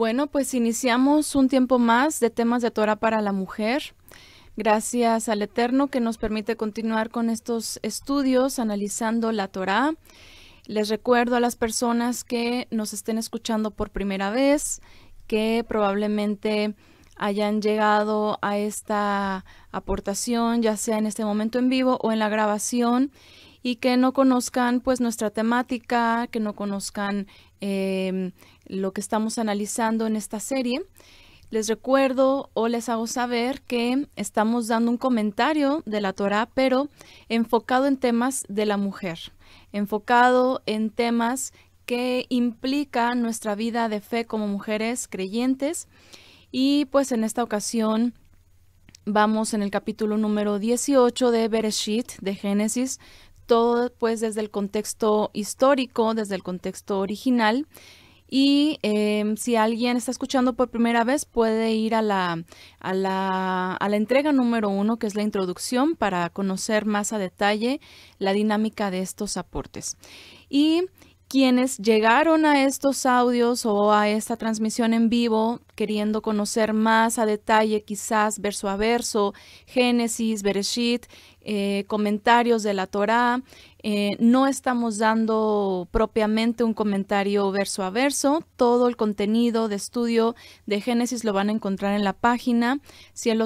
Bueno, pues iniciamos un tiempo más de temas de Torah para la mujer. Gracias al Eterno que nos permite continuar con estos estudios analizando la Torah. Les recuerdo a las personas que nos estén escuchando por primera vez que probablemente hayan llegado a esta aportación, ya sea en este momento en vivo o en la grabación, y que no conozcan pues nuestra temática, que no conozcan Em, lo que estamos analizando en esta serie. Les recuerdo o les hago saber que estamos dando un comentario de la Torah, pero enfocado en temas de la mujer, enfocado en temas que implica nuestra vida de fe como mujeres creyentes. Y pues en esta ocasión vamos en el capítulo número 18 de Bereshit, de Génesis, todo pues desde el contexto histórico, desde el contexto original. Y em, si alguien está escuchando por primera vez, puede ir a la, a, la, a la entrega número uno, que es la introducción, para conocer más a detalle la dinámica de estos aportes. Y quienes llegaron a estos audios o a esta transmisión en vivo queriendo conocer más a detalle, quizás verso a verso, Génesis, Bereshit, eh, comentarios de la Torá, eh, no estamos dando propiamente un comentario verso a verso, todo el contenido de estudio de Génesis lo van a encontrar en la página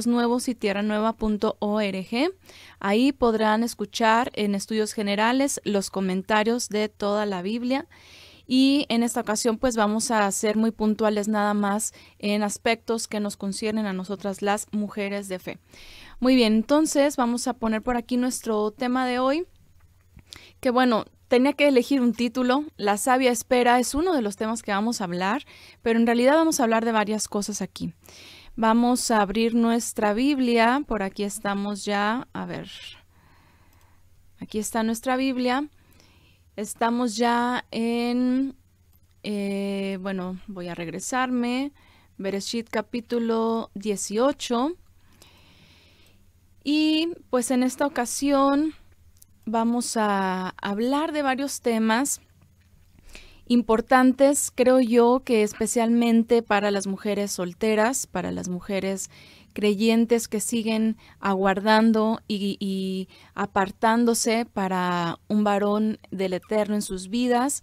nuevos y tierranueva.org. Ahí podrán escuchar en estudios generales los comentarios de toda la Biblia. Y en esta ocasión pues vamos a ser muy puntuales nada más en aspectos que nos conciernen a nosotras las mujeres de fe. Muy bien, entonces vamos a poner por aquí nuestro tema de hoy, que bueno, tenía que elegir un título. La sabia espera es uno de los temas que vamos a hablar, pero en realidad vamos a hablar de varias cosas aquí. Vamos a abrir nuestra Biblia, por aquí estamos ya, a ver, aquí está nuestra Biblia. Estamos ya en, eh, bueno, voy a regresarme, Bereshit capítulo 18. Y pues en esta ocasión vamos a hablar de varios temas importantes, creo yo, que especialmente para las mujeres solteras, para las mujeres creyentes que siguen aguardando y, apartándose para un varón del eterno en sus vidas.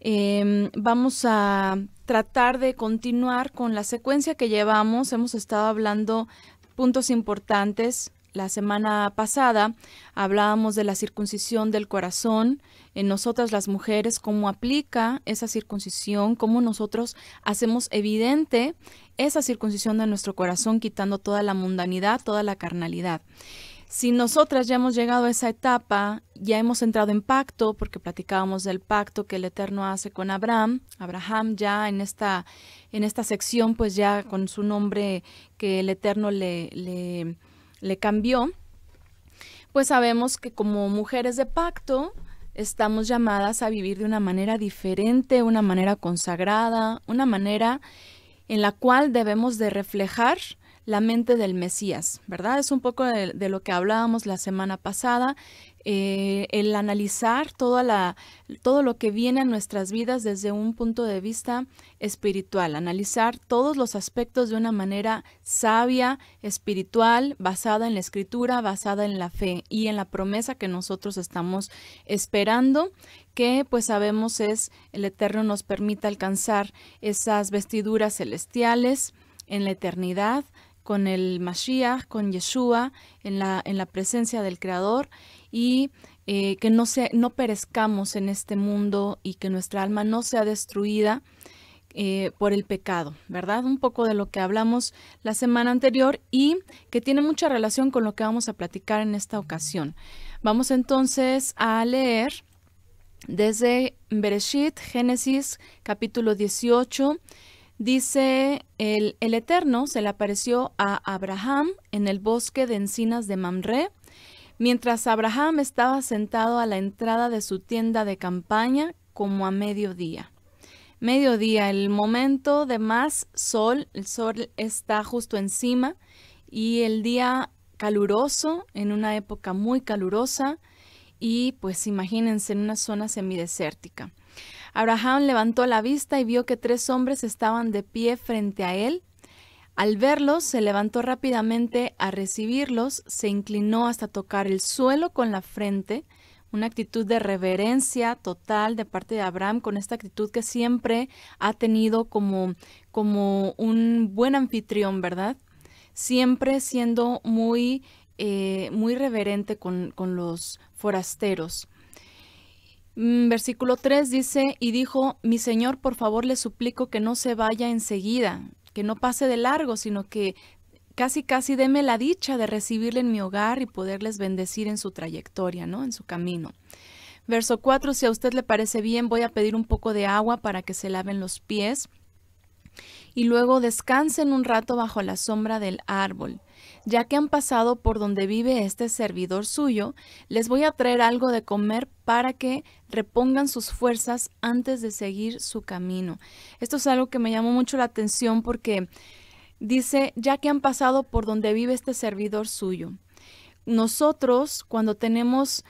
Em, vamos a tratar de continuar con la secuencia que llevamos. Hemos estado hablando puntos importantes la semana pasada hablábamos de la circuncisión del corazón en nosotras las mujeres, cómo aplica esa circuncisión, cómo nosotros hacemos evidente esa circuncisión de nuestro corazón, quitando toda la mundanidad, toda la carnalidad. Si nosotras ya hemos llegado a esa etapa, ya hemos entrado en pacto, porque platicábamos del pacto que el Eterno hace con Abraham, Abraham ya en esta, en esta sección, pues ya con su nombre que el Eterno le, le le cambió, pues sabemos que como mujeres de pacto estamos llamadas a vivir de una manera diferente, una manera consagrada, una manera en la cual debemos de reflejar la mente del Mesías, ¿verdad? Es un poco de, lo que hablábamos la semana pasada, eh, el analizar toda la, todo lo que viene a nuestras vidas desde un punto de vista espiritual, analizar todos los aspectos de una manera sabia, espiritual, basada en la escritura, basada en la fe y en la promesa que nosotros estamos esperando, que pues sabemos es el Eterno nos permite alcanzar esas vestiduras celestiales en la eternidad con el Mashiach, con Yeshua, en la, en la presencia del Creador y eh, que no, no perezcamos en este mundo y que nuestra alma no sea destruida eh, por el pecado, ¿verdad? Un poco de lo que hablamos la semana anterior y que tiene mucha relación con lo que vamos a platicar en esta ocasión. Vamos entonces a leer desde Bereshit, Génesis capítulo 18 Dice, el, Eterno se le apareció a Abraham en el bosque de encinas de Mamre, mientras Abraham estaba sentado a la entrada de su tienda de campaña como a mediodía. Mediodía, el momento de más sol, el sol está justo encima y el día caluroso, en una época muy calurosa, y pues imagínense en una zona semidesértica. Abraham levantó la vista y vio que tres hombres estaban de pie frente a él. Al verlos, se levantó rápidamente a recibirlos, se inclinó hasta tocar el suelo con la frente, una actitud de reverencia total de parte de Abraham, con esta actitud que siempre ha tenido como, un buen anfitrión, ¿verdad? Siempre siendo muy, eh, muy reverente con los forasteros. Mm, versículo 3 dice, y dijo, mi Señor, por favor le suplico que no se vaya enseguida, que no pase de largo, sino que casi, casi deme la dicha de recibirle en mi hogar y poderles bendecir en su trayectoria, ¿no? En su camino. Verso 4, si a usted le parece bien, voy a pedir un poco de agua para que se laven los pies y luego descansen un rato bajo la sombra del árbol ya que han pasado por donde vive este servidor suyo, les voy a traer algo de comer para que repongan sus fuerzas antes de seguir su camino. Esto es algo que me llamó mucho la atención porque dice, ya que han pasado por donde vive este servidor suyo. Nosotros, cuando tenemos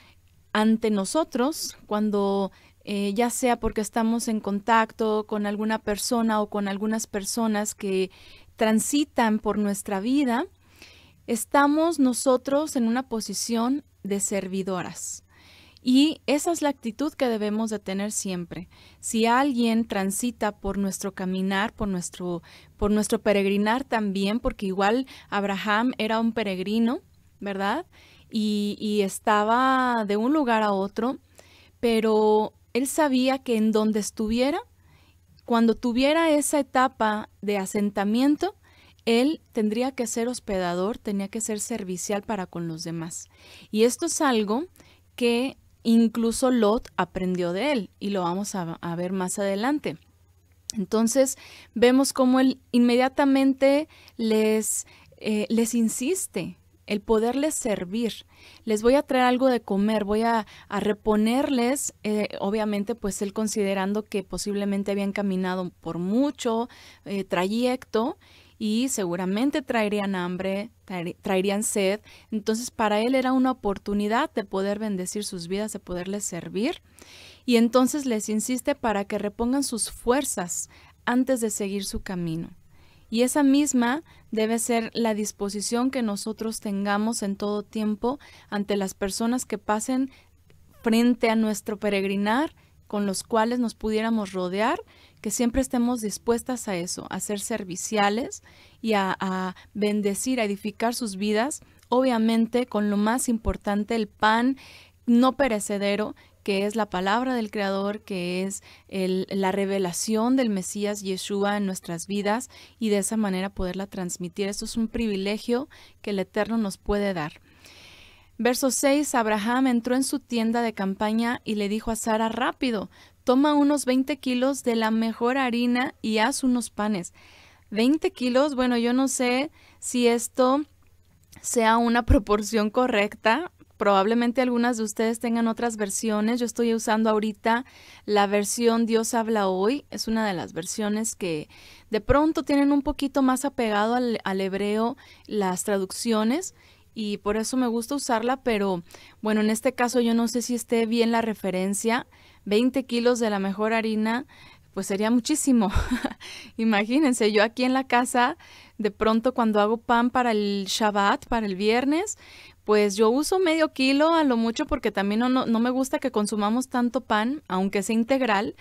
ante nosotros, cuando eh, ya sea porque estamos en contacto con alguna persona o con algunas personas que transitan por nuestra vida, estamos nosotros en una posición de servidoras. Y esa es la actitud que debemos de tener siempre. Si alguien transita por nuestro caminar, por nuestro, por nuestro peregrinar también, porque igual Abraham era un peregrino, ¿verdad? Y, y estaba de un lugar a otro, pero él sabía que en donde estuviera, cuando tuviera esa etapa de asentamiento, él tendría que ser hospedador, tenía que ser servicial para con los demás. Y esto es algo que incluso Lot aprendió de él y lo vamos a, ver más adelante. Entonces vemos cómo él inmediatamente eh, les, insiste el poderles servir. Les voy a traer algo de comer, voy a, reponerles, eh, obviamente pues él considerando que posiblemente habían caminado por mucho eh, trayecto y seguramente traerían hambre, traerían sed. Entonces para él era una oportunidad de poder bendecir sus vidas, de poderles servir. Y entonces les insiste para que repongan sus fuerzas antes de seguir su camino. Y esa misma debe ser la disposición que nosotros tengamos en todo tiempo ante las personas que pasen frente a nuestro peregrinar, con los cuales nos pudiéramos rodear que siempre estemos dispuestas a eso, a ser serviciales y a, bendecir, a edificar sus vidas, obviamente con lo más importante, el pan no perecedero, que es la palabra del Creador, que es la revelación del Mesías Yeshua en nuestras vidas y de esa manera poderla transmitir. Eso es un privilegio que el Eterno nos puede dar. Verso 6, Abraham entró en su tienda de campaña y le dijo a Sara, rápido, Toma unos 20 kilos de la mejor harina y haz unos panes. 20 kilos, bueno, yo no sé si esto sea una proporción correcta. Probablemente algunas de ustedes tengan otras versiones. Yo estoy usando ahorita la versión Dios habla hoy. Es una de las versiones que de pronto tienen un poquito más apegado al, hebreo las traducciones y por eso me gusta usarla, pero bueno, en este caso yo no sé si esté bien la referencia. 20 kilos de la mejor harina, pues sería muchísimo. Imagínense, yo aquí en la casa, de pronto cuando hago pan para el Shabbat, para el viernes, pues yo uso medio kilo a lo mucho porque también no, me gusta que consumamos tanto pan, aunque sea integral,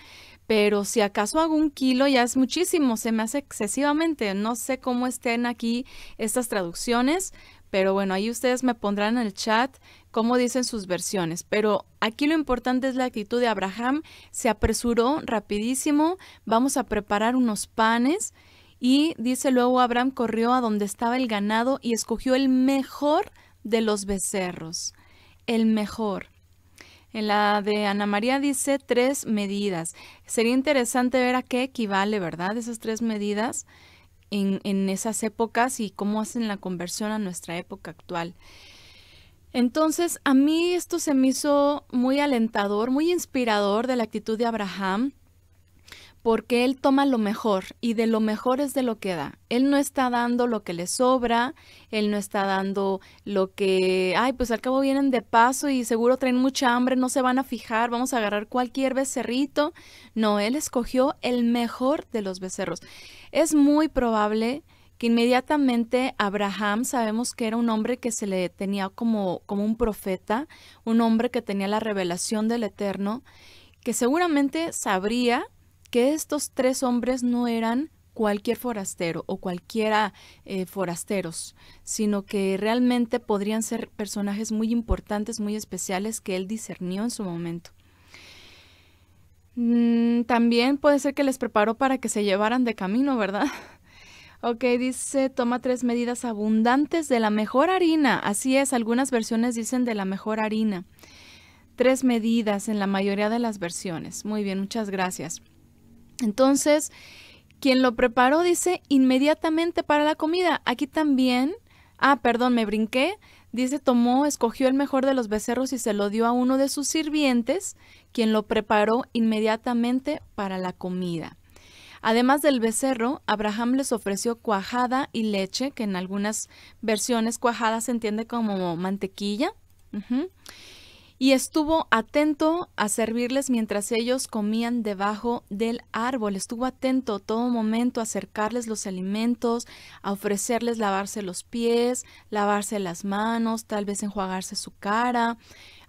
pero si acaso hago un kilo ya es muchísimo, se me hace excesivamente. No sé cómo estén aquí estas traducciones, pero bueno, ahí ustedes me pondrán en el chat como dicen sus versiones, pero aquí lo importante es la actitud de Abraham, se apresuró rapidísimo, vamos a preparar unos panes y dice luego Abraham corrió a donde estaba el ganado y escogió el mejor de los becerros, el mejor. En la de Ana María dice tres medidas. Sería interesante ver a qué equivale, ¿verdad? Esas tres medidas en, en esas épocas y cómo hacen la conversión a nuestra época actual. Entonces, a mí esto se me hizo muy alentador, muy inspirador de la actitud de Abraham, porque él toma lo mejor y de lo mejor es de lo que da. Él no está dando lo que le sobra, él no está dando lo que, ay, pues al cabo vienen de paso y seguro traen mucha hambre, no se van a fijar, vamos a agarrar cualquier becerrito. No, él escogió el mejor de los becerros. Es muy probable que que inmediatamente Abraham sabemos que era un hombre que se le tenía como, como un profeta, un hombre que tenía la revelación del Eterno, que seguramente sabría que estos tres hombres no eran cualquier forastero o cualquiera eh, forasteros, sino que realmente podrían ser personajes muy importantes, muy especiales que él discernió en su momento. Mm, también puede ser que les preparó para que se llevaran de camino, ¿verdad? Ok, dice, toma tres medidas abundantes de la mejor harina. Así es, algunas versiones dicen de la mejor harina. Tres medidas en la mayoría de las versiones. Muy bien, muchas gracias. Entonces, quien lo preparó dice inmediatamente para la comida. Aquí también, ah, perdón, me brinqué. Dice, tomó, escogió el mejor de los becerros y se lo dio a uno de sus sirvientes, quien lo preparó inmediatamente para la comida. Además del becerro, Abraham les ofreció cuajada y leche, que en algunas versiones cuajada se entiende como mantequilla. Y estuvo atento a servirles mientras ellos comían debajo del árbol. Estuvo atento todo momento a acercarles los alimentos, a ofrecerles lavarse los pies, lavarse las manos, tal vez enjuagarse su cara,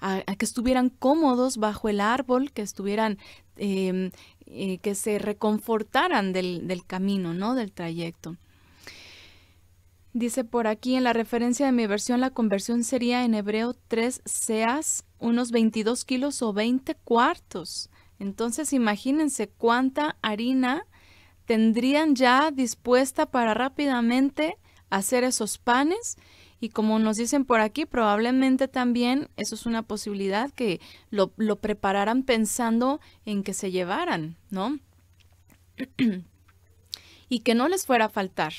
a, que estuvieran cómodos bajo el árbol, que estuvieran em, y eh, que se reconfortaran del, del camino, ¿no? Del trayecto. Dice por aquí en la referencia de mi versión, la conversión sería en hebreo 3 seas, unos 22 kilos o 20 cuartos. Entonces imagínense cuánta harina tendrían ya dispuesta para rápidamente hacer esos panes y como nos dicen por aquí, probablemente también eso es una posibilidad que lo, prepararan pensando en que se llevaran, ¿no? y que no les fuera a faltar,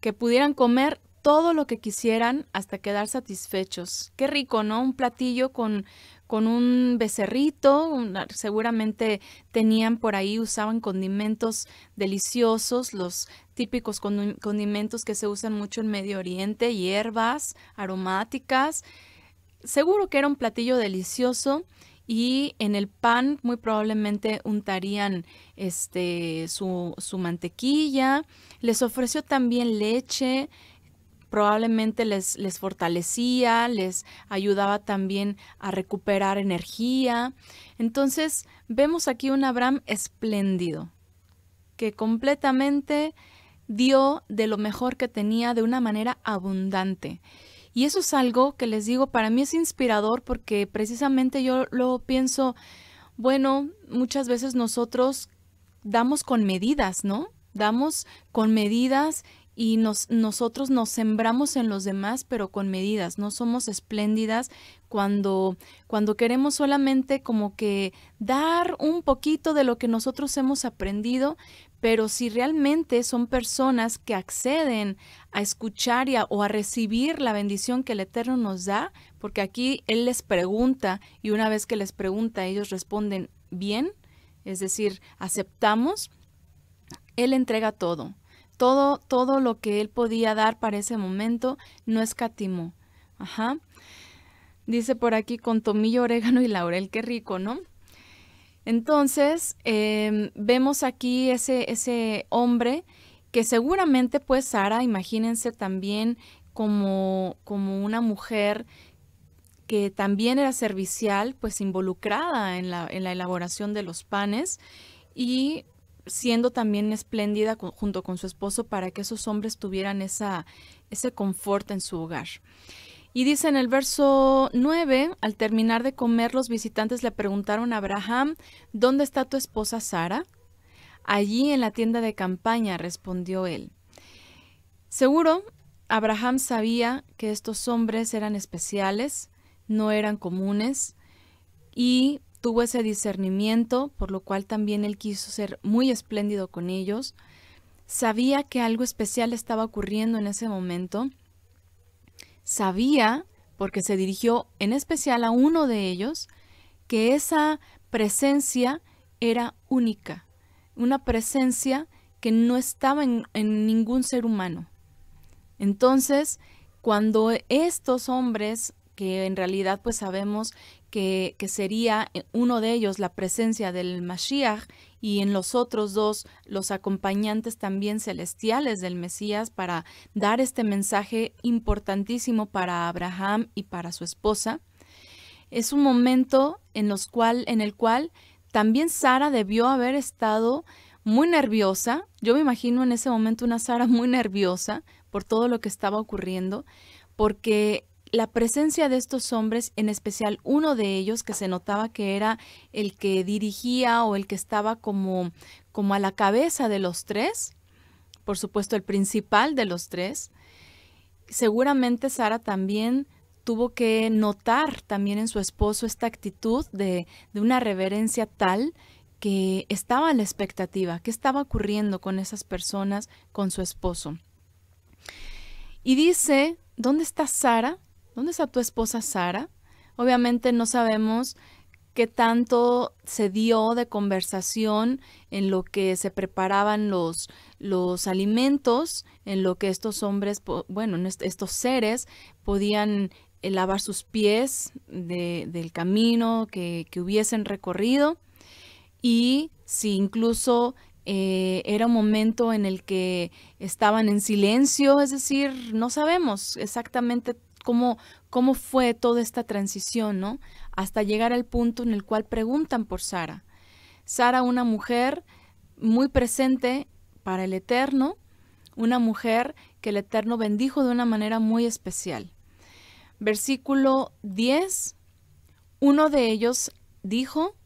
que pudieran comer todo lo que quisieran hasta quedar satisfechos. Qué rico, ¿no? Un platillo con, con un becerrito, ah, seguramente tenían por ahí, usaban condimentos deliciosos, los típicos condimentos que se usan mucho en Medio Oriente, hierbas aromáticas. Seguro que era un platillo delicioso y en el pan muy probablemente untarían este, su, mantequilla. Les ofreció también leche, probablemente les, les, fortalecía, les ayudaba también a recuperar energía. Entonces vemos aquí un Abraham espléndido, que completamente dio de lo mejor que tenía de una manera abundante. Y eso es algo que les digo, para mí es inspirador porque precisamente yo lo pienso, bueno, muchas veces nosotros damos con medidas, ¿no? Damos con medidas y nos, nosotros nos sembramos en los demás, pero con medidas, no somos espléndidas cuando, cuando queremos solamente como que dar un poquito de lo que nosotros hemos aprendido, pero si realmente son personas que acceden a escuchar o a recibir la bendición que el Eterno nos da, porque aquí Él les pregunta y una vez que les pregunta ellos responden bien, es decir, aceptamos, Él entrega todo. Todo, todo lo que él podía dar para ese momento no escatimó. Ajá. Dice por aquí con tomillo, orégano y laurel, qué rico, ¿no? Entonces, em, vemos aquí ese, hombre que seguramente, pues Sara, imagínense también como, una mujer que también era servicial, pues involucrada en la, elaboración de los panes y siendo también espléndida junto con su esposo para que esos hombres tuvieran ese confort en su hogar. Y dice en el verso 9, al terminar de comer, los visitantes le preguntaron a Abraham, ¿dónde está tu esposa Sara? Allí en la tienda de campaña, respondió él. Seguro, Abraham sabía que estos hombres eran especiales, no eran comunes, y tuvo ese discernimiento, por lo cual también él quiso ser muy espléndido con ellos. Sabía que algo especial estaba ocurriendo en ese momento sabía, porque se dirigió en especial a uno de ellos, que esa presencia era única, una presencia que no estaba en, ningún ser humano. Entonces, cuando estos hombres, que en realidad pues sabemos que, que sería eh, uno de ellos la presencia del Mashiach y en los otros dos los acompañantes también celestiales del Mesías para dar este mensaje importantísimo para Abraham y para su esposa. Es un momento en, los cual, en el cual también Sara debió haber estado muy nerviosa. Yo me imagino en ese momento una Sara muy nerviosa por todo lo que estaba ocurriendo, porque la presencia de estos hombres, en especial uno de ellos que se notaba que era el que dirigía o el que estaba como, como a la cabeza de los tres, por supuesto el principal de los tres, seguramente Sara también tuvo que notar también en su esposo esta actitud de, de una reverencia tal que estaba a la expectativa, qué estaba ocurriendo con esas personas, con su esposo. Y dice, ¿dónde está Sara? ¿dónde está tu esposa Sara? Obviamente no sabemos qué tanto se dio de conversación en lo que se preparaban los, los alimentos, en lo que estos hombres, bueno, estos seres podían eh, lavar sus pies del camino que, hubiesen recorrido y si incluso eh, era un momento en el que estaban en silencio, es decir, no sabemos exactamente cómo, cómo fue toda esta transición, ¿no? Hasta llegar al punto en el cual preguntan por Sara. Sara, una mujer muy presente para el Eterno, una mujer que el Eterno bendijo de una manera muy especial. Versículo 10, uno de ellos dijo,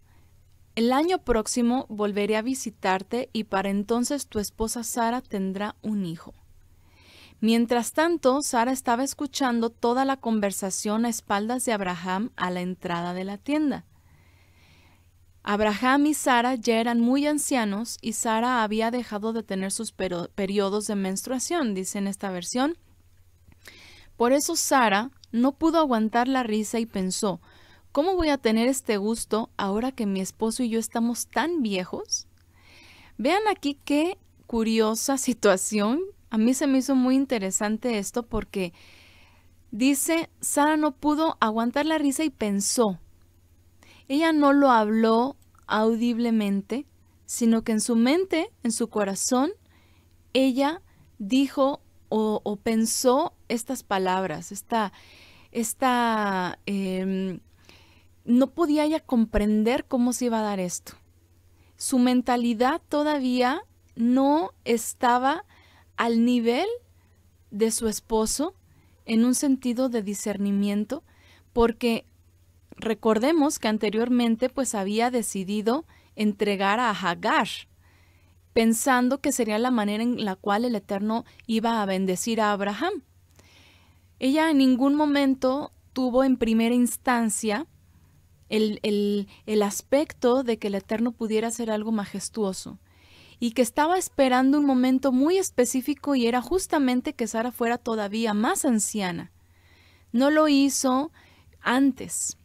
el año próximo volveré a visitarte y para entonces tu esposa Sara tendrá un hijo. Mientras tanto, Sara estaba escuchando toda la conversación a espaldas de Abraham a la entrada de la tienda. Abraham y Sara ya eran muy ancianos y Sara había dejado de tener sus periodos de menstruación, dice en esta versión. Por eso Sara no pudo aguantar la risa y pensó, ¿cómo voy a tener este gusto ahora que mi esposo y yo estamos tan viejos? Vean aquí qué curiosa situación a mí se me hizo muy interesante esto porque dice, Sara no pudo aguantar la risa y pensó. Ella no lo habló audiblemente, sino que en su mente, en su corazón, ella dijo o, pensó estas palabras, esta, esta, em, no podía ya comprender cómo se iba a dar esto. Su mentalidad todavía no estaba al nivel de su esposo en un sentido de discernimiento, porque recordemos que anteriormente pues había decidido entregar a Hagar, pensando que sería la manera en la cual el Eterno iba a bendecir a Abraham. Ella en ningún momento tuvo en primera instancia el, el aspecto de que el Eterno pudiera hacer algo majestuoso y que estaba esperando un momento muy específico y era justamente que Sara fuera todavía más anciana. No lo hizo antes,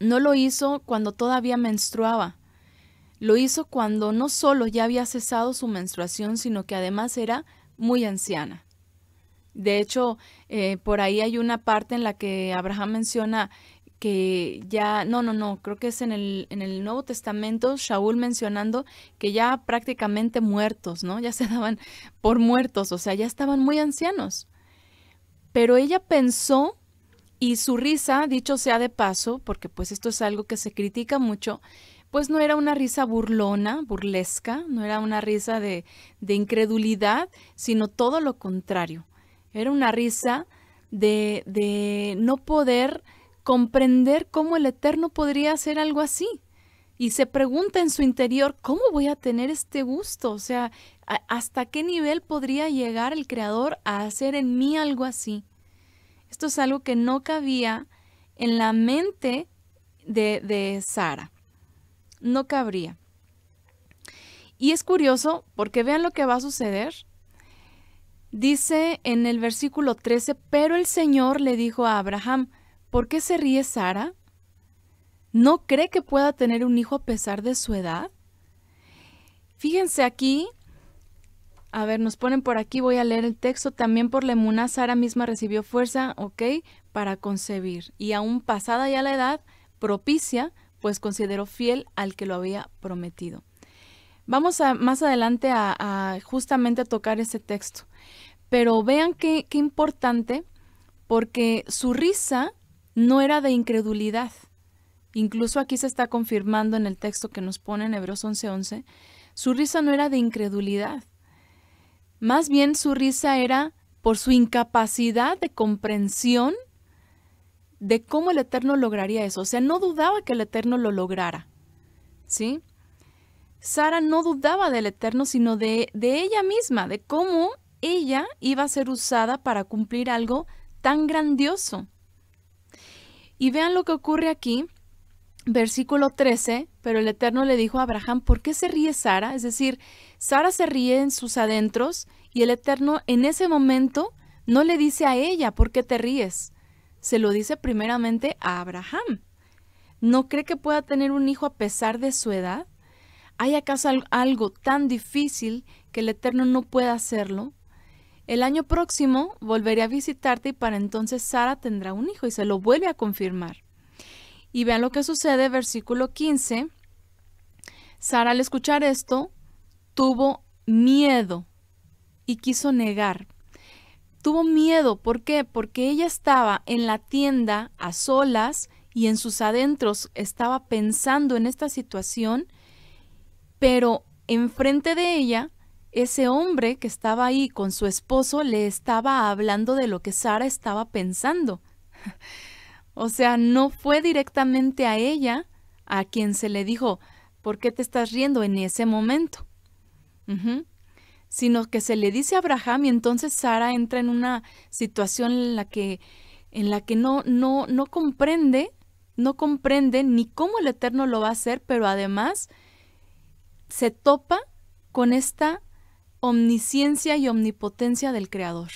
no lo hizo cuando todavía menstruaba, lo hizo cuando no solo ya había cesado su menstruación, sino que además era muy anciana. De hecho, eh, por ahí hay una parte en la que Abraham menciona que ya, no, no, no, creo que es en el, en el Nuevo Testamento, Shaul mencionando que ya prácticamente muertos, ¿no? Ya se daban por muertos, o sea, ya estaban muy ancianos. Pero ella pensó y su risa, dicho sea de paso, porque pues esto es algo que se critica mucho, pues no era una risa burlona, burlesca, no era una risa de, de incredulidad, sino todo lo contrario. Era una risa de, de no poder comprender cómo el Eterno podría hacer algo así. Y se pregunta en su interior, ¿cómo voy a tener este gusto? O sea, ¿hasta qué nivel podría llegar el Creador a hacer en mí algo así? Esto es algo que no cabía en la mente de, de Sara. No cabría. Y es curioso porque vean lo que va a suceder. Dice en el versículo 13, pero el Señor le dijo a Abraham, ¿Por qué se ríe Sara? ¿No cree que pueda tener un hijo a pesar de su edad? Fíjense aquí, a ver, nos ponen por aquí, voy a leer el texto, también por Lemuna Sara misma recibió fuerza, ok, para concebir, y aún pasada ya la edad, propicia, pues consideró fiel al que lo había prometido. Vamos a, más adelante a, justamente tocar ese texto, pero vean qué importante, porque su risa no era de incredulidad. Incluso aquí se está confirmando en el texto que nos pone en Hebreos 11:11, su risa no era de incredulidad. Más bien su risa era por su incapacidad de comprensión de cómo el Eterno lograría eso. O sea, no dudaba que el Eterno lo lograra. ¿Sí? Sara no dudaba del Eterno, sino de ella misma, de cómo ella iba a ser usada para cumplir algo tan grandioso. Y vean lo que ocurre aquí, versículo 13, pero el Eterno le dijo a Abraham, ¿por qué se ríe Sara? Es decir, Sara se ríe en sus adentros y el Eterno en ese momento no le dice a ella, ¿por qué te ríes? Se lo dice primeramente a Abraham. ¿No cree que pueda tener un hijo a pesar de su edad? ¿Hay acaso algo tan difícil que el Eterno no pueda hacerlo? El año próximo volveré a visitarte y para entonces Sara tendrá un hijo y se lo vuelve a confirmar. Y vean lo que sucede, versículo 15. Sara al escuchar esto tuvo miedo y quiso negar. Tuvo miedo, ¿por qué? Porque ella estaba en la tienda a solas y en sus adentros estaba pensando en esta situación, pero enfrente de ella ese hombre que estaba ahí con su esposo le estaba hablando de lo que Sara estaba pensando. o sea, no fue directamente a ella a quien se le dijo, ¿por qué te estás riendo en ese momento? Sino que se le dice a Abraham y entonces Sara entra en una situación en la que, en la que no, no, no comprende, no comprende ni cómo el Eterno lo va a hacer, pero además se topa con esta omnisciencia y omnipotencia del Creador.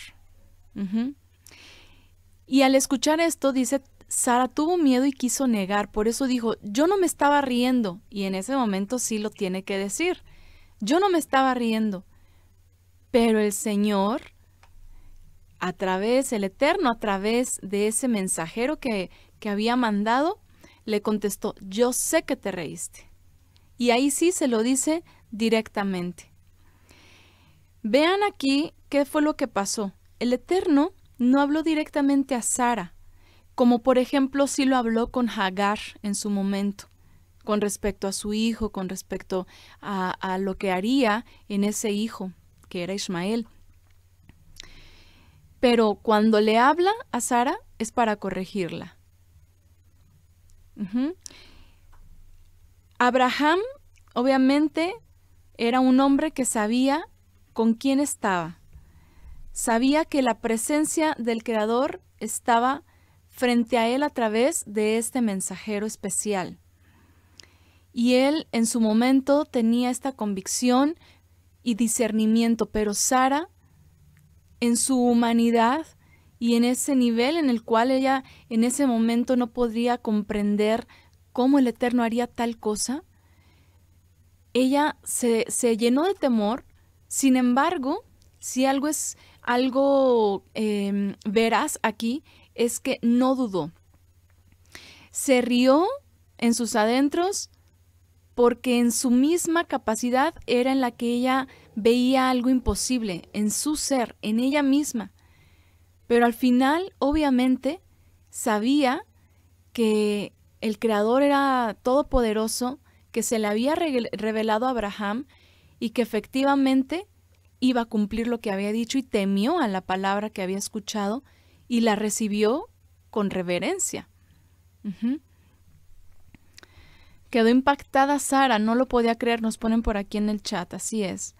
Y al escuchar esto, dice, Sara tuvo miedo y quiso negar, por eso dijo, yo no me estaba riendo, y en ese momento sí lo tiene que decir, yo no me estaba riendo, pero el Señor, a través, el Eterno, a través de ese mensajero que, que había mandado, le contestó, yo sé que te reíste. Y ahí sí se lo dice directamente. Vean aquí qué fue lo que pasó. El Eterno no habló directamente a Sara, como por ejemplo si lo habló con Hagar en su momento, con respecto a su hijo, con respecto a, lo que haría en ese hijo, que era Ismael. Pero cuando le habla a Sara es para corregirla. Abraham, obviamente, era un hombre que sabía con quién estaba. Sabía que la presencia del Creador estaba frente a él a través de este mensajero especial. Y él en su momento tenía esta convicción y discernimiento, pero Sara, en su humanidad y en ese nivel en el cual ella en ese momento no podría comprender cómo el Eterno haría tal cosa, ella se, se llenó de temor sin embargo, si algo es algo em, verás aquí, es que no dudó. Se rió en sus adentros porque en su misma capacidad era en la que ella veía algo imposible, en su ser, en ella misma. Pero al final, obviamente, sabía que el Creador era todopoderoso, que se le había revelado a Abraham y que efectivamente iba a cumplir lo que había dicho y temió a la palabra que había escuchado y la recibió con reverencia. Quedó impactada Sara, no lo podía creer, nos ponen por aquí en el chat, así es.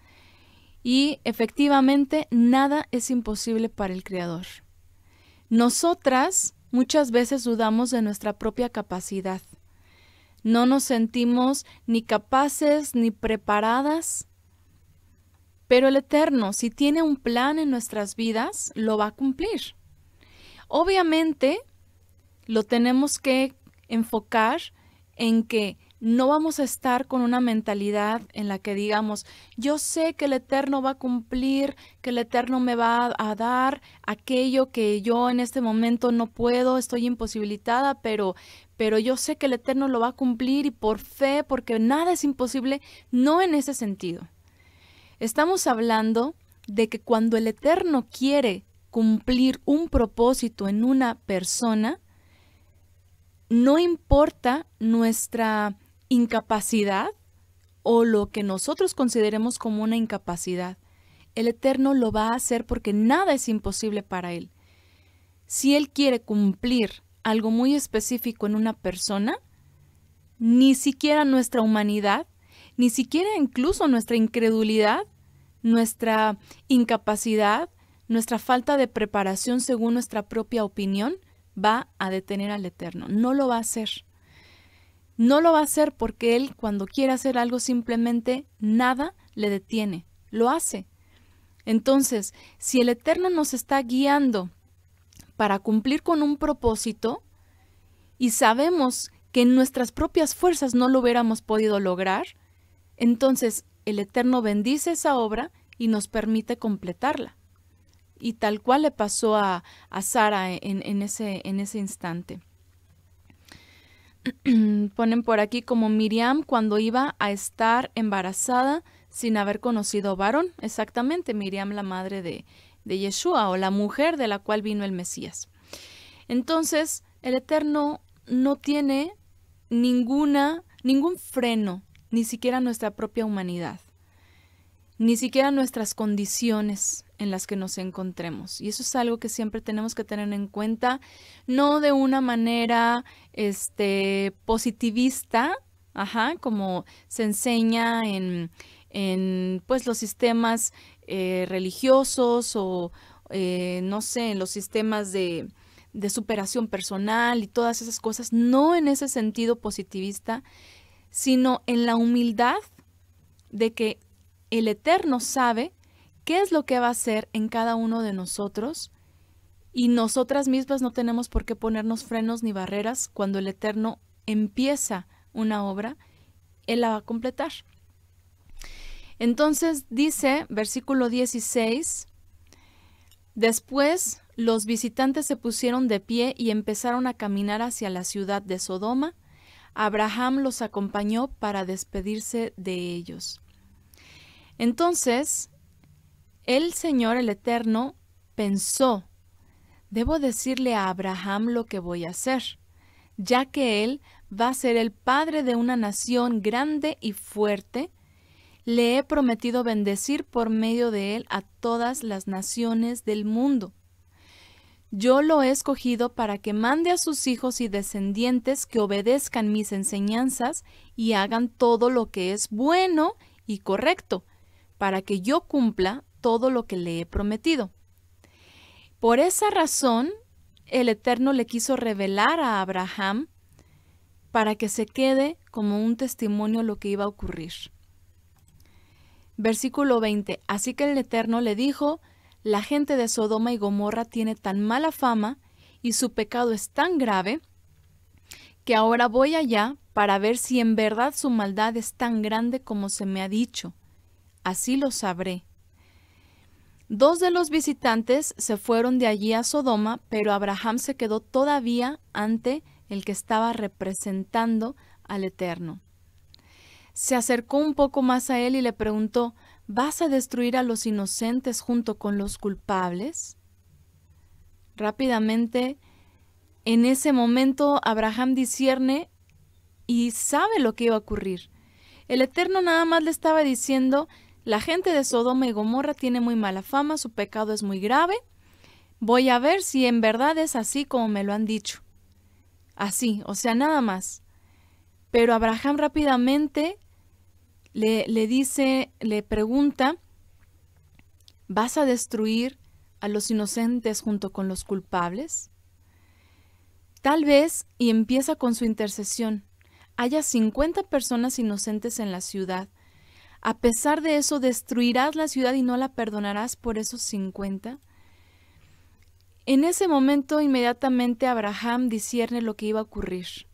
Y efectivamente, nada es imposible para el Creador. Nosotras muchas veces dudamos de nuestra propia capacidad. No nos sentimos ni capaces ni preparadas pero el Eterno, si tiene un plan en nuestras vidas, lo va a cumplir. Obviamente, lo tenemos que enfocar en que no vamos a estar con una mentalidad en la que digamos, yo sé que el Eterno va a cumplir, que el Eterno me va a dar aquello que yo en este momento no puedo, estoy imposibilitada, pero, pero yo sé que el Eterno lo va a cumplir y por fe, porque nada es imposible, no en ese sentido. Estamos hablando de que cuando el Eterno quiere cumplir un propósito en una persona, no importa nuestra incapacidad o lo que nosotros consideremos como una incapacidad. El Eterno lo va a hacer porque nada es imposible para Él. Si Él quiere cumplir algo muy específico en una persona, ni siquiera nuestra humanidad ni siquiera incluso nuestra incredulidad, nuestra incapacidad, nuestra falta de preparación según nuestra propia opinión va a detener al Eterno. No lo va a hacer. No lo va a hacer porque Él cuando quiere hacer algo simplemente nada le detiene. Lo hace. Entonces, si el Eterno nos está guiando para cumplir con un propósito y sabemos que en nuestras propias fuerzas no lo hubiéramos podido lograr, entonces, el Eterno bendice esa obra y nos permite completarla. Y tal cual le pasó a, a Sara en, ese, instante. Ponen por aquí como Miriam cuando iba a estar embarazada sin haber conocido varón. Exactamente, Miriam, la madre de, de Yeshua o la mujer de la cual vino el Mesías. Entonces, el Eterno no tiene ninguna, ningún freno ni siquiera nuestra propia humanidad, ni siquiera nuestras condiciones en las que nos encontremos. Y eso es algo que siempre tenemos que tener en cuenta, no de una manera este, positivista, ajá, como se enseña en, en pues, los sistemas eh, religiosos o, eh, no sé, en los sistemas de, de superación personal y todas esas cosas, no en ese sentido positivista, sino en la humildad de que el Eterno sabe qué es lo que va a hacer en cada uno de nosotros y nosotras mismas no tenemos por qué ponernos frenos ni barreras cuando el Eterno empieza una obra, Él la va a completar. Entonces dice, versículo 16, después los visitantes se pusieron de pie y empezaron a caminar hacia la ciudad de Sodoma, Abraham los acompañó para despedirse de ellos. Entonces, el Señor el Eterno pensó, debo decirle a Abraham lo que voy a hacer, ya que él va a ser el padre de una nación grande y fuerte, le he prometido bendecir por medio de él a todas las naciones del mundo. Yo lo he escogido para que mande a sus hijos y descendientes que obedezcan mis enseñanzas y hagan todo lo que es bueno y correcto, para que yo cumpla todo lo que le he prometido. Por esa razón, el Eterno le quiso revelar a Abraham para que se quede como un testimonio lo que iba a ocurrir. Versículo 20. Así que el Eterno le dijo, la gente de Sodoma y Gomorra tiene tan mala fama y su pecado es tan grave que ahora voy allá para ver si en verdad su maldad es tan grande como se me ha dicho. Así lo sabré. Dos de los visitantes se fueron de allí a Sodoma, pero Abraham se quedó todavía ante el que estaba representando al Eterno. Se acercó un poco más a él y le preguntó, ¿Vas a destruir a los inocentes junto con los culpables? Rápidamente, en ese momento, Abraham discierne y sabe lo que iba a ocurrir. El Eterno nada más le estaba diciendo, la gente de Sodoma y Gomorra tiene muy mala fama, su pecado es muy grave, voy a ver si en verdad es así como me lo han dicho. Así, o sea, nada más. Pero Abraham rápidamente le, dice, le pregunta, ¿vas a destruir a los inocentes junto con los culpables? Tal vez, y empieza con su intercesión, haya 50 personas inocentes en la ciudad. A pesar de eso, destruirás la ciudad y no la perdonarás por esos 50. En ese momento, inmediatamente Abraham discierne lo que iba a ocurrir.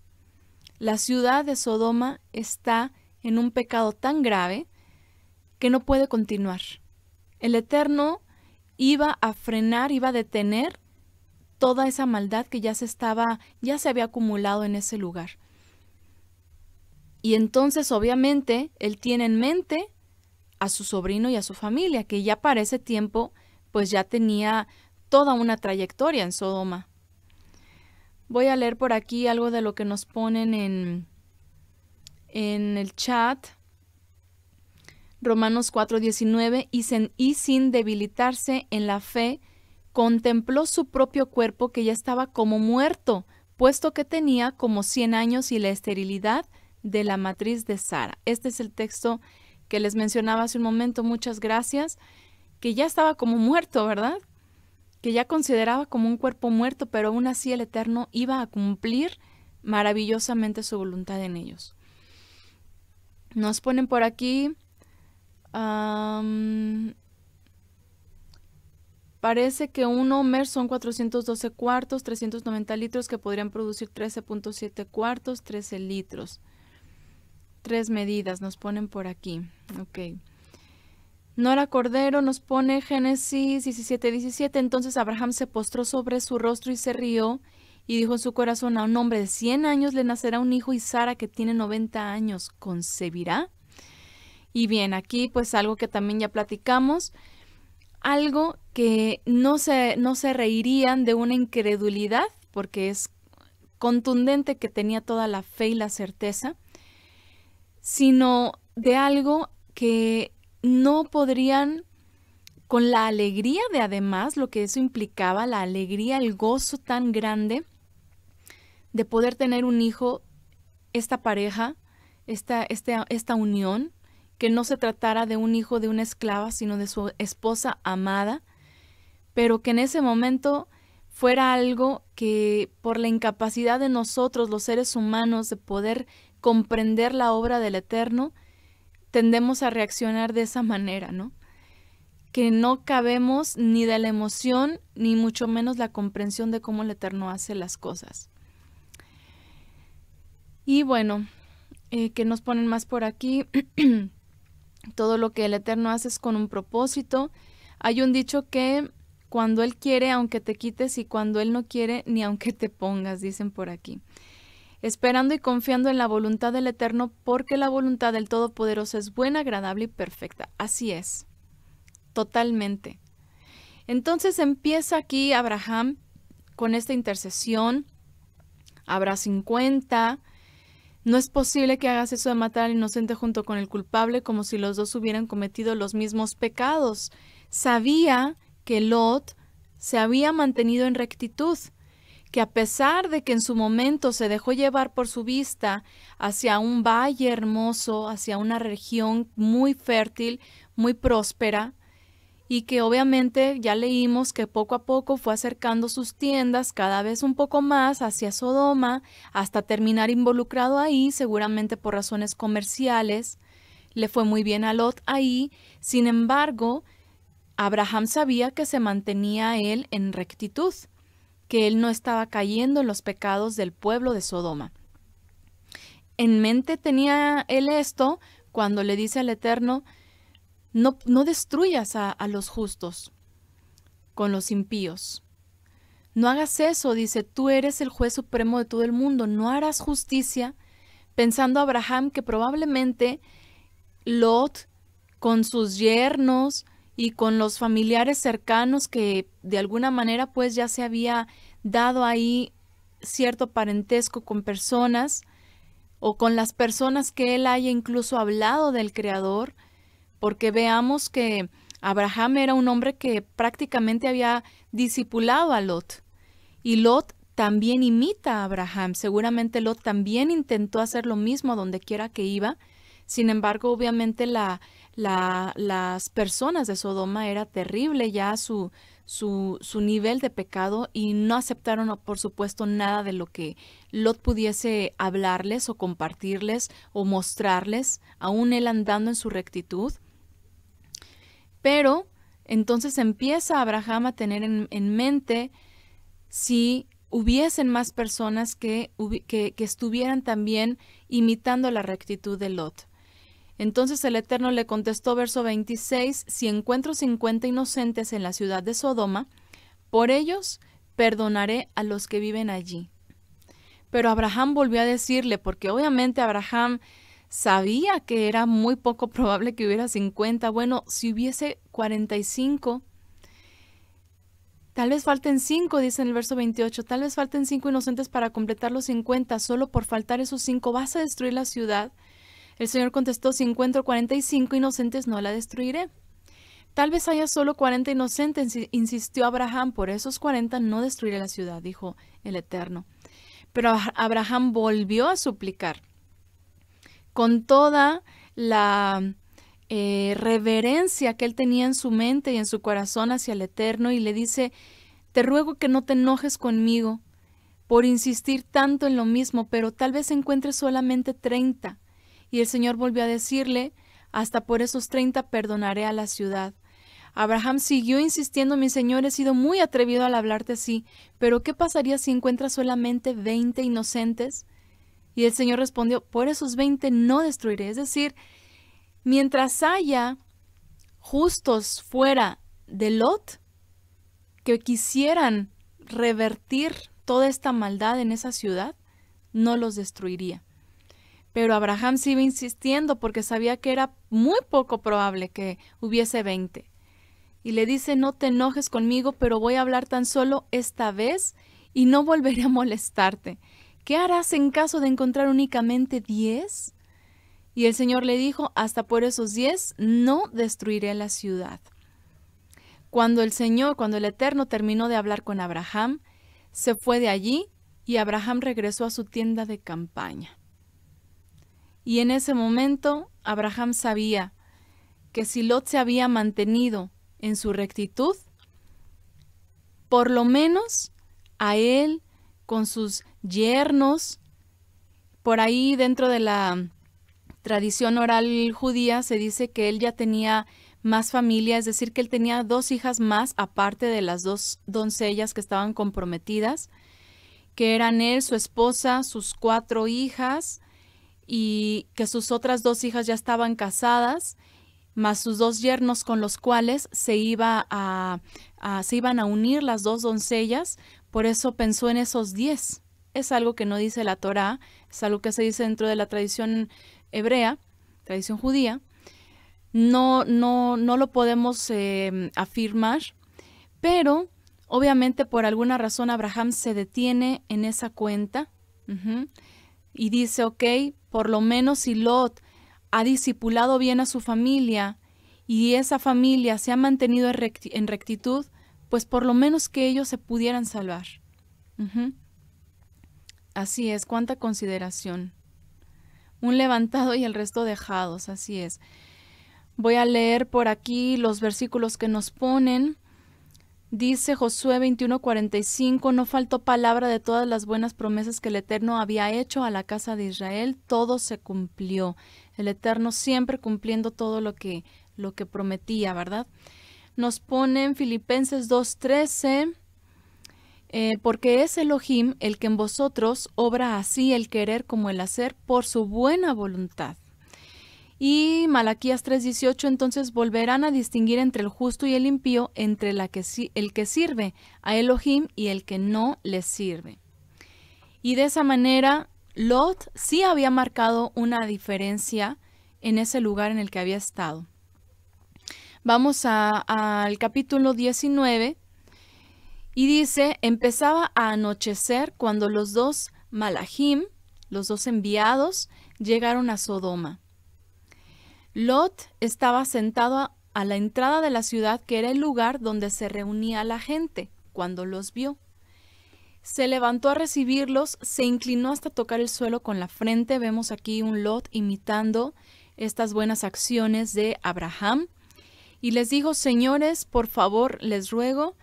La ciudad de Sodoma está en un pecado tan grave que no puede continuar. El Eterno iba a frenar, iba a detener toda esa maldad que ya se estaba, ya se había acumulado en ese lugar. Y entonces, obviamente, él tiene en mente a su sobrino y a su familia, que ya para ese tiempo, pues ya tenía toda una trayectoria en Sodoma. Voy a leer por aquí algo de lo que nos ponen en en el chat. Romanos 4:19, y, y sin debilitarse en la fe, contempló su propio cuerpo que ya estaba como muerto, puesto que tenía como 100 años y la esterilidad de la matriz de Sara. Este es el texto que les mencionaba hace un momento, muchas gracias, que ya estaba como muerto, ¿verdad? Que ya consideraba como un cuerpo muerto, pero aún así el Eterno iba a cumplir maravillosamente su voluntad en ellos. Nos ponen por aquí. parece que un Homer son 412 cuartos, 390 litros que podrían producir 13.7 cuartos, 13 litros. Tres medidas nos ponen por aquí. Ok. Nora Cordero nos pone Génesis 17, 17. Entonces Abraham se postró sobre su rostro y se rió y dijo en su corazón, a un hombre de 100 años le nacerá un hijo y Sara, que tiene 90 años, concebirá. Y bien, aquí pues algo que también ya platicamos, algo que no se, no se reirían de una incredulidad, porque es contundente que tenía toda la fe y la certeza, sino de algo que no podrían con la alegría de además lo que eso implicaba, la alegría, el gozo tan grande, de poder tener un hijo, esta pareja, esta, este, esta unión, que no se tratara de un hijo de una esclava, sino de su esposa amada, pero que en ese momento fuera algo que por la incapacidad de nosotros los seres humanos de poder comprender la obra del Eterno, tendemos a reaccionar de esa manera, ¿no? Que no cabemos ni de la emoción, ni mucho menos la comprensión de cómo el Eterno hace las cosas. Y bueno, eh, que nos ponen más por aquí. Todo lo que el Eterno hace es con un propósito. Hay un dicho que cuando Él quiere, aunque te quites, y cuando Él no quiere, ni aunque te pongas, dicen por aquí. Esperando y confiando en la voluntad del Eterno, porque la voluntad del Todopoderoso es buena, agradable y perfecta. Así es. Totalmente. Entonces empieza aquí Abraham con esta intercesión. Habrá 50, no es posible que hagas eso de matar al inocente junto con el culpable como si los dos hubieran cometido los mismos pecados. Sabía que Lot se había mantenido en rectitud, que a pesar de que en su momento se dejó llevar por su vista hacia un valle hermoso, hacia una región muy fértil, muy próspera, y que obviamente ya leímos que poco a poco fue acercando sus tiendas cada vez un poco más hacia Sodoma hasta terminar involucrado ahí, seguramente por razones comerciales. Le fue muy bien a Lot ahí, sin embargo, Abraham sabía que se mantenía él en rectitud, que él no estaba cayendo en los pecados del pueblo de Sodoma. En mente tenía él esto cuando le dice al Eterno, no, destruyas a, los justos con los impíos. No hagas eso, dice, tú eres el juez supremo de todo el mundo, no harás justicia, pensando Abraham que probablemente Lot, con sus yernos y con los familiares cercanos que de alguna manera pues ya se había dado ahí cierto parentesco con personas o con las personas que él haya incluso hablado del Creador, porque veamos que Abraham era un hombre que prácticamente había discipulado a Lot. Y Lot también imita a Abraham. Seguramente Lot también intentó hacer lo mismo donde quiera que iba. Sin embargo, obviamente las personas de Sodoma era terrible ya su, su, nivel de pecado y no aceptaron, por supuesto, nada de lo que Lot pudiese hablarles o compartirles o mostrarles, aún él andando en su rectitud. Pero entonces empieza Abraham a tener en, mente si hubiesen más personas que, que, estuvieran también imitando la rectitud de Lot. Entonces el Eterno le contestó, verso 26, si encuentro 50 inocentes en la ciudad de Sodoma, por ellos perdonaré a los que viven allí. Pero Abraham volvió a decirle, porque obviamente Abraham sabía que era muy poco probable que hubiera 50. Bueno, si hubiese 45, tal vez falten 5, dice en el verso 28, tal vez falten 5 inocentes para completar los 50, solo por faltar esos 5 vas a destruir la ciudad. El Señor contestó, si encuentro 45 inocentes, no la destruiré. Tal vez haya solo 40 inocentes, insistió Abraham, por esos 40 no destruiré la ciudad, dijo el Eterno. Pero Abraham volvió a suplicar con toda la eh, reverencia que él tenía en su mente y en su corazón hacia el Eterno y le dice, te ruego que no te enojes conmigo por insistir tanto en lo mismo, pero tal vez encuentres solamente 30. Y el Señor volvió a decirle, hasta por esos 30 perdonaré a la ciudad. Abraham siguió insistiendo, mi Señor, he sido muy atrevido al hablarte así, pero ¿qué pasaría si encuentras solamente 20 inocentes? Y el Señor respondió, por esos 20 no destruiré. Es decir, mientras haya justos fuera de Lot, que quisieran revertir toda esta maldad en esa ciudad, no los destruiría. Pero Abraham sigue insistiendo porque sabía que era muy poco probable que hubiese 20. Y le dice, no te enojes conmigo, pero voy a hablar tan solo esta vez y no volveré a molestarte. ¿qué harás en caso de encontrar únicamente diez? Y el Señor le dijo, hasta por esos diez no destruiré la ciudad. Cuando el Señor, cuando el Eterno terminó de hablar con Abraham, se fue de allí y Abraham regresó a su tienda de campaña. Y en ese momento Abraham sabía que si Lot se había mantenido en su rectitud, por lo menos a él con sus yernos. Por ahí dentro de la tradición oral judía se dice que él ya tenía más familia, es decir, que él tenía dos hijas más aparte de las dos doncellas que estaban comprometidas, que eran él, su esposa, sus cuatro hijas y que sus otras dos hijas ya estaban casadas, más sus dos yernos con los cuales se, iba a, se iban a unir las dos doncellas por eso pensó en esos diez. Es algo que no dice la Torá, es algo que se dice dentro de la tradición hebrea, tradición judía. No, no, no lo podemos em, afirmar, pero obviamente por alguna razón Abraham se detiene en esa cuenta y dice, ok, por lo menos si Lot ha disipulado bien a su familia y esa familia se ha mantenido en rectitud, pues por lo menos que ellos se pudieran salvar. Así es, cuánta consideración. Un levantado y el resto dejados, así es. Voy a leer por aquí los versículos que nos ponen. Dice Josué 21:45, no faltó palabra de todas las buenas promesas que el Eterno había hecho a la casa de Israel, todo se cumplió. El Eterno siempre cumpliendo todo lo que lo que prometía, ¿verdad? nos ponen Filipenses 2.13, eh, porque es Elohim el que en vosotros obra así el querer como el hacer por su buena voluntad. Y Malaquías 3:18, entonces volverán a distinguir entre el justo y el impío, entre que, el que sirve a Elohim y el que no le sirve. Y de esa manera, Lot sí había marcado una diferencia en ese lugar en el que había estado. Vamos al capítulo 19 y dice, empezaba a anochecer cuando los dos Malahim, los dos enviados, llegaron a Sodoma. Lot estaba sentado a, a la entrada de la ciudad, que era el lugar donde se reunía la gente, cuando los vio. Se levantó a recibirlos, se inclinó hasta tocar el suelo con la frente. Vemos aquí un Lot imitando estas buenas acciones de Abraham. Y les digo, señores, por favor, les ruego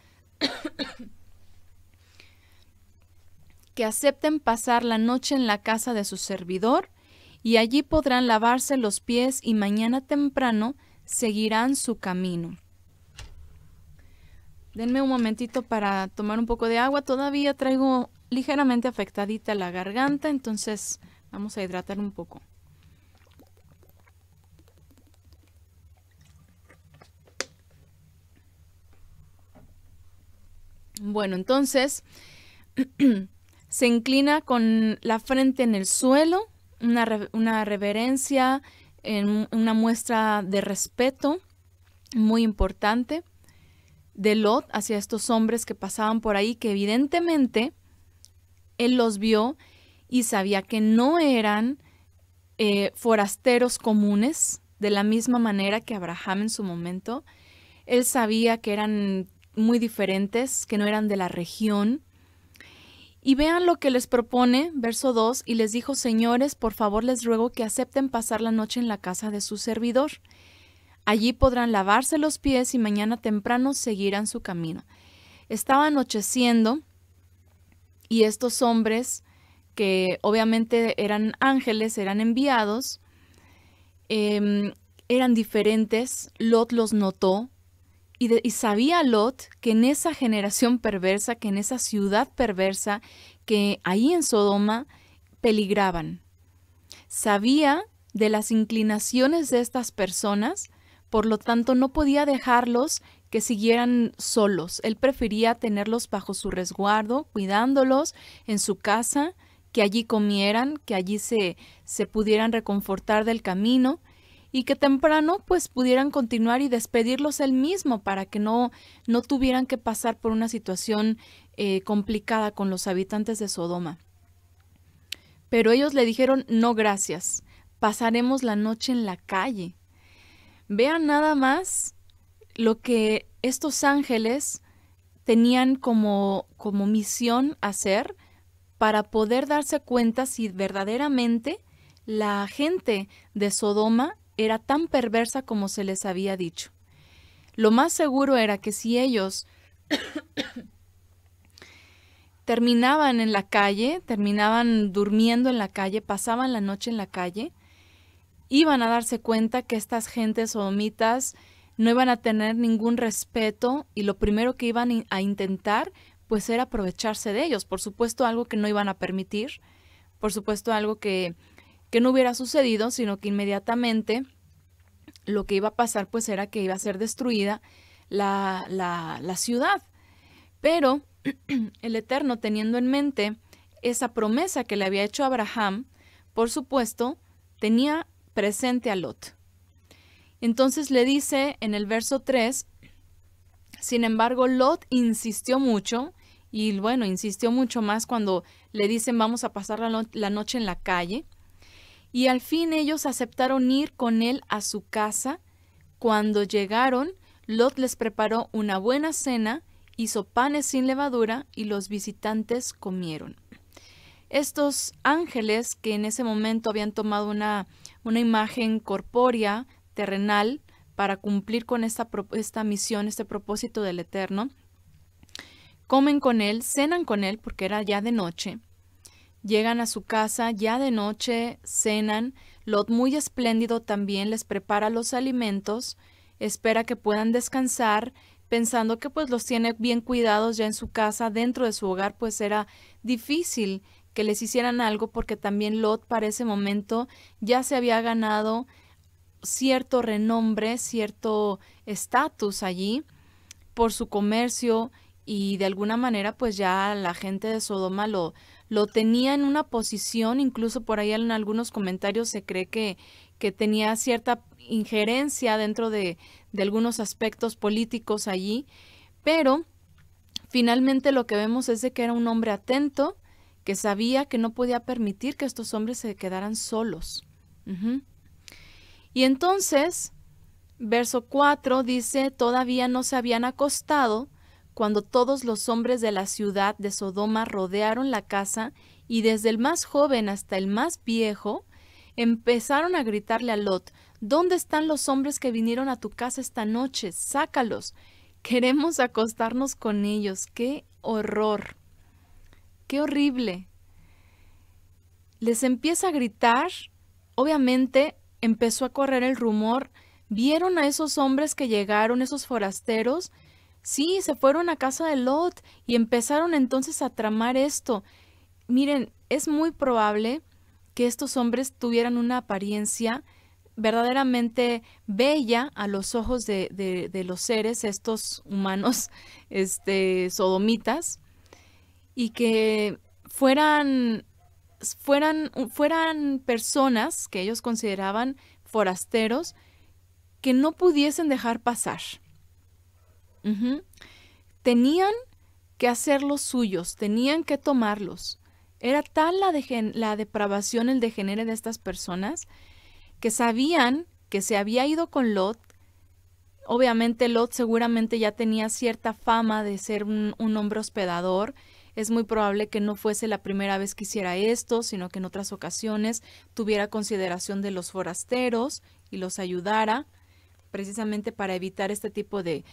que acepten pasar la noche en la casa de su servidor, y allí podrán lavarse los pies y mañana temprano seguirán su camino. Denme un momentito para tomar un poco de agua. Todavía traigo ligeramente afectadita la garganta, entonces vamos a hidratar un poco. Bueno, entonces se inclina con la frente en el suelo, una, reverencia, una muestra de respeto muy importante de Lot hacia estos hombres que pasaban por ahí, que evidentemente él los vio y sabía que no eran eh, forasteros comunes, de la misma manera que Abraham en su momento. Él sabía que eran muy diferentes, que no eran de la región. Y vean lo que les propone, verso 2, y les dijo, señores, por favor les ruego que acepten pasar la noche en la casa de su servidor. Allí podrán lavarse los pies y mañana temprano seguirán su camino. Estaba anocheciendo y estos hombres, que obviamente eran ángeles, eran enviados, em, eran diferentes, Lot los notó, y, sabía Lot que en esa generación perversa, que en esa ciudad perversa, que ahí en Sodoma peligraban. Sabía de las inclinaciones de estas personas, por lo tanto no podía dejarlos que siguieran solos. Él prefería tenerlos bajo su resguardo, cuidándolos en su casa, que allí comieran, que allí se pudieran reconfortar del camino y que temprano pues pudieran continuar y despedirlos él mismo para que no, no tuvieran que pasar por una situación eh, complicada con los habitantes de Sodoma. Pero ellos le dijeron, no gracias, pasaremos la noche en la calle. Vean nada más lo que estos ángeles tenían como, como misión hacer para poder darse cuenta si verdaderamente la gente de Sodoma era tan perversa como se les había dicho. Lo más seguro era que si ellos terminaban en la calle, terminaban durmiendo en la calle, pasaban la noche en la calle, iban a darse cuenta que estas gentes omitas no iban a tener ningún respeto y lo primero que iban a intentar pues era aprovecharse de ellos. Por supuesto algo que no iban a permitir, por supuesto algo que que no hubiera sucedido, sino que inmediatamente lo que iba a pasar pues era que iba a ser destruida la, la, ciudad. Pero el Eterno, teniendo en mente esa promesa que le había hecho Abraham, por supuesto, tenía presente a Lot. Entonces le dice en el verso 3, sin embargo, Lot insistió mucho, y bueno, insistió mucho más cuando le dicen vamos a pasar la noche en la calle, y al fin ellos aceptaron ir con él a su casa. Cuando llegaron, Lot les preparó una buena cena, hizo panes sin levadura y los visitantes comieron. Estos ángeles, que en ese momento habían tomado una, una imagen corpórea, terrenal, para cumplir con esta, esta misión, este propósito del Eterno, comen con él, cenan con él, porque era ya de noche, Llegan a su casa ya de noche, cenan, Lot muy espléndido también les prepara los alimentos, espera que puedan descansar, pensando que pues los tiene bien cuidados ya en su casa, dentro de su hogar, pues era difícil que les hicieran algo porque también Lot para ese momento ya se había ganado cierto renombre, cierto estatus allí por su comercio y de alguna manera pues ya la gente de Sodoma lo, lo tenía en una posición, incluso por ahí en algunos comentarios se cree que, tenía cierta injerencia dentro de, algunos aspectos políticos allí, pero finalmente lo que vemos es de que era un hombre atento, que sabía que no podía permitir que estos hombres se quedaran solos. Y entonces, verso 4 dice, todavía no se habían acostado cuando todos los hombres de la ciudad de Sodoma rodearon la casa y desde el más joven hasta el más viejo, empezaron a gritarle a Lot, ¿Dónde están los hombres que vinieron a tu casa esta noche? Sácalos. Queremos acostarnos con ellos. ¡Qué horror! ¡Qué horrible! Les empieza a gritar. Obviamente empezó a correr el rumor. Vieron a esos hombres que llegaron, esos forasteros, Sí, se fueron a casa de Lot y empezaron entonces a tramar esto. Miren, es muy probable que estos hombres tuvieran una apariencia verdaderamente bella a los ojos de, los seres, estos humanos, este, sodomitas, y que fueran, fueran, fueran personas que ellos consideraban forasteros que no pudiesen dejar pasar. Tenían que hacer los suyos, tenían que tomarlos. Era tal la, la depravación, el degenere de estas personas, que sabían que se había ido con Lot. Obviamente Lot seguramente ya tenía cierta fama de ser un hombre hospedador, es muy probable que no fuese la primera vez que hiciera esto, sino que en otras ocasiones tuviera consideración de los forasteros y los ayudara precisamente para evitar este tipo de,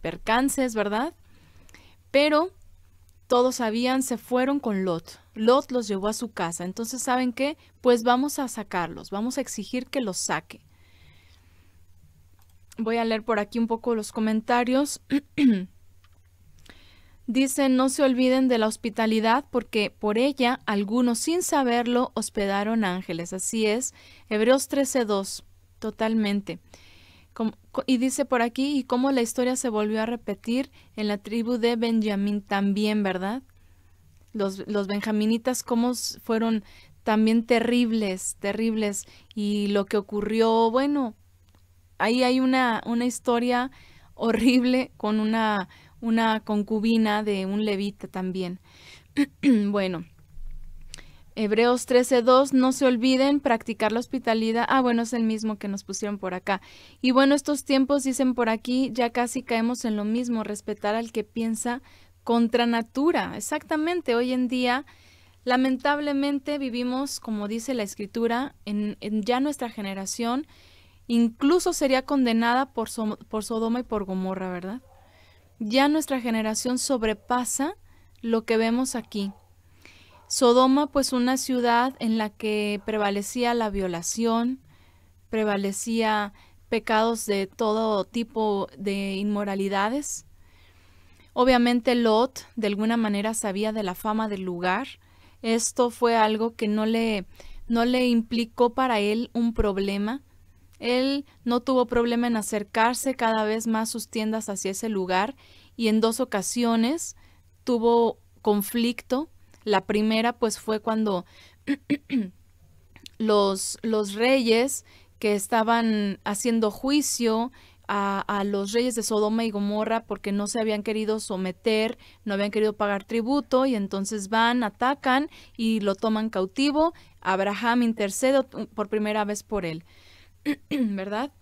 percances, ¿verdad? Pero todos sabían, se fueron con Lot. Lot los llevó a su casa. Entonces, ¿saben qué? Pues vamos a sacarlos, vamos a exigir que los saque. Voy a leer por aquí un poco los comentarios. Dicen, no se olviden de la hospitalidad porque por ella algunos sin saberlo hospedaron ángeles. Así es, Hebreos 13.2, totalmente y dice por aquí, y cómo la historia se volvió a repetir en la tribu de Benjamín también, ¿verdad? Los, benjaminitas, cómo fueron también terribles, terribles, y lo que ocurrió, bueno, ahí hay una, una historia horrible con una, una concubina de un levita también. bueno, Hebreos 13:2, no se olviden practicar la hospitalidad. Ah, bueno, es el mismo que nos pusieron por acá. Y bueno, estos tiempos dicen por aquí, ya casi caemos en lo mismo, respetar al que piensa contra natura. Exactamente, hoy en día lamentablemente vivimos, como dice la escritura, en, ya nuestra generación incluso sería condenada por, por Sodoma y por Gomorra, ¿verdad? Ya nuestra generación sobrepasa lo que vemos aquí. Sodoma, pues una ciudad en la que prevalecía la violación, prevalecía pecados de todo tipo de inmoralidades. Obviamente Lot de alguna manera sabía de la fama del lugar. Esto fue algo que no le, no le implicó para él un problema. Él no tuvo problema en acercarse cada vez más sus tiendas hacia ese lugar y en dos ocasiones tuvo conflicto la primera pues fue cuando los, los reyes que estaban haciendo juicio a, a, los reyes de Sodoma y Gomorra porque no se habían querido someter, no habían querido pagar tributo y entonces van, atacan y lo toman cautivo. Abraham intercede por primera vez por él, ¿verdad?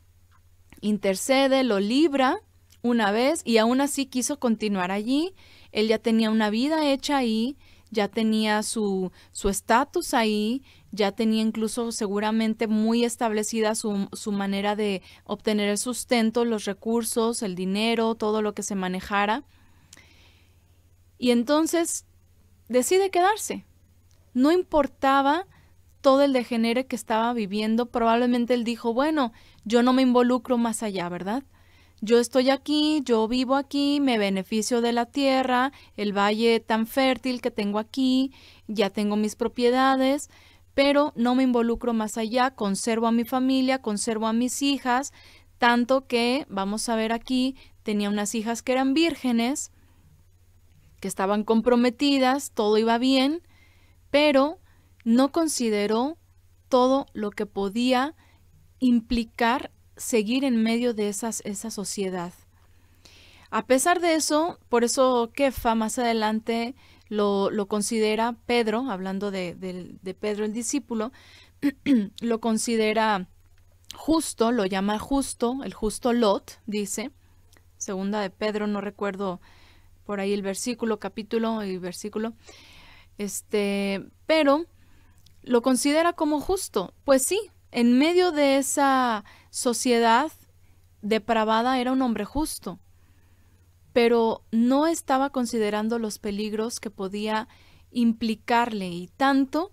Intercede, lo libra una vez y aún así quiso continuar allí. Él ya tenía una vida hecha ahí ya tenía su estatus ahí, ya tenía incluso seguramente muy establecida su, su manera de obtener el sustento, los recursos, el dinero, todo lo que se manejara. Y entonces decide quedarse. No importaba todo el degenere que estaba viviendo, probablemente él dijo, bueno, yo no me involucro más allá, ¿verdad? yo estoy aquí, yo vivo aquí, me beneficio de la tierra, el valle tan fértil que tengo aquí, ya tengo mis propiedades, pero no me involucro más allá, conservo a mi familia, conservo a mis hijas, tanto que, vamos a ver aquí, tenía unas hijas que eran vírgenes, que estaban comprometidas, todo iba bien, pero no consideró todo lo que podía implicar seguir en medio de esas, esa sociedad. A pesar de eso, por eso Kefa más adelante lo, considera Pedro, hablando de, Pedro el discípulo, lo considera justo, lo llama justo, el justo Lot, dice, segunda de Pedro, no recuerdo por ahí el versículo, capítulo y versículo, este, pero lo considera como justo. Pues sí, en medio de esa sociedad depravada era un hombre justo, pero no estaba considerando los peligros que podía implicarle y tanto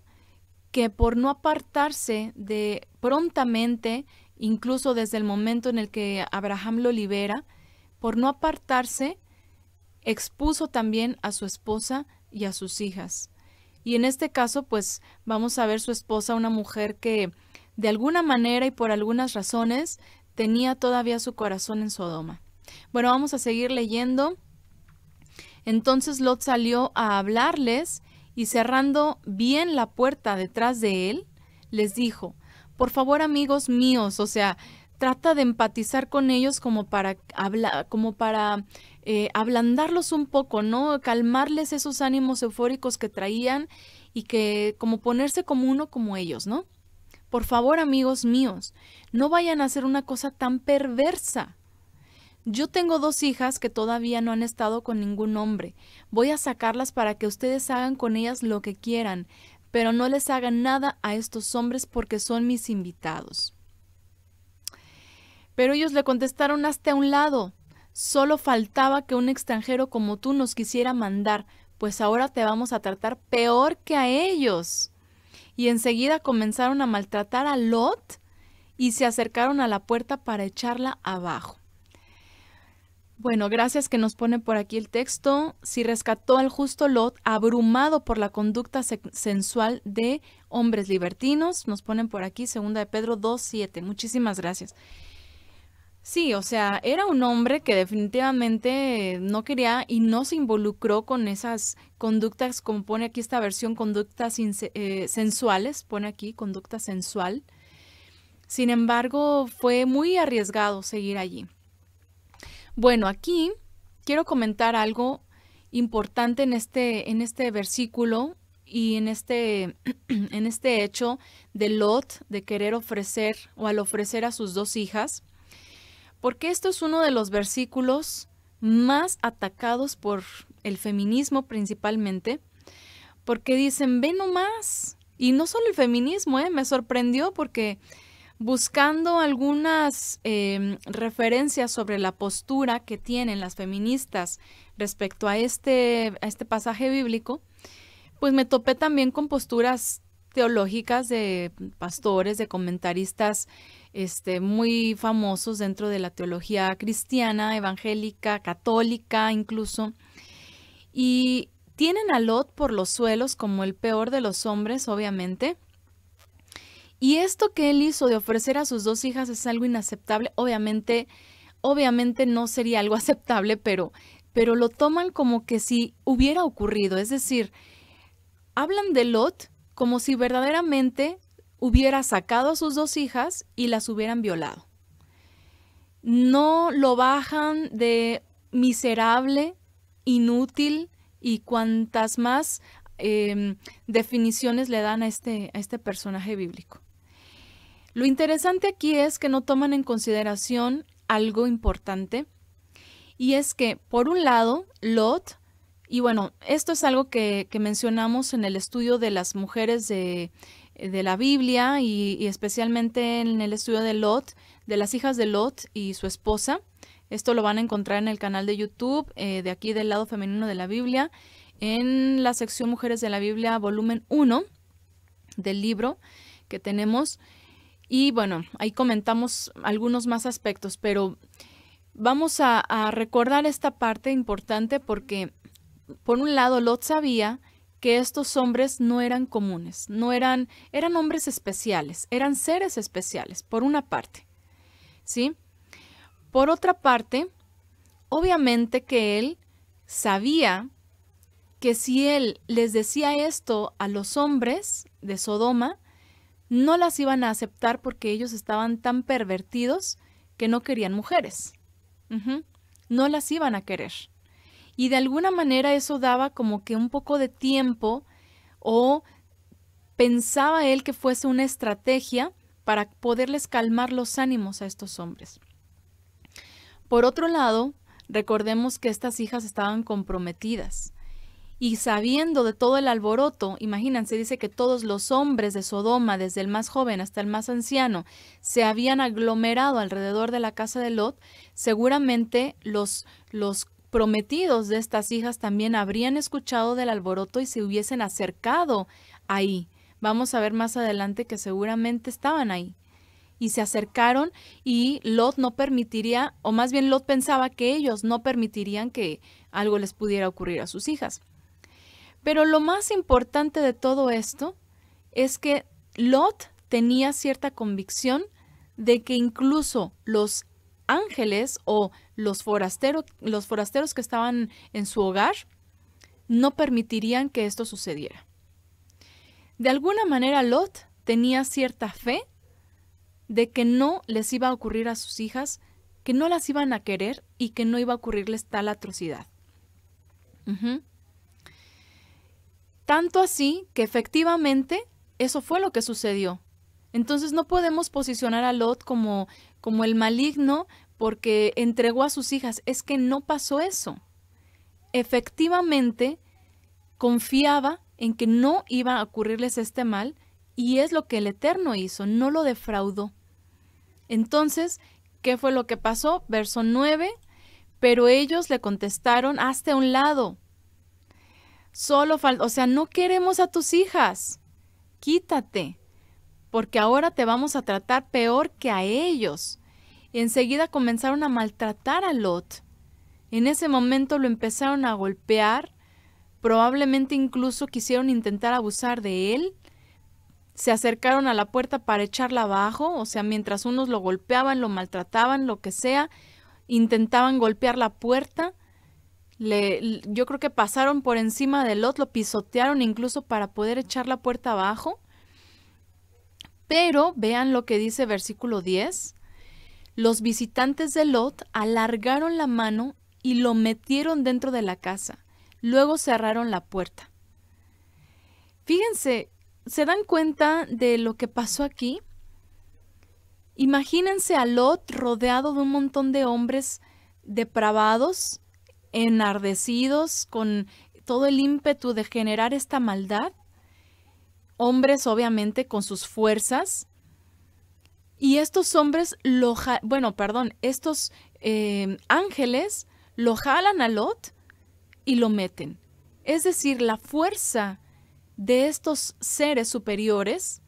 que por no apartarse de prontamente, incluso desde el momento en el que Abraham lo libera, por no apartarse, expuso también a su esposa y a sus hijas. Y en este caso, pues vamos a ver su esposa, una mujer que de alguna manera y por algunas razones tenía todavía su corazón en Sodoma. Bueno, vamos a seguir leyendo. Entonces Lot salió a hablarles y cerrando bien la puerta detrás de él, les dijo, por favor amigos míos, o sea, trata de empatizar con ellos como para, como para eh, ablandarlos un poco, ¿no? Calmarles esos ánimos eufóricos que traían y que como ponerse como uno como ellos, ¿no? Por favor, amigos míos, no vayan a hacer una cosa tan perversa. Yo tengo dos hijas que todavía no han estado con ningún hombre. Voy a sacarlas para que ustedes hagan con ellas lo que quieran, pero no les hagan nada a estos hombres porque son mis invitados. Pero ellos le contestaron hasta un lado. Solo faltaba que un extranjero como tú nos quisiera mandar, pues ahora te vamos a tratar peor que a ellos y enseguida comenzaron a maltratar a Lot y se acercaron a la puerta para echarla abajo. Bueno, gracias que nos pone por aquí el texto. Si rescató al justo Lot, abrumado por la conducta sensual de hombres libertinos, nos ponen por aquí, segunda de Pedro 2.7. Muchísimas gracias. Sí, o sea, era un hombre que definitivamente no quería y no se involucró con esas conductas, como pone aquí esta versión, conductas eh, sensuales, pone aquí conducta sensual. Sin embargo, fue muy arriesgado seguir allí. Bueno, aquí quiero comentar algo importante en este, en este versículo y en este, en este hecho de Lot de querer ofrecer o al ofrecer a sus dos hijas porque esto es uno de los versículos más atacados por el feminismo principalmente, porque dicen, ve nomás, y no solo el feminismo, ¿eh? me sorprendió porque buscando algunas em, referencias sobre la postura que tienen las feministas respecto a este, a este pasaje bíblico, pues me topé también con posturas teológicas de pastores, de comentaristas este, muy famosos dentro de la teología cristiana, evangélica, católica incluso. Y tienen a Lot por los suelos como el peor de los hombres, obviamente. Y esto que él hizo de ofrecer a sus dos hijas es algo inaceptable. Obviamente, obviamente no sería algo aceptable, pero, pero lo toman como que si hubiera ocurrido. Es decir, hablan de Lot como si verdaderamente hubiera sacado a sus dos hijas y las hubieran violado. No lo bajan de miserable, inútil y cuantas más em, definiciones le dan a este, a este personaje bíblico. Lo interesante aquí es que no toman en consideración algo importante y es que, por un lado, Lot y bueno, esto es algo que, mencionamos en el estudio de las mujeres de, eh, la Biblia y, especialmente en el estudio de Lot, de las hijas de Lot y su esposa. Esto lo van a encontrar en el canal de YouTube eh, de aquí del lado femenino de la Biblia, en la sección Mujeres de la Biblia, volumen 1 del libro que tenemos. Y bueno, ahí comentamos algunos más aspectos, pero vamos a recordar esta parte importante porque por un lado, Lot sabía que estos hombres no eran comunes, no eran, eran hombres especiales, eran seres especiales, por una parte. ¿Sí? Por otra parte, obviamente que él sabía que si él les decía esto a los hombres de Sodoma, no las iban a aceptar porque ellos estaban tan pervertidos que no querían mujeres. No las iban a querer. Y de alguna manera eso daba como que un poco de tiempo o pensaba él que fuese una estrategia para poderles calmar los ánimos a estos hombres. Por otro lado, recordemos que estas hijas estaban comprometidas y sabiendo de todo el alboroto, imagínense, dice que todos los hombres de Sodoma, desde el más joven hasta el más anciano, se habían aglomerado alrededor de la casa de Lot, seguramente los, los prometidos de estas hijas también habrían escuchado del alboroto y se hubiesen acercado ahí. Vamos a ver más adelante que seguramente estaban ahí. Y se acercaron y Lot no permitiría, o más bien Lot pensaba que ellos no permitirían que algo les pudiera ocurrir a sus hijas. Pero lo más importante de todo esto es que Lot tenía cierta convicción de que incluso los ángeles o los, los forasteros que estaban en su hogar no permitirían que esto sucediera. De alguna manera Lot tenía cierta fe de que no les iba a ocurrir a sus hijas, que no las iban a querer y que no iba a ocurrirles tal atrocidad. Tanto así que efectivamente eso fue lo que sucedió. Entonces no podemos posicionar a Lot como como el maligno porque entregó a sus hijas. Es que no pasó eso. Efectivamente, confiaba en que no iba a ocurrirles este mal y es lo que el Eterno hizo, no lo defraudó. Entonces, ¿qué fue lo que pasó? Verso 9, pero ellos le contestaron, hazte a un lado. Solo falta, o sea, no queremos a tus hijas, quítate porque ahora te vamos a tratar peor que a ellos. Y enseguida comenzaron a maltratar a Lot. En ese momento lo empezaron a golpear, probablemente incluso quisieron intentar abusar de él. Se acercaron a la puerta para echarla abajo, o sea, mientras unos lo golpeaban, lo maltrataban, lo que sea, intentaban golpear la puerta. Le, yo creo que pasaron por encima de Lot, lo pisotearon incluso para poder echar la puerta abajo. Pero vean lo que dice versículo 10. Los visitantes de Lot alargaron la mano y lo metieron dentro de la casa. Luego cerraron la puerta. Fíjense, ¿se dan cuenta de lo que pasó aquí? Imagínense a Lot rodeado de un montón de hombres depravados, enardecidos, con todo el ímpetu de generar esta maldad, hombres obviamente con sus fuerzas. Y estos hombres lo, bueno, perdón, estos eh, ángeles lo jalan a Lot y lo meten. Es decir, la fuerza de estos seres superiores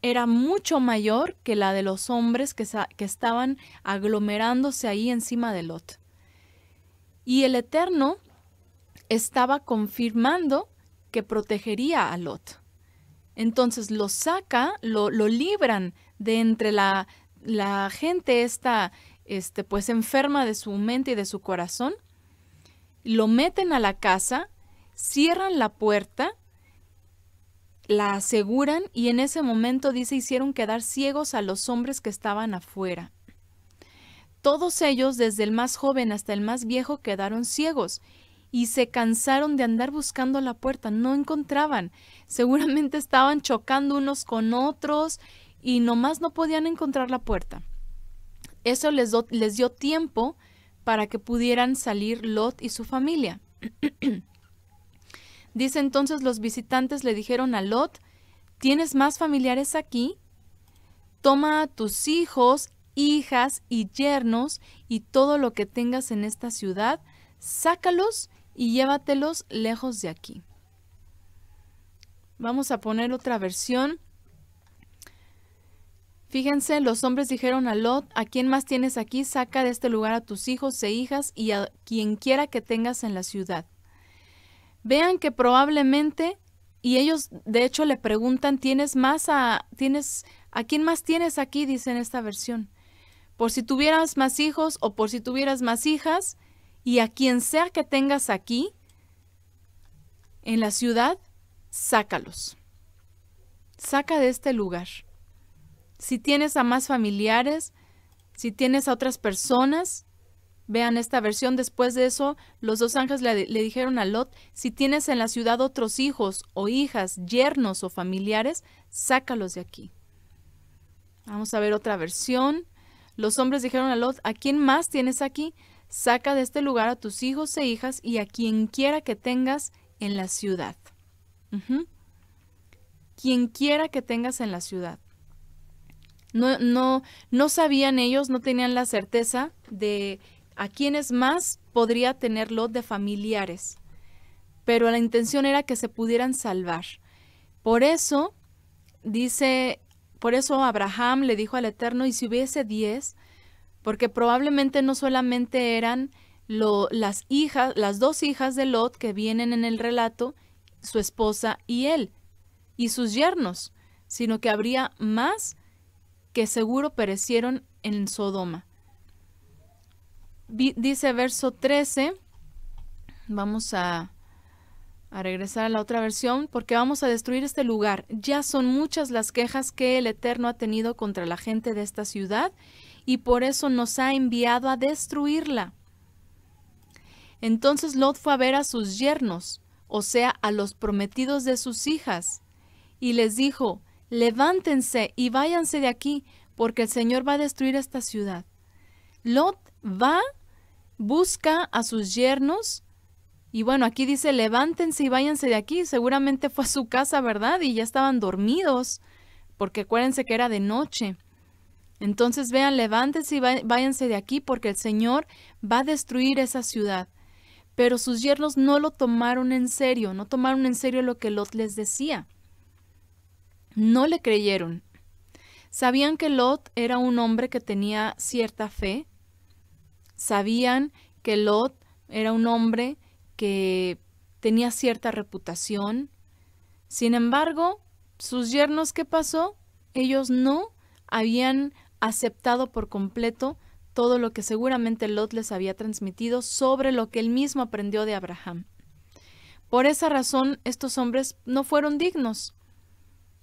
era mucho mayor que la de los hombres que, que estaban aglomerándose ahí encima de Lot. Y el Eterno estaba confirmando que protegería a Lot. Entonces lo saca, lo, libran de entre la, gente esta, este, pues enferma de su mente y de su corazón, lo meten a la casa, cierran la puerta, la aseguran y en ese momento dice hicieron quedar ciegos a los hombres que estaban afuera. Todos ellos, desde el más joven hasta el más viejo, quedaron ciegos y se cansaron de andar buscando la puerta, no encontraban seguramente estaban chocando unos con otros y nomás no podían encontrar la puerta. Eso les, dio tiempo para que pudieran salir Lot y su familia. Dice entonces los visitantes le dijeron a Lot, ¿tienes más familiares aquí? Toma a tus hijos, hijas y yernos y todo lo que tengas en esta ciudad, sácalos y llévatelos lejos de aquí. Vamos a poner otra versión. Fíjense, los hombres dijeron a Lot, ¿a quién más tienes aquí? Saca de este lugar a tus hijos e hijas y a quien quiera que tengas en la ciudad. Vean que probablemente, y ellos de hecho le preguntan, ¿tienes más a, tienes, ¿a quién más tienes aquí? Dice en esta versión. Por si tuvieras más hijos o por si tuvieras más hijas, y a quien sea que tengas aquí, en la ciudad, sácalos. Saca de este lugar. Si tienes a más familiares, si tienes a otras personas, vean esta versión. Después de eso, los dos ángeles le, dijeron a Lot, si tienes en la ciudad otros hijos o hijas, yernos o familiares, sácalos de aquí. Vamos a ver otra versión. Los hombres dijeron a Lot, ¿a quién más tienes aquí? Saca de este lugar a tus hijos e hijas y a quien quiera que tengas en la ciudad. Quien quiera que tengas en la ciudad. No, no, sabían ellos, no tenían la certeza de a quienes más podría tener Lot de familiares, pero la intención era que se pudieran salvar. Por eso, dice, por eso Abraham le dijo al Eterno, y si hubiese diez, porque probablemente no solamente eran lo, las hijas, las dos hijas de Lot que vienen en el relato, su esposa y él, y sus yernos, sino que habría más que seguro perecieron en Sodoma. Dice verso 13, vamos a, a regresar a la otra versión, porque vamos a destruir este lugar. Ya son muchas las quejas que el Eterno ha tenido contra la gente de esta ciudad, y por eso nos ha enviado a destruirla. Entonces Lot fue a ver a sus yernos, o sea, a los prometidos de sus hijas, y les dijo, levántense y váyanse de aquí, porque el Señor va a destruir esta ciudad. Lot va, busca a sus yernos, y bueno, aquí dice, levántense y váyanse de aquí. Seguramente fue a su casa, ¿verdad? Y ya estaban dormidos, porque acuérdense que era de noche. Entonces vean, levántense y váyanse de aquí, porque el Señor va a destruir esa ciudad pero sus yernos no lo tomaron en serio, no tomaron en serio lo que Lot les decía. No le creyeron. Sabían que Lot era un hombre que tenía cierta fe, sabían que Lot era un hombre que tenía cierta reputación, sin embargo, sus yernos, ¿qué pasó? Ellos no habían aceptado por completo todo lo que seguramente Lot les había transmitido sobre lo que él mismo aprendió de Abraham. Por esa razón, estos hombres no fueron dignos.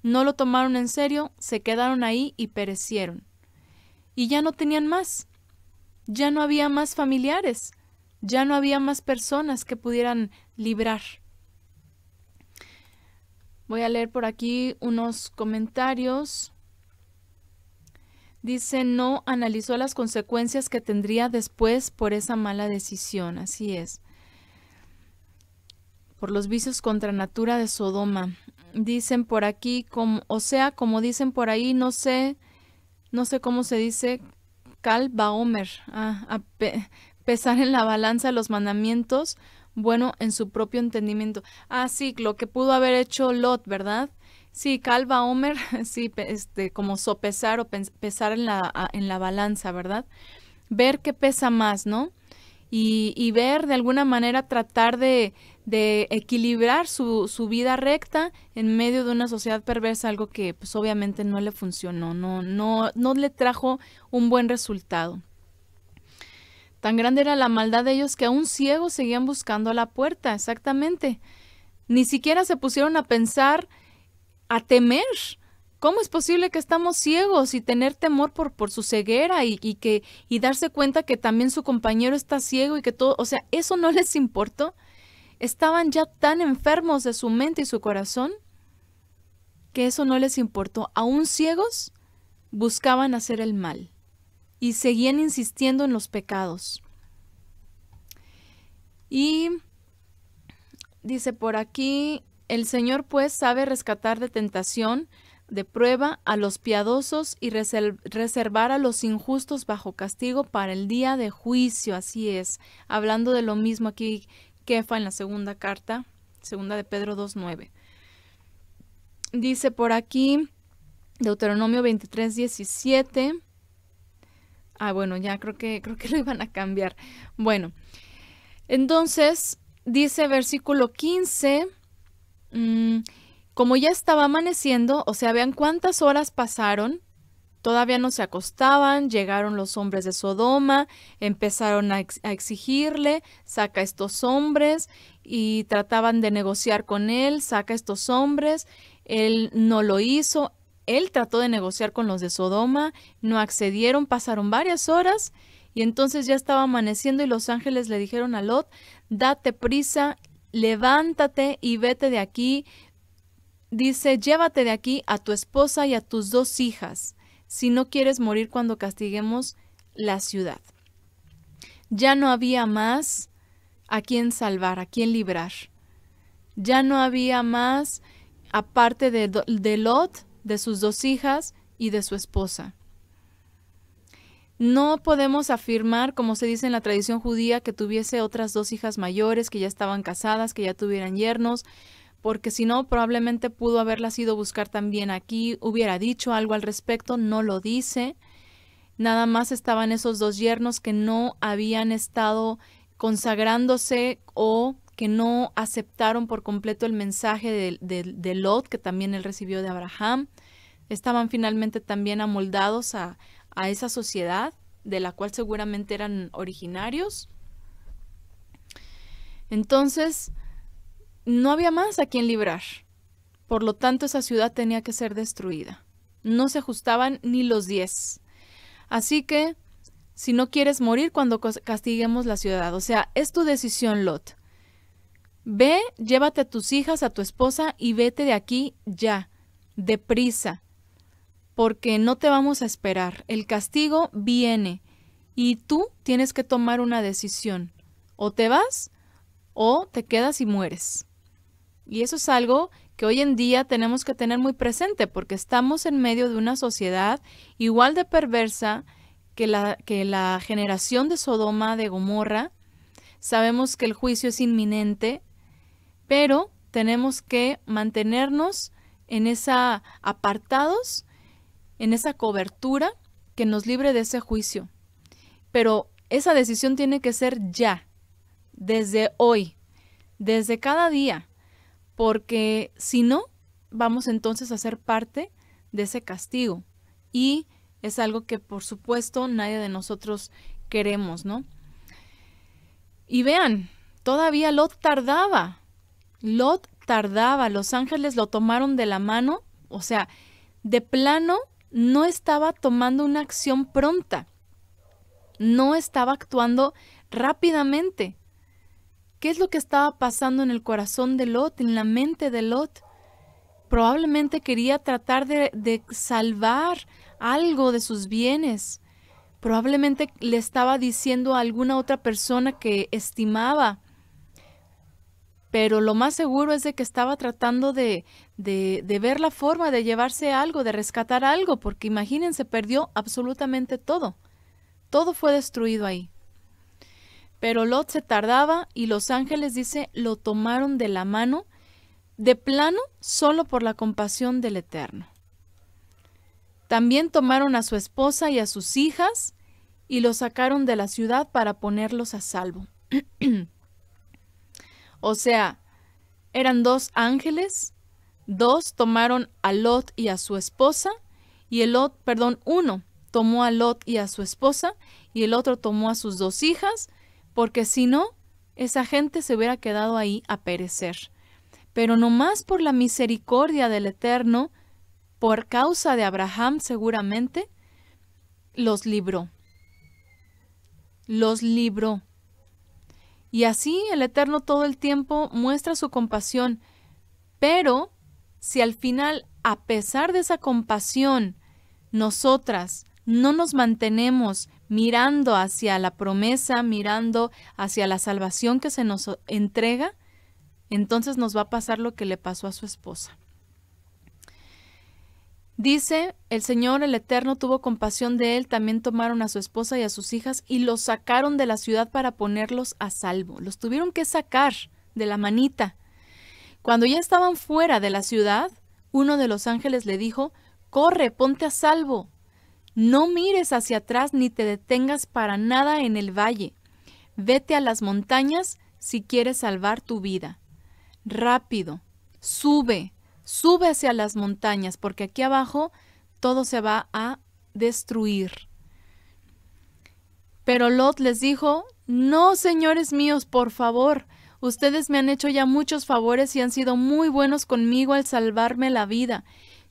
No lo tomaron en serio, se quedaron ahí y perecieron. Y ya no tenían más. Ya no había más familiares. Ya no había más personas que pudieran librar. Voy a leer por aquí unos comentarios. Dice, no analizó las consecuencias que tendría después por esa mala decisión. Así es. Por los vicios contra natura de Sodoma. Dicen por aquí, o sea, como dicen por ahí, no sé, no sé cómo se dice, Cal Baomer, a pesar en la balanza los mandamientos, bueno, en su propio entendimiento. Ah, sí, lo que pudo haber hecho Lot, ¿verdad? Sí, calva Homer, sí, este, como sopesar o pesar en la, en la balanza, ¿verdad? Ver qué pesa más, ¿no? Y, y ver de alguna manera tratar de, equilibrar su, vida recta en medio de una sociedad perversa, algo que pues obviamente no le funcionó, no, no, no le trajo un buen resultado. Tan grande era la maldad de ellos que aún ciegos seguían buscando a la puerta, exactamente. Ni siquiera se pusieron a pensar a temer. ¿Cómo es posible que estamos ciegos y tener temor por, por su ceguera y, y, que y darse cuenta que también su compañero está ciego y que todo, o sea, eso no les importó? Estaban ya tan enfermos de su mente y su corazón que eso no les importó. Aún ciegos buscaban hacer el mal y seguían insistiendo en los pecados. Y dice por aquí, el Señor pues sabe rescatar de tentación, de prueba a los piadosos y reservar a los injustos bajo castigo para el día de juicio. Así es. Hablando de lo mismo aquí, Kefa en la segunda carta, segunda de Pedro 2.9. Dice por aquí, Deuteronomio 23, 17. Ah, bueno, ya creo que, creo que lo iban a cambiar. Bueno, entonces dice versículo 15 Mm, como ya estaba amaneciendo, o sea, vean cuántas horas pasaron, todavía no se acostaban, llegaron los hombres de Sodoma, empezaron a, exigirle, saca estos hombres, y trataban de negociar con él, saca estos hombres, él no lo hizo, él trató de negociar con los de Sodoma, no accedieron, pasaron varias horas, y entonces ya estaba amaneciendo y los ángeles le dijeron a Lot, date prisa, levántate y vete de aquí. Dice, llévate de aquí a tu esposa y a tus dos hijas, si no quieres morir cuando castiguemos la ciudad. Ya no había más a quien salvar, a quien librar. Ya no había más, aparte de, de Lot, de sus dos hijas y de su esposa. No podemos afirmar, como se dice en la tradición judía, que tuviese otras dos hijas mayores, que ya estaban casadas, que ya tuvieran yernos, porque si no, probablemente pudo haberlas ido a buscar también aquí, hubiera dicho algo al respecto, no lo dice. Nada más estaban esos dos yernos que no habían estado consagrándose o que no aceptaron por completo el mensaje de, de Lot, que también él recibió de Abraham. Estaban finalmente también amoldados a, a esa sociedad de la cual seguramente eran originarios. Entonces, no había más a quien librar. Por lo tanto, esa ciudad tenía que ser destruida. No se ajustaban ni los diez. Así que, si no quieres morir cuando castiguemos la ciudad, o sea, es tu decisión, Lot. Ve, llévate a tus hijas, a tu esposa y vete de aquí ya, deprisa porque no te vamos a esperar. El castigo viene y tú tienes que tomar una decisión. O te vas o te quedas y mueres. Y eso es algo que hoy en día tenemos que tener muy presente porque estamos en medio de una sociedad igual de perversa que la, que la generación de Sodoma, de Gomorra. Sabemos que el juicio es inminente, pero tenemos que mantenernos en esa apartados en esa cobertura que nos libre de ese juicio. Pero esa decisión tiene que ser ya, desde hoy, desde cada día, porque si no, vamos entonces a ser parte de ese castigo. Y es algo que por supuesto nadie de nosotros queremos, ¿no? Y vean, todavía Lot tardaba. Lot tardaba. Los ángeles lo tomaron de la mano. O sea, de plano no estaba tomando una acción pronta, no estaba actuando rápidamente. ¿Qué es lo que estaba pasando en el corazón de Lot, en la mente de Lot? Probablemente quería tratar de, de salvar algo de sus bienes. Probablemente le estaba diciendo a alguna otra persona que estimaba, pero lo más seguro es de que estaba tratando de, de, de, ver la forma de llevarse algo, de rescatar algo, porque imagínense, perdió absolutamente todo. Todo fue destruido ahí. Pero Lot se tardaba y los ángeles, dice, lo tomaron de la mano, de plano, solo por la compasión del Eterno. También tomaron a su esposa y a sus hijas y los sacaron de la ciudad para ponerlos a salvo. O sea, eran dos ángeles, dos tomaron a Lot y a su esposa, y el otro, perdón, uno tomó a Lot y a su esposa, y el otro tomó a sus dos hijas, porque si no, esa gente se hubiera quedado ahí a perecer. Pero no más por la misericordia del Eterno, por causa de Abraham seguramente, los libró. Los libró. Y así el Eterno todo el tiempo muestra su compasión. Pero si al final, a pesar de esa compasión, nosotras no nos mantenemos mirando hacia la promesa, mirando hacia la salvación que se nos entrega, entonces nos va a pasar lo que le pasó a su esposa. Dice, el Señor el Eterno tuvo compasión de él, también tomaron a su esposa y a sus hijas y los sacaron de la ciudad para ponerlos a salvo. Los tuvieron que sacar de la manita. Cuando ya estaban fuera de la ciudad, uno de los ángeles le dijo, Corre, ponte a salvo. No mires hacia atrás ni te detengas para nada en el valle. Vete a las montañas si quieres salvar tu vida. Rápido, sube, sube hacia las montañas, porque aquí abajo todo se va a destruir. Pero Lot les dijo, no, señores míos, por favor, ustedes me han hecho ya muchos favores y han sido muy buenos conmigo al salvarme la vida.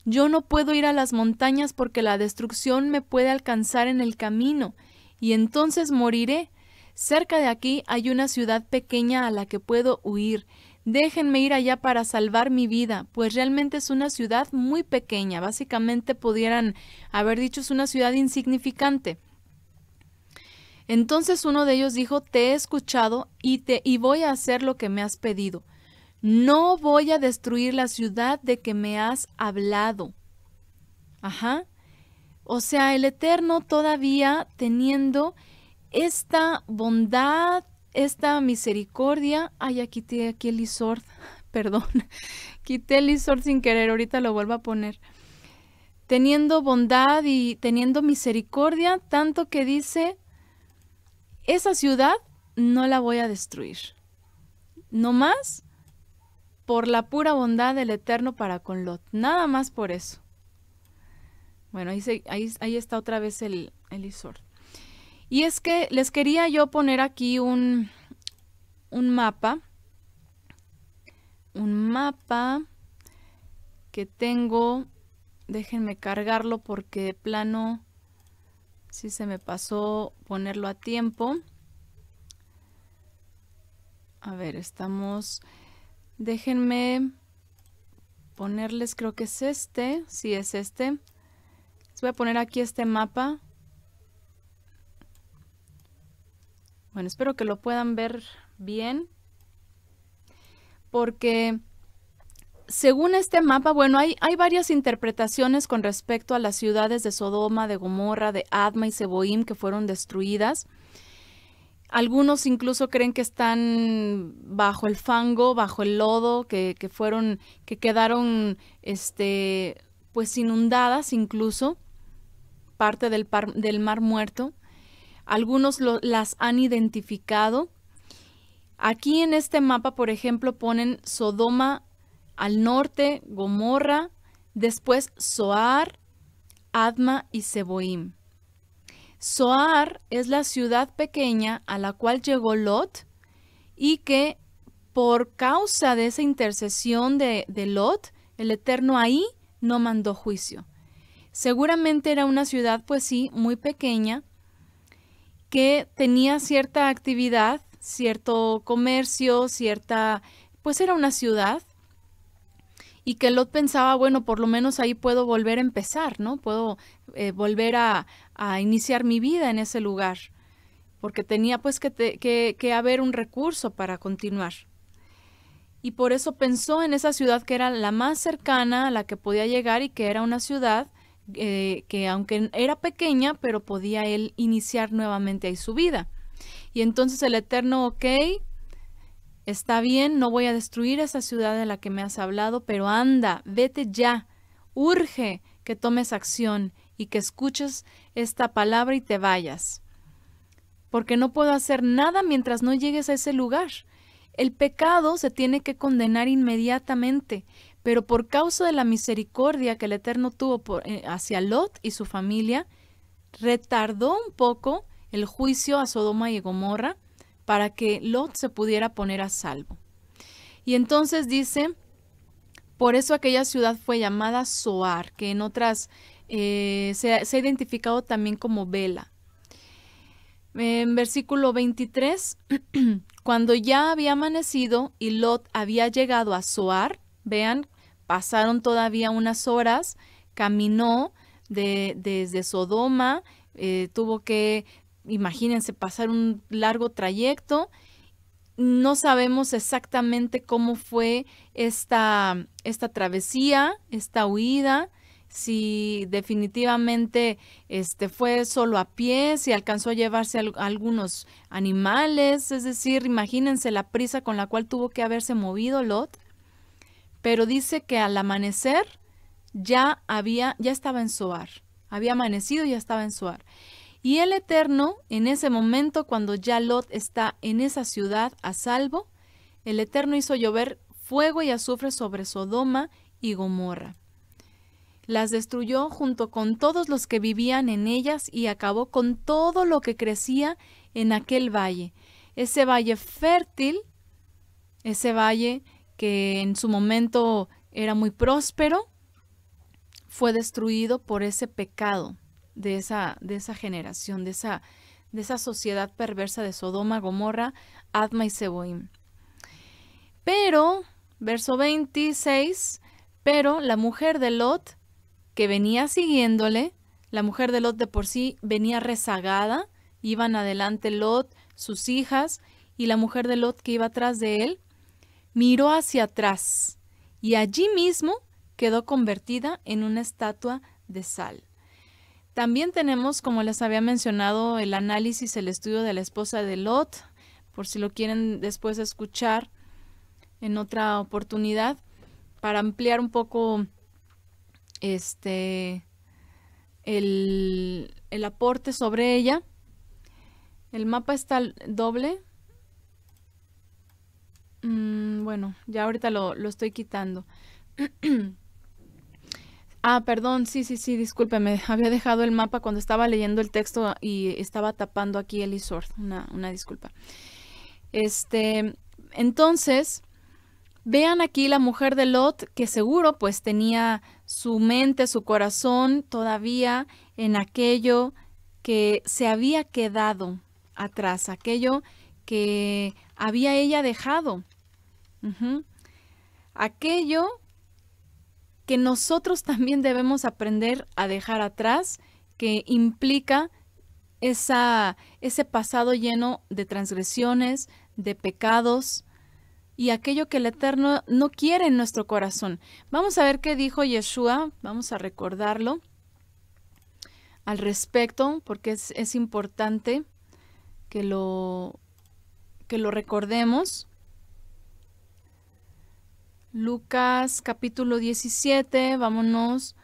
Yo no puedo ir a las montañas porque la destrucción me puede alcanzar en el camino, y entonces moriré. Cerca de aquí hay una ciudad pequeña a la que puedo huir, déjenme ir allá para salvar mi vida, pues realmente es una ciudad muy pequeña, básicamente pudieran haber dicho es una ciudad insignificante. Entonces uno de ellos dijo, te he escuchado y, te, y voy a hacer lo que me has pedido. No voy a destruir la ciudad de que me has hablado. Ajá. O sea, el Eterno todavía teniendo esta bondad esta misericordia, ay, ya quité aquí el Isord, perdón, quité el Isord sin querer, ahorita lo vuelvo a poner. Teniendo bondad y teniendo misericordia, tanto que dice, esa ciudad no la voy a destruir. No más por la pura bondad del Eterno para con Lot. Nada más por eso. Bueno, ahí, ahí, está otra vez el, el y es que les quería yo poner aquí un, mapa, un mapa que tengo, déjenme cargarlo porque de plano si sí se me pasó ponerlo a tiempo. A ver, estamos, déjenme ponerles, creo que es este, si sí, es este. Les voy a poner aquí este mapa Bueno, espero que lo puedan ver bien. Porque según este mapa, bueno, hay, varias interpretaciones con respecto a las ciudades de Sodoma, de Gomorra, de Adma y Seboim que fueron destruidas. Algunos incluso creen que están bajo el fango, bajo el lodo, que, que fueron, que quedaron este, pues inundadas incluso, parte del, del mar muerto. Algunos las han identificado. Aquí en este mapa, por ejemplo, ponen Sodoma al norte, Gomorra, después Soar, Adma y Seboim. Soar es la ciudad pequeña a la cual llegó Lot y que por causa de esa intercesión de, de Lot, el Eterno ahí no mandó juicio. Seguramente era una ciudad, pues sí, muy pequeña, que tenía cierta actividad, cierto comercio, cierta, pues era una ciudad, y que Lot pensaba, bueno, por lo menos ahí puedo volver a empezar, ¿no? Puedo eh, volver a, iniciar mi vida en ese lugar, porque tenía pues que haber un recurso para continuar. Y por eso pensó en esa ciudad que era la más cercana a la que podía llegar y que era una ciudad eh, que aunque era pequeña, pero podía él iniciar nuevamente ahí su vida. Y entonces el Eterno, ok, está bien, no voy a destruir esa ciudad de la que me has hablado, pero anda, vete ya, urge que tomes acción y que escuches esta palabra y te vayas. Porque no puedo hacer nada mientras no llegues a ese lugar. El pecado se tiene que condenar inmediatamente, pero por causa de la misericordia que el Eterno tuvo eh, hacia Lot y su familia, retardó un poco el juicio a Sodoma y Gomorra para que Lot se pudiera poner a salvo. Y entonces dice, por eso aquella ciudad fue llamada Soar, que en otras eh, se, ha identificado también como Vela. En versículo 23, cuando ya había amanecido y Lot había llegado a Soar, vean Pasaron todavía unas horas, caminó desde Sodoma, eh, tuvo que, imagínense, pasar un largo trayecto. No sabemos exactamente cómo fue esta, esta travesía, esta huida, si definitivamente este, fue solo a pie, si alcanzó a llevarse algunos animales, es decir, imagínense la prisa con la cual tuvo que haberse movido Lot pero dice que al amanecer ya había, ya estaba en Soar, había amanecido y ya estaba en Soar. Y el Eterno, en ese momento, cuando ya Lot está en esa ciudad a salvo, el Eterno hizo llover fuego y azufre sobre Sodoma y Gomorra. Las destruyó junto con todos los que vivían en ellas y acabó con todo lo que crecía en aquel valle. Ese valle fértil, ese valle que en su momento era muy próspero, fue destruido por ese pecado de esa, de esa generación, de esa, de esa sociedad perversa de Sodoma, Gomorra, Adma y Seboim. Pero, verso 26, pero la mujer de Lot, que venía siguiéndole, la mujer de Lot de por sí venía rezagada, iban adelante Lot, sus hijas, y la mujer de Lot que iba atrás de él, miró hacia atrás y allí mismo quedó convertida en una estatua de sal. También tenemos, como les había mencionado, el análisis, el estudio de la esposa de Lot, por si lo quieren después escuchar en otra oportunidad, para ampliar un poco este el, el aporte sobre ella. El mapa está doble, Mm, bueno, ya ahorita lo, lo estoy quitando. ah, perdón, sí, sí, sí, me Había dejado el mapa cuando estaba leyendo el texto y estaba tapando aquí el e Una, una disculpa. Este, entonces, vean aquí la mujer de Lot, que seguro pues tenía su mente, su corazón todavía en aquello que se había quedado atrás, aquello que había ella dejado. Aquello que nosotros también debemos aprender a dejar atrás, que implica esa, ese pasado lleno de transgresiones, de pecados y aquello que el Eterno no quiere en nuestro corazón. Vamos a ver qué dijo Yeshua, vamos a recordarlo al respecto, porque es, es importante que lo, que lo recordemos. Lucas capítulo 17, vámonos.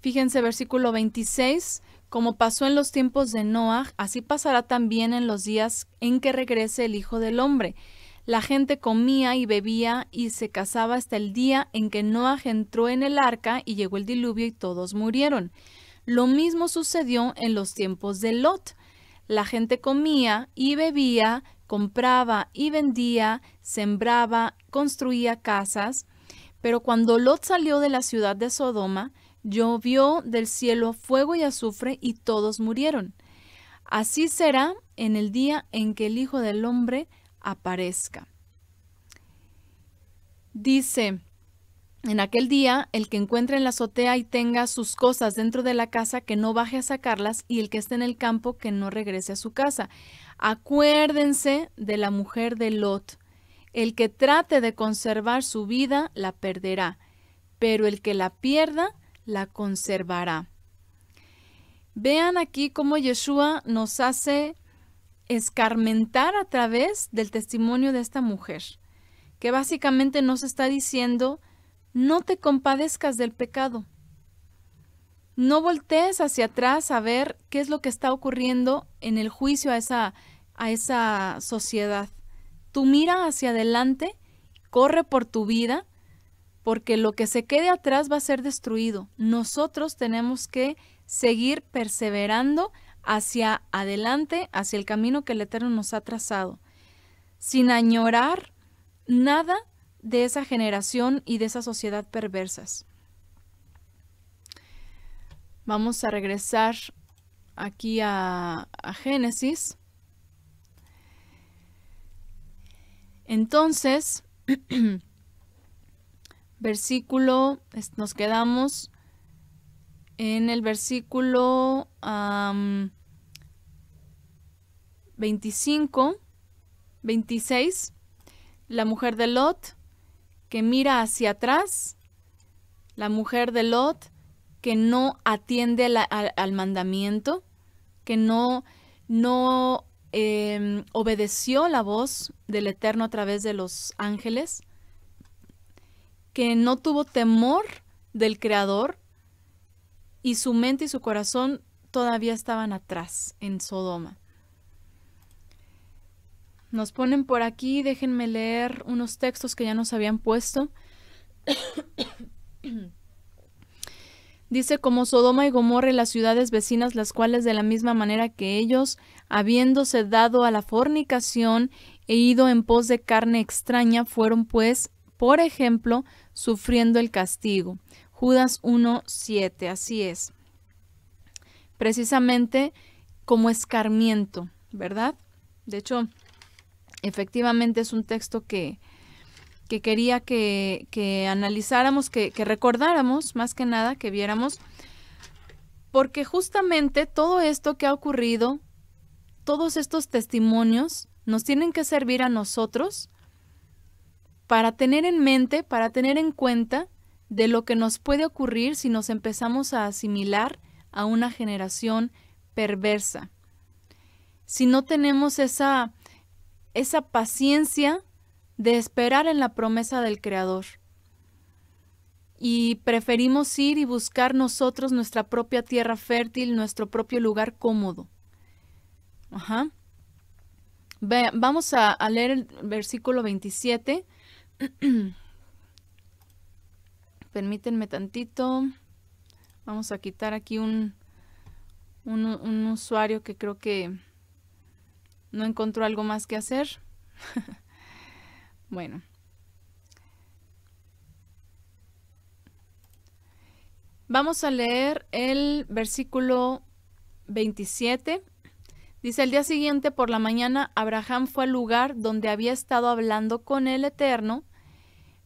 Fíjense versículo 26, como pasó en los tiempos de Noah, así pasará también en los días en que regrese el Hijo del Hombre. La gente comía y bebía y se casaba hasta el día en que Noah entró en el arca y llegó el diluvio y todos murieron. Lo mismo sucedió en los tiempos de Lot. La gente comía y bebía, compraba y vendía, sembraba, construía casas. Pero cuando Lot salió de la ciudad de Sodoma, llovió del cielo fuego y azufre y todos murieron. Así será en el día en que el Hijo del Hombre aparezca. Dice, en aquel día, el que encuentre en la azotea y tenga sus cosas dentro de la casa, que no baje a sacarlas, y el que esté en el campo, que no regrese a su casa. Acuérdense de la mujer de Lot. El que trate de conservar su vida la perderá, pero el que la pierda la conservará. Vean aquí cómo Yeshua nos hace escarmentar a través del testimonio de esta mujer, que básicamente nos está diciendo, no te compadezcas del pecado, no voltees hacia atrás a ver qué es lo que está ocurriendo en el juicio a esa, a esa sociedad. Tú mira hacia adelante, corre por tu vida, porque lo que se quede atrás va a ser destruido. Nosotros tenemos que seguir perseverando hacia adelante, hacia el camino que el Eterno nos ha trazado, sin añorar nada de esa generación y de esa sociedad perversas. Vamos a regresar aquí a, Génesis. Entonces, versículo, nos quedamos en el versículo 25, 26, la mujer de Lot que mira hacia atrás, la mujer de Lot que no atiende al, mandamiento, que no, no em, obedeció la voz del Eterno a través de los ángeles, que no tuvo temor del Creador y su mente y su corazón todavía estaban atrás en Sodoma. Nos ponen por aquí, déjenme leer unos textos que ya nos habían puesto. Dice como Sodoma y Gomorra las ciudades vecinas, las cuales de la misma manera que ellos, habiéndose dado a la fornicación e ido en pos de carne extraña, fueron pues, por ejemplo, sufriendo el castigo. Judas 1.7, así es. Precisamente como escarmiento, ¿verdad? De hecho, efectivamente es un texto que, que quería que, analizáramos, que, que recordáramos, más que nada, que viéramos, porque justamente todo esto que ha ocurrido, todos estos testimonios, nos tienen que servir a nosotros para tener en mente, para tener en cuenta de lo que nos puede ocurrir si nos empezamos a asimilar a una generación perversa. Si no tenemos esa, esa paciencia de esperar en la promesa del Creador. Y preferimos ir y buscar nosotros nuestra propia tierra fértil, nuestro propio lugar cómodo. Ajá. vamos a, leer el versículo 27. Permítanme tantito. Vamos a quitar aquí un, un, un usuario que creo que no encontró algo más que hacer. Bueno. Vamos a leer el versículo 27. Dice, el día siguiente por la mañana, Abraham fue al lugar donde había estado hablando con el Eterno,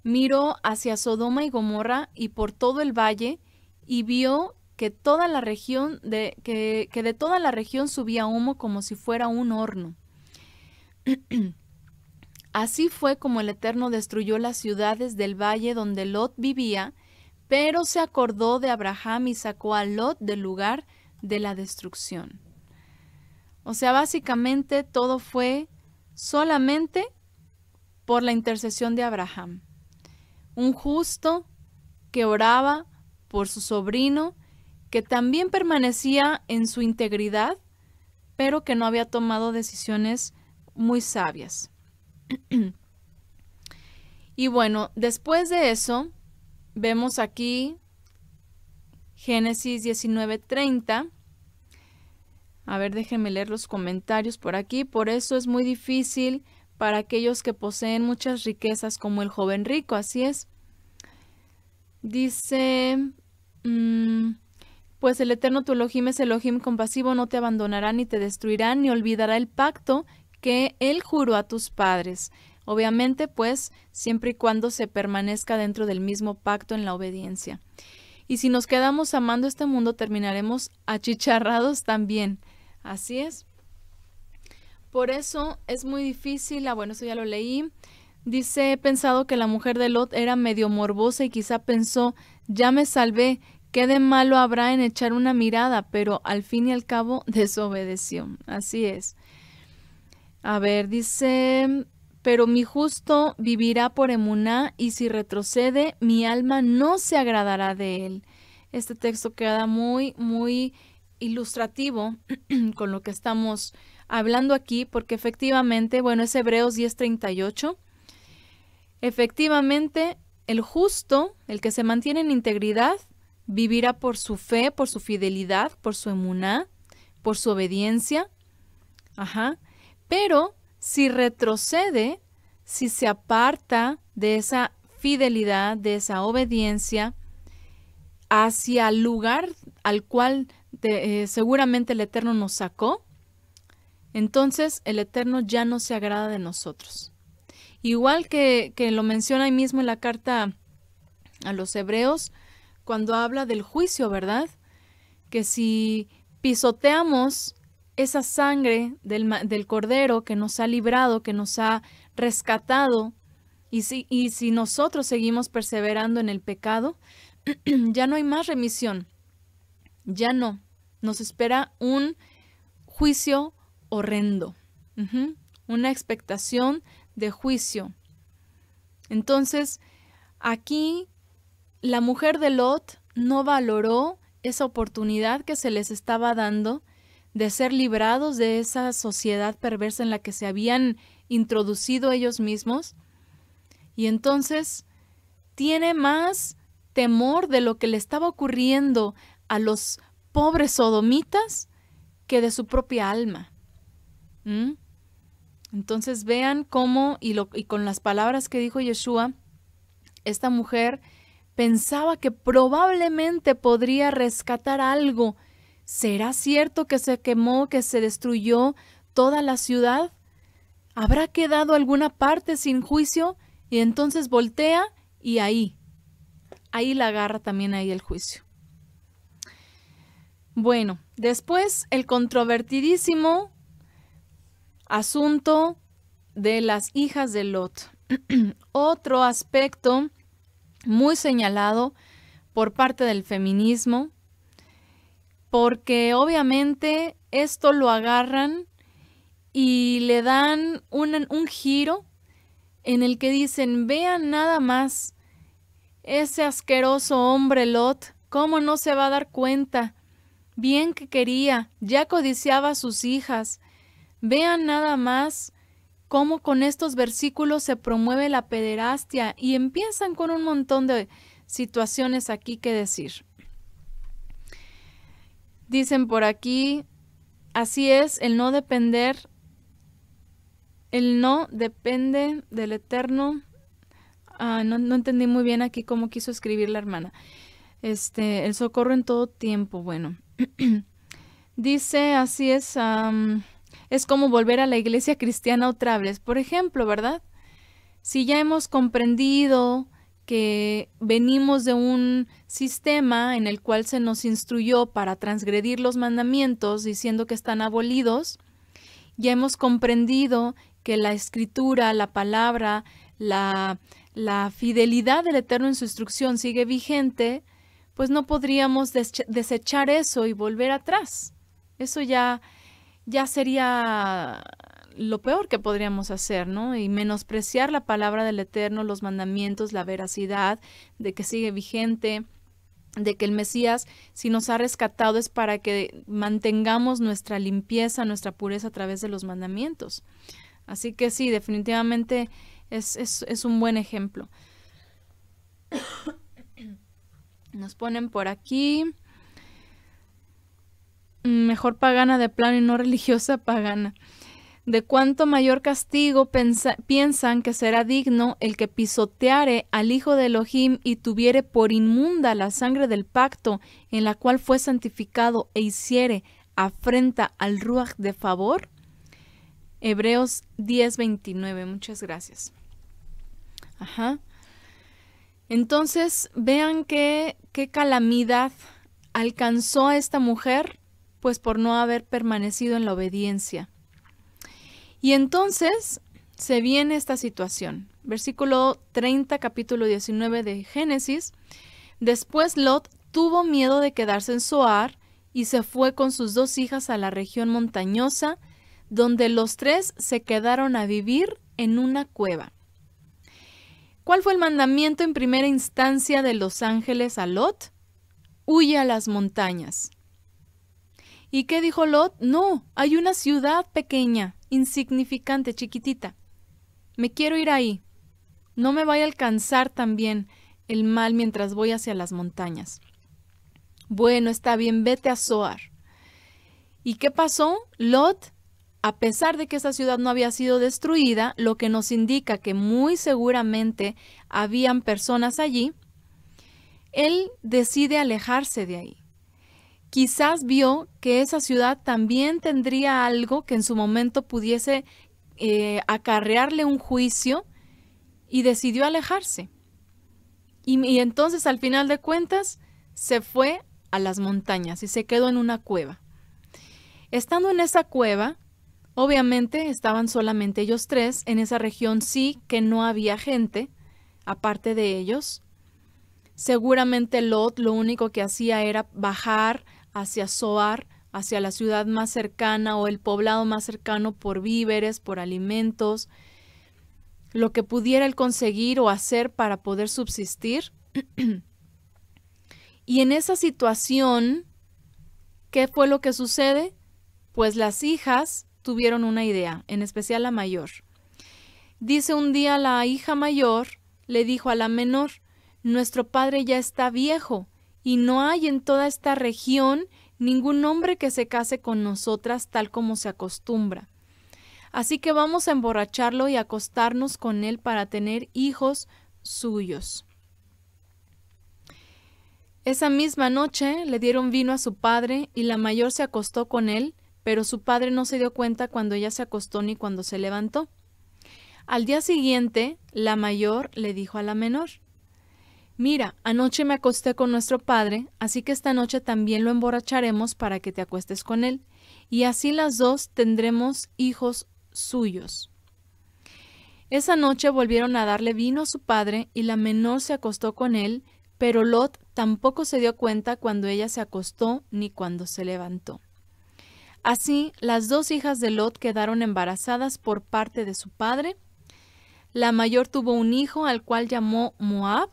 miró hacia Sodoma y Gomorra y por todo el valle, y vio que toda la región de, que de toda la región subía humo como si fuera un horno. Así fue como el Eterno destruyó las ciudades del valle donde Lot vivía, pero se acordó de Abraham y sacó a Lot del lugar de la destrucción. O sea, básicamente todo fue solamente por la intercesión de Abraham. Un justo que oraba por su sobrino, que también permanecía en su integridad, pero que no había tomado decisiones muy sabias y bueno, después de eso, vemos aquí Génesis 19:30. A ver, déjenme leer los comentarios por aquí. Por eso es muy difícil para aquellos que poseen muchas riquezas como el joven rico, así es. Dice, mm, pues el eterno tu Elohim es Elohim compasivo, no te abandonará ni te destruirá, ni olvidará el pacto que Él juró a tus padres. Obviamente, pues, siempre y cuando se permanezca dentro del mismo pacto en la obediencia. Y si nos quedamos amando este mundo, terminaremos achicharrados también. Así es. Por eso es muy difícil, ah, bueno, eso ya lo leí. Dice, he pensado que la mujer de Lot era medio morbosa y quizá pensó, ya me salvé, qué de malo habrá en echar una mirada, pero al fin y al cabo desobedeció. Así es. A ver, dice, pero mi justo vivirá por emuná y si retrocede, mi alma no se agradará de él. Este texto queda muy, muy ilustrativo con lo que estamos hablando aquí, porque efectivamente, bueno, es Hebreos 10:38. Efectivamente, el justo, el que se mantiene en integridad, vivirá por su fe, por su fidelidad, por su emuná, por su obediencia. Ajá. Pero si retrocede, si se aparta de esa fidelidad, de esa obediencia hacia el lugar al cual eh, seguramente el Eterno nos sacó, entonces el Eterno ya no se agrada de nosotros. Igual que, que lo menciona ahí mismo en la carta a los hebreos, cuando habla del juicio, ¿verdad? Que si pisoteamos esa sangre del, Cordero que nos ha librado, que nos ha rescatado, y si, y si nosotros seguimos perseverando en el pecado, ya no hay más remisión, ya no. Nos espera un juicio horrendo, una expectación de juicio. Entonces, aquí la mujer de Lot no valoró esa oportunidad que se les estaba dando de ser librados de esa sociedad perversa en la que se habían introducido ellos mismos. Y entonces tiene más temor de lo que le estaba ocurriendo a los pobres sodomitas que de su propia alma. ¿Mm? Entonces vean cómo, y, y con las palabras que dijo Yeshua, esta mujer pensaba que probablemente podría rescatar algo ¿Será cierto que se quemó, que se destruyó toda la ciudad? ¿Habrá quedado alguna parte sin juicio? Y entonces voltea y ahí, ahí la agarra también ahí el juicio. Bueno, después el controvertidísimo asunto de las hijas de Lot. Otro aspecto muy señalado por parte del feminismo porque obviamente esto lo agarran y le dan un, giro en el que dicen, vean nada más ese asqueroso hombre Lot, cómo no se va a dar cuenta, bien que quería, ya codiciaba a sus hijas, vean nada más cómo con estos versículos se promueve la pederastia y empiezan con un montón de situaciones aquí que decir. Dicen por aquí, así es, el no depender, el no depende del eterno. Ah, no, entendí muy bien aquí cómo quiso escribir la hermana. Este, el socorro en todo tiempo, bueno. Dice, así es, es como volver a la iglesia cristiana otra vez, por ejemplo, ¿verdad? Si ya hemos comprendido que venimos de un sistema en el cual se nos instruyó para transgredir los mandamientos diciendo que están abolidos, y hemos comprendido que la escritura, la palabra, la, fidelidad del Eterno en su instrucción sigue vigente, pues no podríamos desechar eso y volver atrás. Eso ya, ya sería lo peor que podríamos hacer, ¿no? Y menospreciar la palabra del Eterno, los mandamientos, la veracidad de que sigue vigente, de que el Mesías, si nos ha rescatado, es para que mantengamos nuestra limpieza, nuestra pureza a través de los mandamientos. Así que sí, definitivamente es, un buen ejemplo. Nos ponen por aquí. Mm, mejor pagana de plano y no religiosa pagana de cuánto mayor castigo piensan que será digno el que pisoteare al Hijo de Elohim y tuviere por inmunda la sangre del pacto en la cual fue santificado e hiciere afrenta al Ruach de favor? Hebreos 10:29. Muchas gracias. Ajá. Entonces, vean qué calamidad alcanzó a esta mujer, pues por no haber permanecido en la obediencia. Y entonces se viene esta situación. Versículo 30, capítulo 19 de Génesis. Después Lot tuvo miedo de quedarse en Soar y se fue con sus dos hijas a la región montañosa, donde los tres se quedaron a vivir en una cueva. ¿Cuál fue el mandamiento en primera instancia de los ángeles a Lot? Huye a las montañas. ¿Y qué dijo Lot? No, hay una ciudad pequeña insignificante, chiquitita. Me quiero ir ahí. No me vaya a alcanzar también el mal mientras voy hacia las montañas. Bueno, está bien, vete a Zoar. ¿Y qué pasó? Lot, a pesar de que esa ciudad no había sido destruida, lo que nos indica que muy seguramente habían personas allí, él decide alejarse de ahí quizás vio que esa ciudad también tendría algo que en su momento pudiese eh, acarrearle un juicio y decidió alejarse. Y, y entonces al final de cuentas se fue a las montañas y se quedó en una cueva. Estando en esa cueva, obviamente estaban solamente ellos tres, en esa región sí que no había gente, aparte de ellos. Seguramente Lot lo único que hacía era bajar hacia Soar, hacia la ciudad más cercana o el poblado más cercano por víveres, por alimentos, lo que pudiera él conseguir o hacer para poder subsistir. y en esa situación, ¿qué fue lo que sucede? Pues las hijas tuvieron una idea, en especial la mayor. Dice un día la hija mayor, le dijo a la menor, nuestro padre ya está viejo, y no hay en toda esta región ningún hombre que se case con nosotras tal como se acostumbra. Así que vamos a emborracharlo y acostarnos con él para tener hijos suyos. Esa misma noche le dieron vino a su padre y la mayor se acostó con él, pero su padre no se dio cuenta cuando ella se acostó ni cuando se levantó. Al día siguiente, la mayor le dijo a la menor, Mira, anoche me acosté con nuestro padre, así que esta noche también lo emborracharemos para que te acuestes con él, y así las dos tendremos hijos suyos. Esa noche volvieron a darle vino a su padre, y la menor se acostó con él, pero Lot tampoco se dio cuenta cuando ella se acostó ni cuando se levantó. Así, las dos hijas de Lot quedaron embarazadas por parte de su padre. La mayor tuvo un hijo al cual llamó Moab,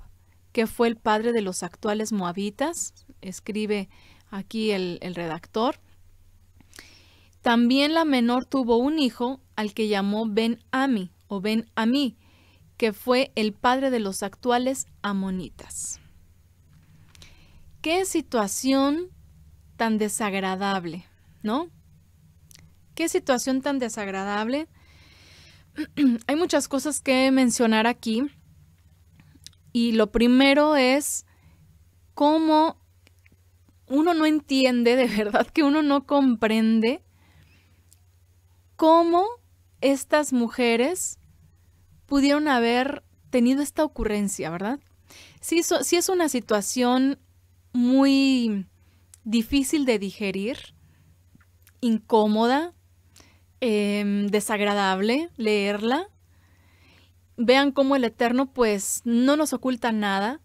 que fue el padre de los actuales moabitas, escribe aquí el, redactor. También la menor tuvo un hijo al que llamó Ben Ami o Ben Ami, que fue el padre de los actuales amonitas. Qué situación tan desagradable, ¿no? Qué situación tan desagradable. Hay muchas cosas que mencionar aquí. Y lo primero es cómo uno no entiende, de verdad que uno no comprende cómo estas mujeres pudieron haber tenido esta ocurrencia, ¿verdad? Sí, es una situación muy difícil de digerir, incómoda, em, desagradable leerla, vean cómo el Eterno pues no nos oculta nada.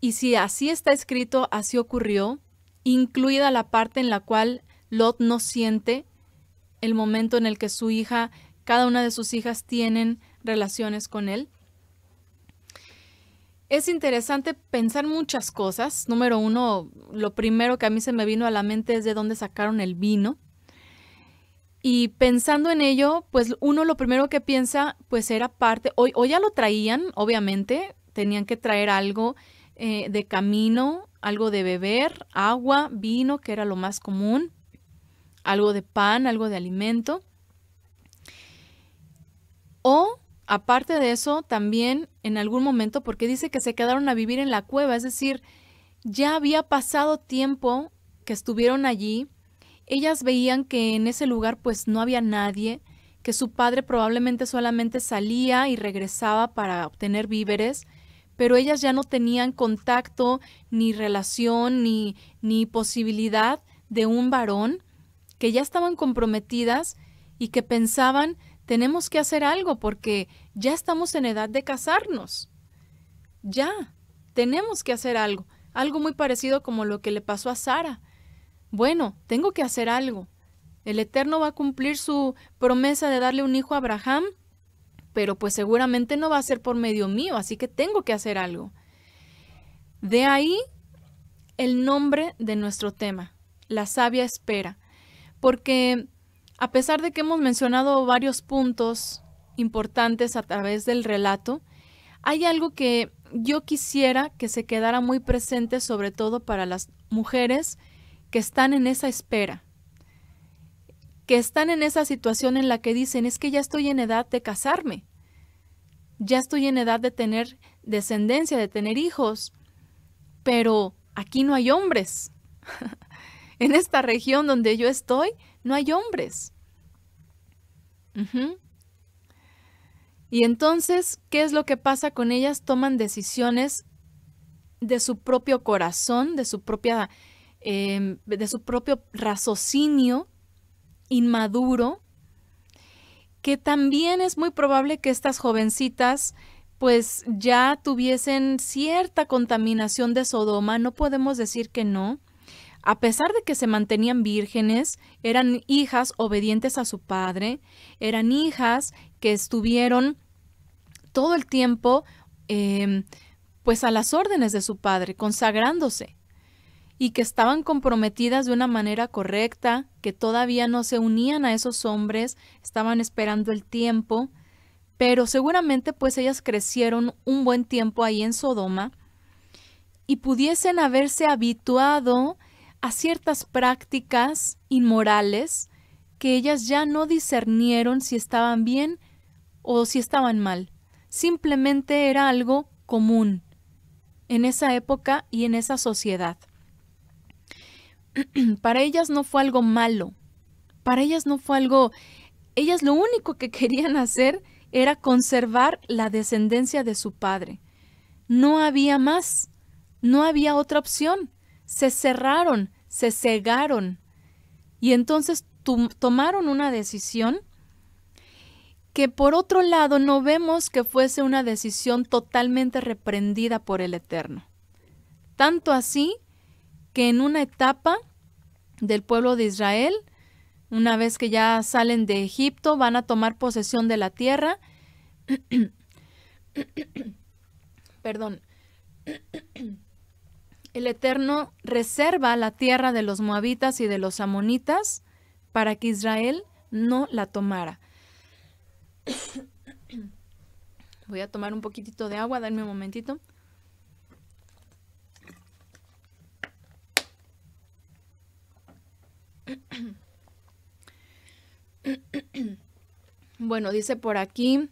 Y si así está escrito, así ocurrió, incluida la parte en la cual Lot no siente el momento en el que su hija, cada una de sus hijas tienen relaciones con él. Es interesante pensar muchas cosas. Número uno, lo primero que a mí se me vino a la mente es de dónde sacaron el vino. Y pensando en ello, pues uno lo primero que piensa, pues era parte, o, ya lo traían, obviamente, tenían que traer algo eh, de camino, algo de beber, agua, vino, que era lo más común, algo de pan, algo de alimento. O, aparte de eso, también en algún momento, porque dice que se quedaron a vivir en la cueva, es decir, ya había pasado tiempo que estuvieron allí ellas veían que en ese lugar pues no había nadie, que su padre probablemente solamente salía y regresaba para obtener víveres, pero ellas ya no tenían contacto, ni relación, ni, ni posibilidad de un varón, que ya estaban comprometidas y que pensaban, tenemos que hacer algo porque ya estamos en edad de casarnos. Ya, tenemos que hacer algo, algo muy parecido como lo que le pasó a Sara bueno, tengo que hacer algo. El Eterno va a cumplir su promesa de darle un hijo a Abraham, pero pues seguramente no va a ser por medio mío, así que tengo que hacer algo. De ahí el nombre de nuestro tema, la sabia espera, porque a pesar de que hemos mencionado varios puntos importantes a través del relato, hay algo que yo quisiera que se quedara muy presente, sobre todo para las mujeres, que están en esa espera, que están en esa situación en la que dicen, es que ya estoy en edad de casarme, ya estoy en edad de tener descendencia, de tener hijos, pero aquí no hay hombres. en esta región donde yo estoy, no hay hombres. Y entonces, ¿qué es lo que pasa con ellas? Toman decisiones de su propio corazón, de su propia Em, de su propio raciocinio inmaduro, que también es muy probable que estas jovencitas pues ya tuviesen cierta contaminación de Sodoma, no podemos decir que no. A pesar de que se mantenían vírgenes, eran hijas obedientes a su padre, eran hijas que estuvieron todo el tiempo em, pues a las órdenes de su padre, consagrándose y que estaban comprometidas de una manera correcta, que todavía no se unían a esos hombres, estaban esperando el tiempo, pero seguramente pues ellas crecieron un buen tiempo ahí en Sodoma y pudiesen haberse habituado a ciertas prácticas inmorales que ellas ya no discernieron si estaban bien o si estaban mal. Simplemente era algo común en esa época y en esa sociedad. para ellas no fue algo malo, para ellas no fue algo, ellas lo único que querían hacer era conservar la descendencia de su padre. No había más, no había otra opción. Se cerraron, se cegaron. Y entonces tomaron una decisión que por otro lado no vemos que fuese una decisión totalmente reprendida por el Eterno. Tanto así que en una etapa del pueblo de Israel, una vez que ya salen de Egipto, van a tomar posesión de la tierra. Perdón. El Eterno reserva la tierra de los moabitas y de los amonitas para que Israel no la tomara. Voy a tomar un poquitito de agua, denme un momentito. bueno, dice por aquí,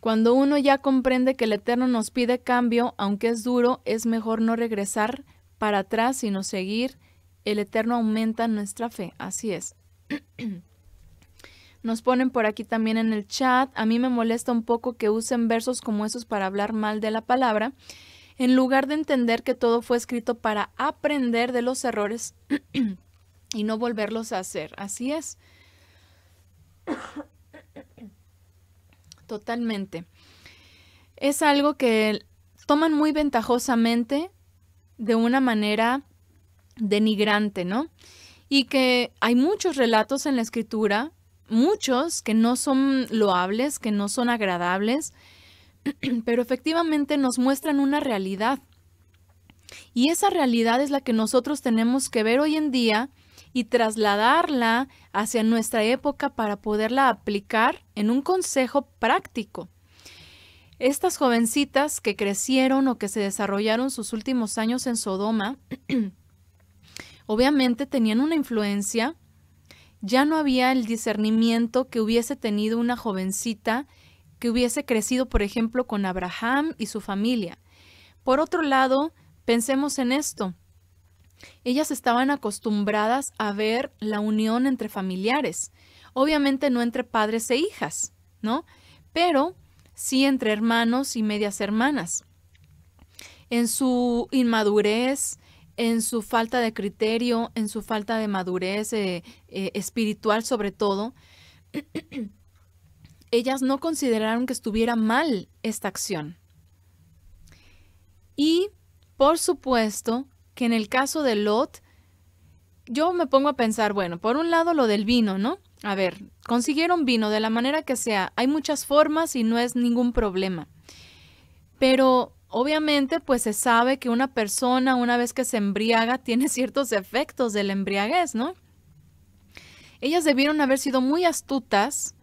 cuando uno ya comprende que el Eterno nos pide cambio, aunque es duro, es mejor no regresar para atrás, sino seguir. El Eterno aumenta nuestra fe. Así es. Nos ponen por aquí también en el chat. A mí me molesta un poco que usen versos como esos para hablar mal de la palabra, en lugar de entender que todo fue escrito para aprender de los errores y no volverlos a hacer. Así es. Totalmente. Es algo que toman muy ventajosamente de una manera denigrante, ¿no? Y que hay muchos relatos en la escritura, muchos que no son loables, que no son agradables, pero efectivamente nos muestran una realidad. Y esa realidad es la que nosotros tenemos que ver hoy en día y trasladarla hacia nuestra época para poderla aplicar en un consejo práctico. Estas jovencitas que crecieron o que se desarrollaron sus últimos años en Sodoma, obviamente tenían una influencia, ya no había el discernimiento que hubiese tenido una jovencita que hubiese crecido, por ejemplo, con Abraham y su familia. Por otro lado, pensemos en esto ellas estaban acostumbradas a ver la unión entre familiares, obviamente no entre padres e hijas, ¿no? Pero sí entre hermanos y medias hermanas. En su inmadurez, en su falta de criterio, en su falta de madurez eh, eh, espiritual sobre todo, ellas no consideraron que estuviera mal esta acción. Y, por supuesto, que en el caso de Lot, yo me pongo a pensar, bueno, por un lado lo del vino, ¿no? A ver, consiguieron vino de la manera que sea, hay muchas formas y no es ningún problema. Pero obviamente pues se sabe que una persona una vez que se embriaga tiene ciertos efectos de la embriaguez, ¿no? Ellas debieron haber sido muy astutas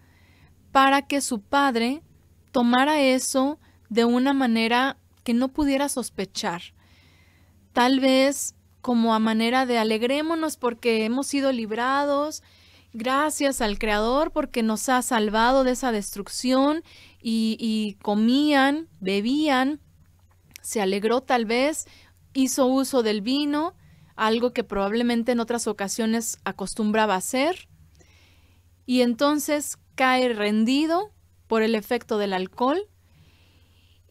para que su padre tomara eso de una manera que no pudiera sospechar tal vez como a manera de alegrémonos porque hemos sido librados, gracias al Creador porque nos ha salvado de esa destrucción y, comían, bebían, se alegró tal vez, hizo uso del vino, algo que probablemente en otras ocasiones acostumbraba hacer, y entonces cae rendido por el efecto del alcohol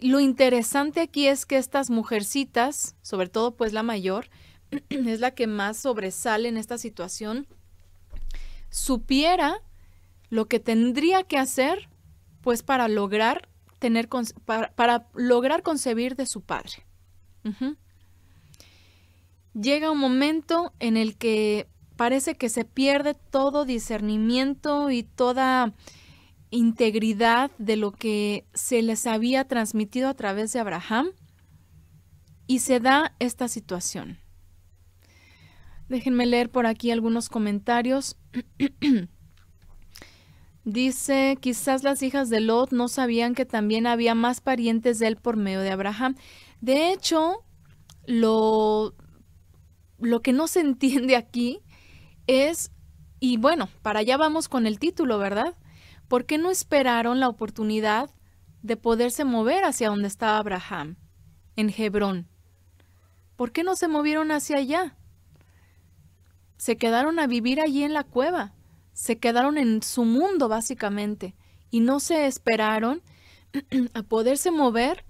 lo interesante aquí es que estas mujercitas, sobre todo pues la mayor, es la que más sobresale en esta situación, supiera lo que tendría que hacer pues para lograr tener para, lograr concebir de su padre. Llega un momento en el que parece que se pierde todo discernimiento y toda integridad de lo que se les había transmitido a través de Abraham y se da esta situación. Déjenme leer por aquí algunos comentarios. Dice, quizás las hijas de Lot no sabían que también había más parientes de él por medio de Abraham. De hecho, lo, lo que no se entiende aquí es, y bueno, para allá vamos con el título, ¿verdad? ¿por qué no esperaron la oportunidad de poderse mover hacia donde estaba Abraham, en Hebrón? ¿Por qué no se movieron hacia allá? Se quedaron a vivir allí en la cueva, se quedaron en su mundo básicamente y no se esperaron a poderse mover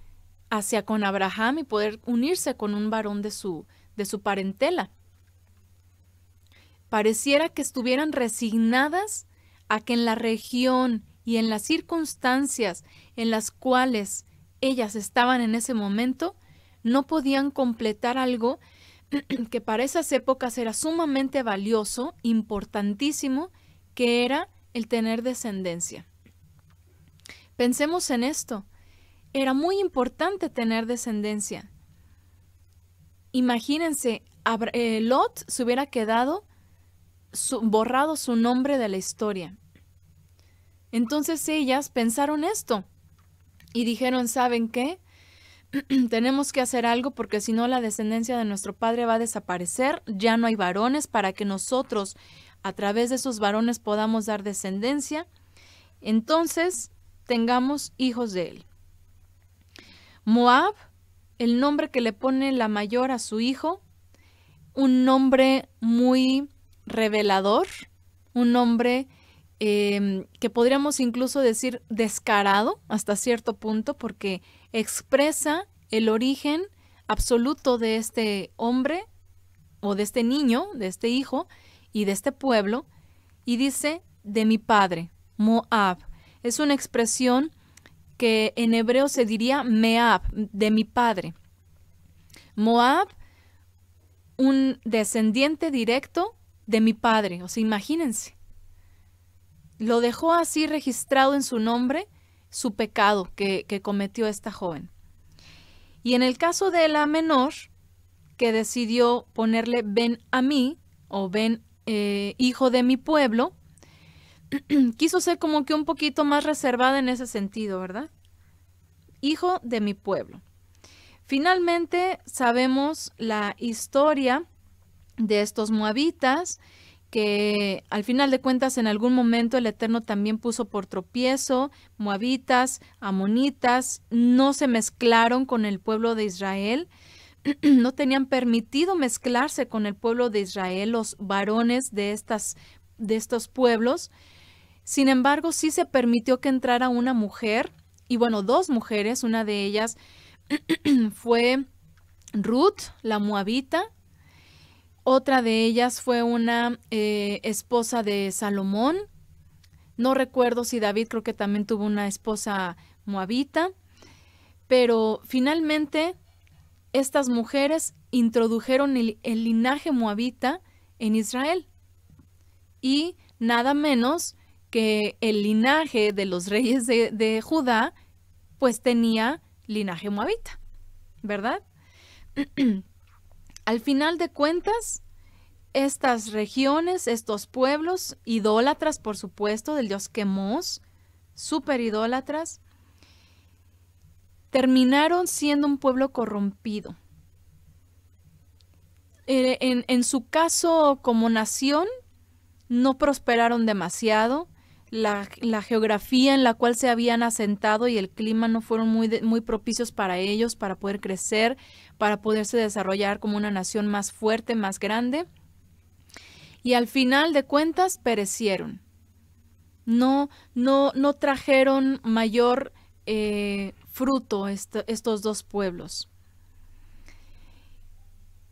hacia con Abraham y poder unirse con un varón de su, de su parentela. Pareciera que estuvieran resignadas a que en la región y en las circunstancias en las cuales ellas estaban en ese momento, no podían completar algo que para esas épocas era sumamente valioso, importantísimo, que era el tener descendencia. Pensemos en esto. Era muy importante tener descendencia. Imagínense, eh, Lot se hubiera quedado borrado su nombre de la historia. Entonces ellas pensaron esto y dijeron, ¿saben qué? Tenemos que hacer algo porque si no la descendencia de nuestro padre va a desaparecer, ya no hay varones para que nosotros a través de esos varones podamos dar descendencia, entonces tengamos hijos de él. Moab, el nombre que le pone la mayor a su hijo, un nombre muy revelador, un nombre Em, que podríamos incluso decir descarado hasta cierto punto, porque expresa el origen absoluto de este hombre o de este niño, de este hijo y de este pueblo, y dice de mi padre, Moab. Es una expresión que en hebreo se diría Meab, de mi padre. Moab, un descendiente directo de mi padre, o sea, imagínense lo dejó así registrado en su nombre su pecado que, cometió esta joven. Y en el caso de la menor, que decidió ponerle ven a mí o ven eh, hijo de mi pueblo, quiso ser como que un poquito más reservada en ese sentido, ¿verdad? Hijo de mi pueblo. Finalmente sabemos la historia de estos moabitas que al final de cuentas en algún momento el Eterno también puso por tropiezo moabitas, amonitas, no se mezclaron con el pueblo de Israel, no tenían permitido mezclarse con el pueblo de Israel los varones de, estas, de estos pueblos. Sin embargo, sí se permitió que entrara una mujer, y bueno, dos mujeres, una de ellas fue Ruth, la moabita, otra de ellas fue una eh, esposa de Salomón. No recuerdo si David creo que también tuvo una esposa moabita. Pero finalmente estas mujeres introdujeron el, linaje moabita en Israel. Y nada menos que el linaje de los reyes de, de Judá pues tenía linaje moabita, ¿verdad? Al final de cuentas, estas regiones, estos pueblos, idólatras, por supuesto, del dios Quemos, idólatras, terminaron siendo un pueblo corrompido. Eh, en, su caso como nación, no prosperaron demasiado, la, geografía en la cual se habían asentado y el clima no fueron muy, muy propicios para ellos, para poder crecer, para poderse desarrollar como una nación más fuerte, más grande. Y al final de cuentas perecieron. No, no, no trajeron mayor eh, fruto estos dos pueblos.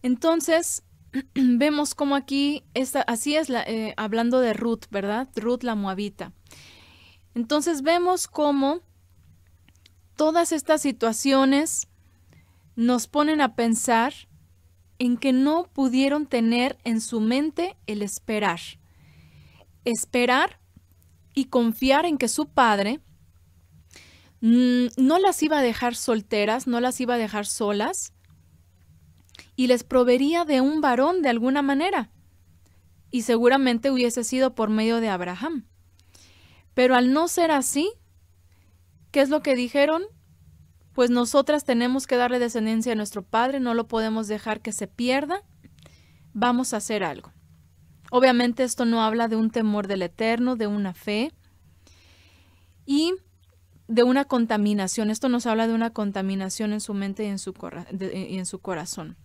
Entonces, vemos como aquí, esta, así es, la, eh, hablando de Ruth, ¿verdad? Ruth la Moabita. Entonces vemos cómo todas estas situaciones nos ponen a pensar en que no pudieron tener en su mente el esperar. Esperar y confiar en que su padre mm, no las iba a dejar solteras, no las iba a dejar solas, y les proveería de un varón de alguna manera. Y seguramente hubiese sido por medio de Abraham. Pero al no ser así, ¿qué es lo que dijeron? Pues nosotras tenemos que darle descendencia a nuestro padre, no lo podemos dejar que se pierda, vamos a hacer algo. Obviamente esto no habla de un temor del eterno, de una fe y de una contaminación. Esto nos habla de una contaminación en su mente y en su, y en su corazón.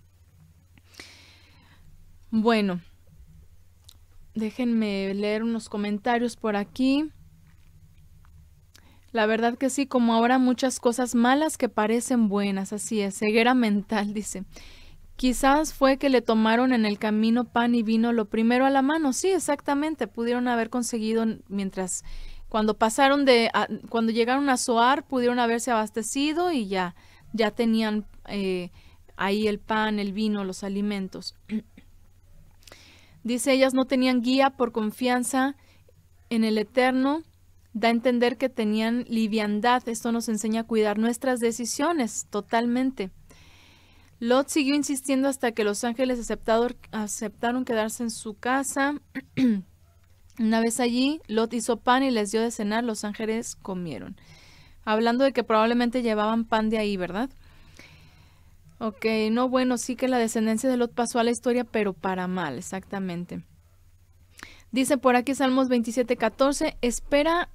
Bueno, déjenme leer unos comentarios por aquí. La verdad que sí, como ahora muchas cosas malas que parecen buenas, así es, ceguera mental, dice. Quizás fue que le tomaron en el camino pan y vino lo primero a la mano. Sí, exactamente, pudieron haber conseguido mientras cuando pasaron de cuando llegaron a Soar pudieron haberse abastecido y ya ya tenían eh, ahí el pan, el vino, los alimentos. Dice, ellas no tenían guía por confianza en el Eterno. Da a entender que tenían liviandad. Esto nos enseña a cuidar nuestras decisiones totalmente. Lot siguió insistiendo hasta que los ángeles aceptaron quedarse en su casa. Una vez allí, Lot hizo pan y les dio de cenar. Los ángeles comieron. Hablando de que probablemente llevaban pan de ahí, ¿verdad? Ok, no, bueno, sí que la descendencia de Lot pasó a la historia, pero para mal, exactamente. Dice por aquí Salmos 27, 14, espera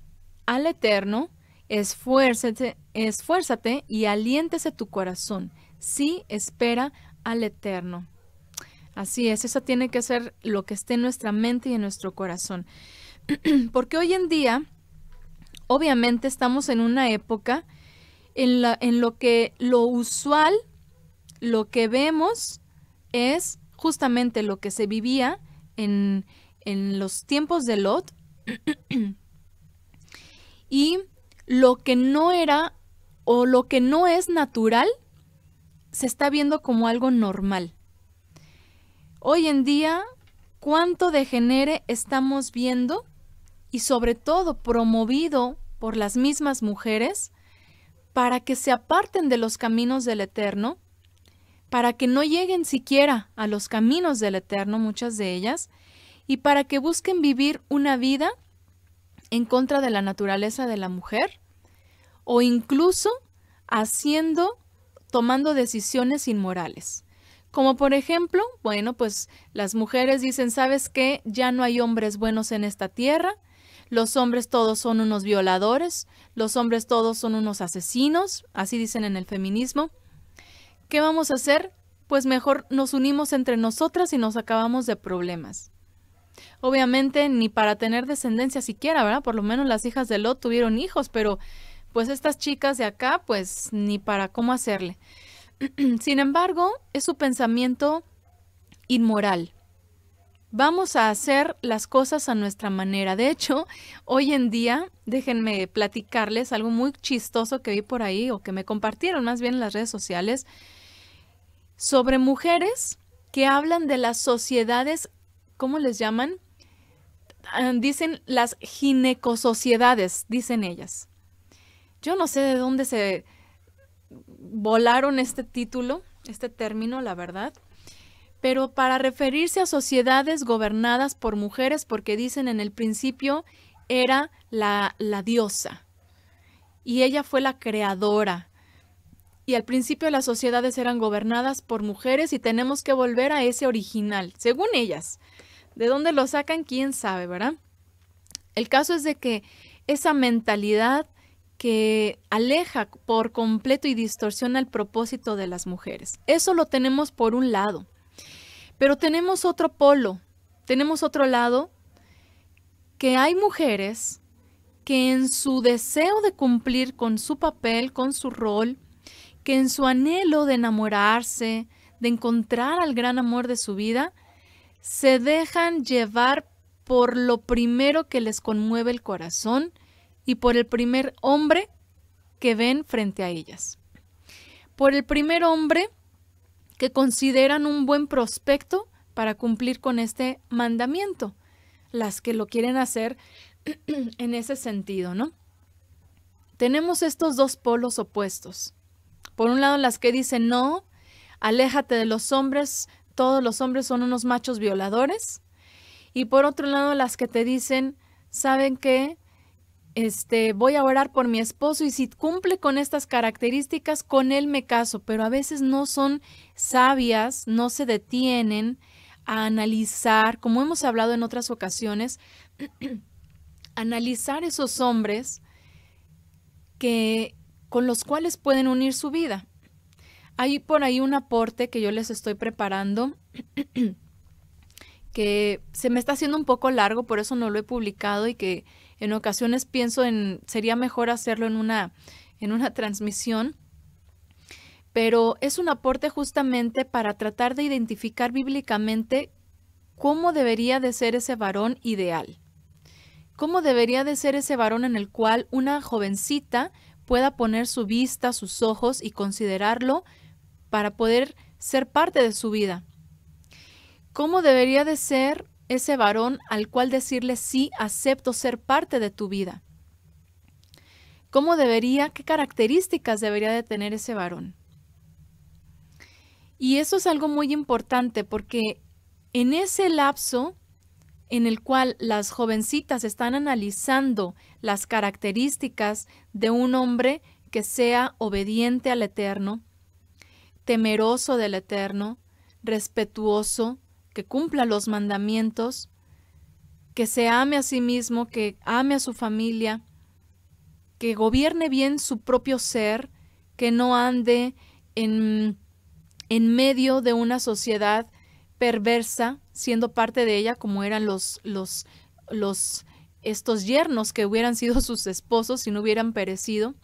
al Eterno, esfuérzate, esfuérzate y aliéntese tu corazón. Sí, espera al Eterno. Así es, eso tiene que ser lo que esté en nuestra mente y en nuestro corazón. Porque hoy en día, obviamente estamos en una época en, la, en lo que lo usual lo que vemos es justamente lo que se vivía en, los tiempos de Lot y lo que no era o lo que no es natural se está viendo como algo normal. Hoy en día, cuánto degenere estamos viendo y sobre todo promovido por las mismas mujeres para que se aparten de los caminos del Eterno para que no lleguen siquiera a los caminos del Eterno, muchas de ellas, y para que busquen vivir una vida en contra de la naturaleza de la mujer, o incluso haciendo, tomando decisiones inmorales. Como por ejemplo, bueno, pues las mujeres dicen, ¿sabes qué? Ya no hay hombres buenos en esta tierra, los hombres todos son unos violadores, los hombres todos son unos asesinos, así dicen en el feminismo. ¿Qué vamos a hacer? Pues mejor nos unimos entre nosotras y nos acabamos de problemas. Obviamente ni para tener descendencia siquiera, ¿verdad? Por lo menos las hijas de Lot tuvieron hijos, pero pues estas chicas de acá, pues ni para cómo hacerle. Sin embargo, es su pensamiento inmoral. Vamos a hacer las cosas a nuestra manera. De hecho, hoy en día, déjenme platicarles algo muy chistoso que vi por ahí o que me compartieron más bien en las redes sociales sobre mujeres que hablan de las sociedades, ¿cómo les llaman? Ah, dicen las ginecosociedades, dicen ellas. Yo no sé de dónde se volaron este título, este término, la verdad, pero para referirse a sociedades gobernadas por mujeres, porque dicen en el principio era la, la diosa y ella fue la creadora y al principio las sociedades eran gobernadas por mujeres y tenemos que volver a ese original, según ellas. ¿De dónde lo sacan? ¿Quién sabe, verdad? El caso es de que esa mentalidad que aleja por completo y distorsiona el propósito de las mujeres. Eso lo tenemos por un lado. Pero tenemos otro polo, tenemos otro lado, que hay mujeres que en su deseo de cumplir con su papel, con su rol, que en su anhelo de enamorarse, de encontrar al gran amor de su vida, se dejan llevar por lo primero que les conmueve el corazón y por el primer hombre que ven frente a ellas. Por el primer hombre que consideran un buen prospecto para cumplir con este mandamiento, las que lo quieren hacer en ese sentido, ¿no? Tenemos estos dos polos opuestos. Por un lado, las que dicen no, aléjate de los hombres, todos los hombres son unos machos violadores. Y por otro lado, las que te dicen, ¿saben qué? Este, voy a orar por mi esposo y si cumple con estas características, con él me caso, pero a veces no son sabias, no se detienen a analizar, como hemos hablado en otras ocasiones, analizar esos hombres que con los cuales pueden unir su vida. Hay por ahí un aporte que yo les estoy preparando que se me está haciendo un poco largo, por eso no lo he publicado y que en ocasiones pienso en sería mejor hacerlo en una en una transmisión, pero es un aporte justamente para tratar de identificar bíblicamente cómo debería de ser ese varón ideal. Cómo debería de ser ese varón en el cual una jovencita pueda poner su vista, sus ojos y considerarlo para poder ser parte de su vida. ¿Cómo debería de ser ese varón al cual decirle sí, acepto ser parte de tu vida? ¿Cómo debería, qué características debería de tener ese varón? Y eso es algo muy importante porque en ese lapso en el cual las jovencitas están analizando las características de un hombre que sea obediente al Eterno, temeroso del Eterno, respetuoso, que cumpla los mandamientos, que se ame a sí mismo, que ame a su familia, que gobierne bien su propio ser, que no ande en, en medio de una sociedad perversa siendo parte de ella como eran los los los estos yernos que hubieran sido sus esposos si no hubieran perecido.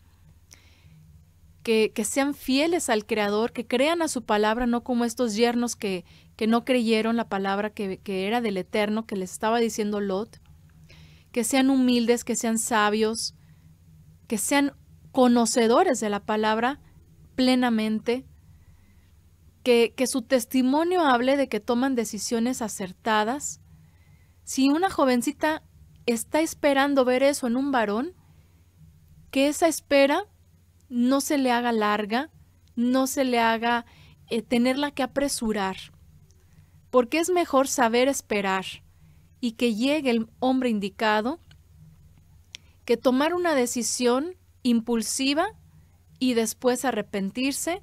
Que, sean fieles al Creador, que crean a su palabra, no como estos yernos que, que no creyeron la palabra que, que, era del Eterno, que le estaba diciendo Lot. Que sean humildes, que sean sabios, que sean conocedores de la palabra plenamente, que, su testimonio hable de que toman decisiones acertadas. Si una jovencita está esperando ver eso en un varón, que esa espera no se le haga larga, no se le haga eh, tenerla que apresurar, porque es mejor saber esperar y que llegue el hombre indicado que tomar una decisión impulsiva y después arrepentirse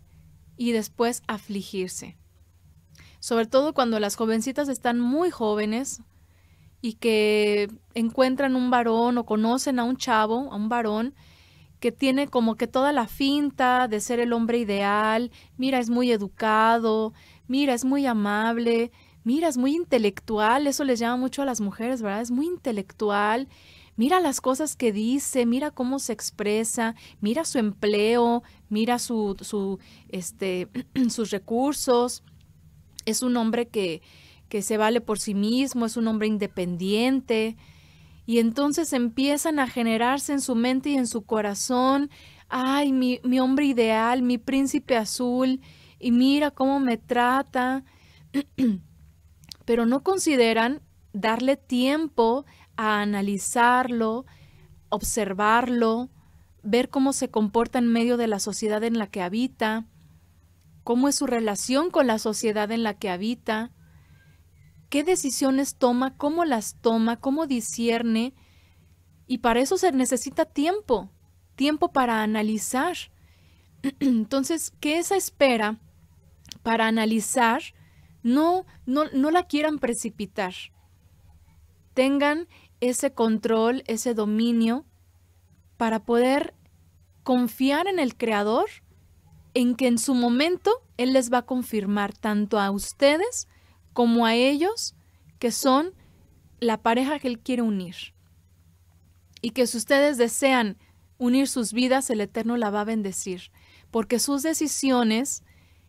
y después afligirse. Sobre todo cuando las jovencitas están muy jóvenes y que encuentran un varón o conocen a un chavo, a un varón, que tiene como que toda la finta de ser el hombre ideal, mira, es muy educado, mira, es muy amable, mira, es muy intelectual, eso les llama mucho a las mujeres, ¿verdad? Es muy intelectual mira las cosas que dice, mira cómo se expresa, mira su empleo, mira este, sus recursos. Es un hombre que, que se vale por sí mismo, es un hombre independiente. Y entonces empiezan a generarse en su mente y en su corazón, ay, mi, mi hombre ideal, mi príncipe azul, y mira cómo me trata. Pero no consideran darle tiempo analizarlo, observarlo, ver cómo se comporta en medio de la sociedad en la que habita, cómo es su relación con la sociedad en la que habita, qué decisiones toma, cómo las toma, cómo discierne. Y para eso se necesita tiempo, tiempo para analizar. Entonces, que esa espera para analizar no, no, no la quieran precipitar. Tengan ese control, ese dominio, para poder confiar en el Creador, en que en su momento Él les va a confirmar tanto a ustedes como a ellos que son la pareja que Él quiere unir. Y que si ustedes desean unir sus vidas, el Eterno la va a bendecir, porque sus decisiones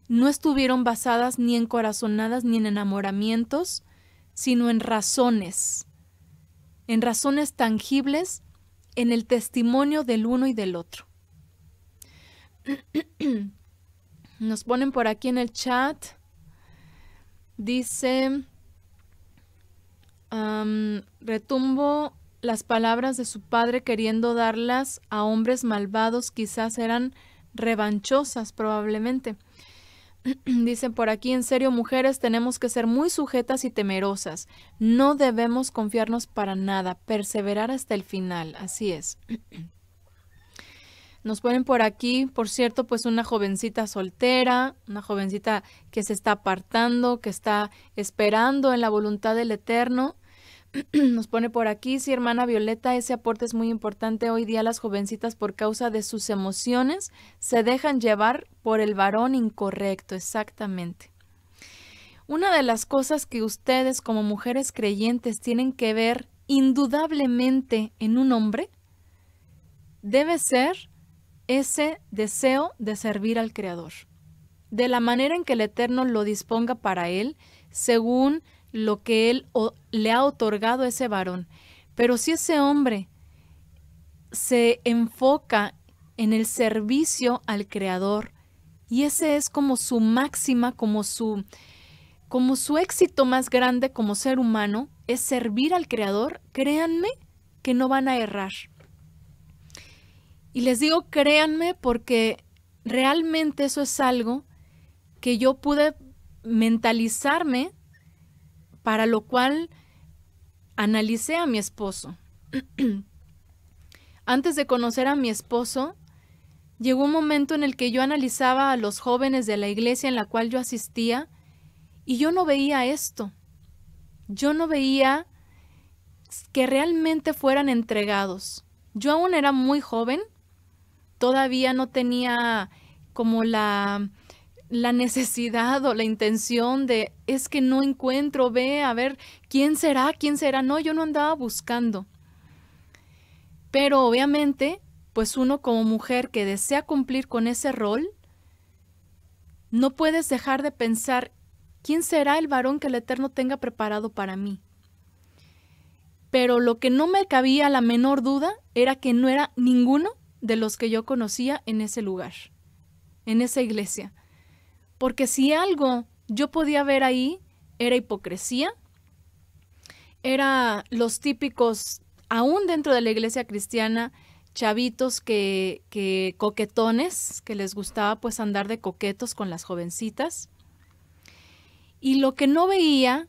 no estuvieron basadas ni en corazonadas ni en enamoramientos, sino en razones en razones tangibles en el testimonio del uno y del otro. Nos ponen por aquí en el chat. Dice, retumbo las palabras de su padre queriendo darlas a hombres malvados, quizás eran revanchosas probablemente. Dicen por aquí, en serio, mujeres, tenemos que ser muy sujetas y temerosas. No debemos confiarnos para nada, perseverar hasta el final, así es. Nos ponen por aquí, por cierto, pues una jovencita soltera, una jovencita que se está apartando, que está esperando en la voluntad del Eterno. Nos pone por aquí, sí, hermana Violeta, ese aporte es muy importante. Hoy día las jovencitas por causa de sus emociones se dejan llevar por el varón incorrecto, exactamente. Una de las cosas que ustedes como mujeres creyentes tienen que ver indudablemente en un hombre debe ser ese deseo de servir al Creador, de la manera en que el Eterno lo disponga para él, según lo que él le ha otorgado a ese varón. Pero si ese hombre se enfoca en el servicio al Creador, y ese es como su máxima, como su, como su éxito más grande como ser humano, es servir al Creador, créanme que no van a errar. Y les digo créanme porque realmente eso es algo que yo pude mentalizarme para lo cual analicé a mi esposo. Antes de conocer a mi esposo, llegó un momento en el que yo analizaba a los jóvenes de la iglesia en la cual yo asistía y yo no veía esto. Yo no veía que realmente fueran entregados. Yo aún era muy joven, todavía no tenía como la la necesidad o la intención de es que no encuentro, ve a ver quién será, quién será. No, yo no andaba buscando. Pero obviamente, pues uno como mujer que desea cumplir con ese rol, no puedes dejar de pensar quién será el varón que el Eterno tenga preparado para mí. Pero lo que no me cabía la menor duda era que no era ninguno de los que yo conocía en ese lugar, en esa iglesia. Porque si algo yo podía ver ahí era hipocresía, era los típicos, aún dentro de la iglesia cristiana, chavitos que, que coquetones, que les gustaba pues andar de coquetos con las jovencitas. Y lo que no veía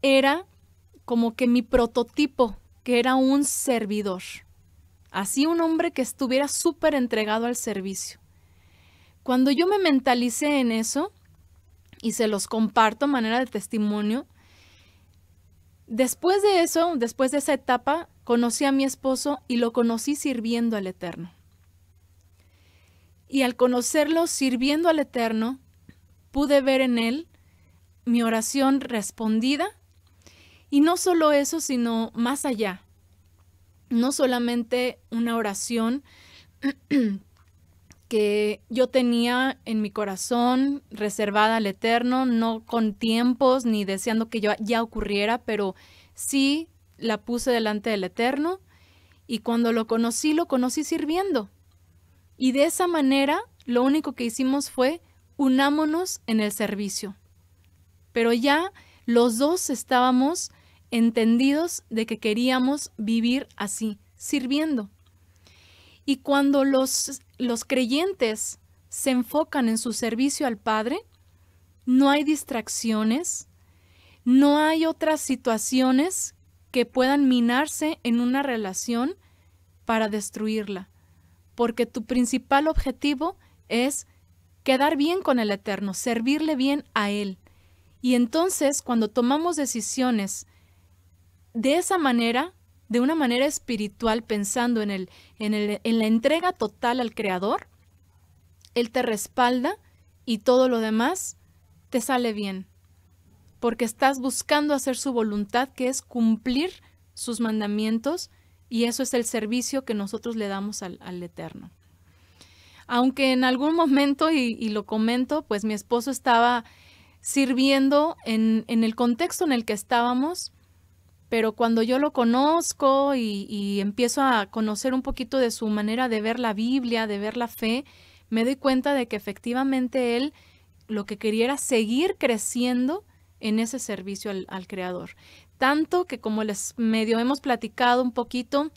era como que mi prototipo, que era un servidor. Así un hombre que estuviera súper entregado al servicio. Cuando yo me mentalicé en eso, y se los comparto manera de testimonio, después de eso, después de esa etapa, conocí a mi esposo y lo conocí sirviendo al Eterno. Y al conocerlo sirviendo al Eterno, pude ver en él mi oración respondida. Y no solo eso, sino más allá. No solamente una oración que yo tenía en mi corazón reservada al Eterno, no con tiempos ni deseando que yo ya ocurriera, pero sí la puse delante del Eterno y cuando lo conocí, lo conocí sirviendo. Y de esa manera, lo único que hicimos fue unámonos en el servicio. Pero ya los dos estábamos entendidos de que queríamos vivir así, sirviendo. Y cuando los los creyentes se enfocan en su servicio al Padre, no hay distracciones, no hay otras situaciones que puedan minarse en una relación para destruirla, porque tu principal objetivo es quedar bien con el Eterno, servirle bien a Él. Y entonces, cuando tomamos decisiones de esa manera, de una manera espiritual pensando en, el, en, la entrega total al Creador, Él te respalda y todo lo demás te sale bien, porque estás buscando hacer su voluntad, que es cumplir sus mandamientos, y eso es el servicio que nosotros le damos al, Eterno. Aunque en algún momento, y, lo comento, pues mi esposo estaba sirviendo en, en el contexto en el que estábamos, pero cuando yo lo conozco y, empiezo a conocer un poquito de su manera de ver la Biblia, de ver la fe, me doy cuenta de que efectivamente él lo que quería era seguir creciendo en ese servicio al, Creador. Tanto que como les medio hemos platicado un poquito,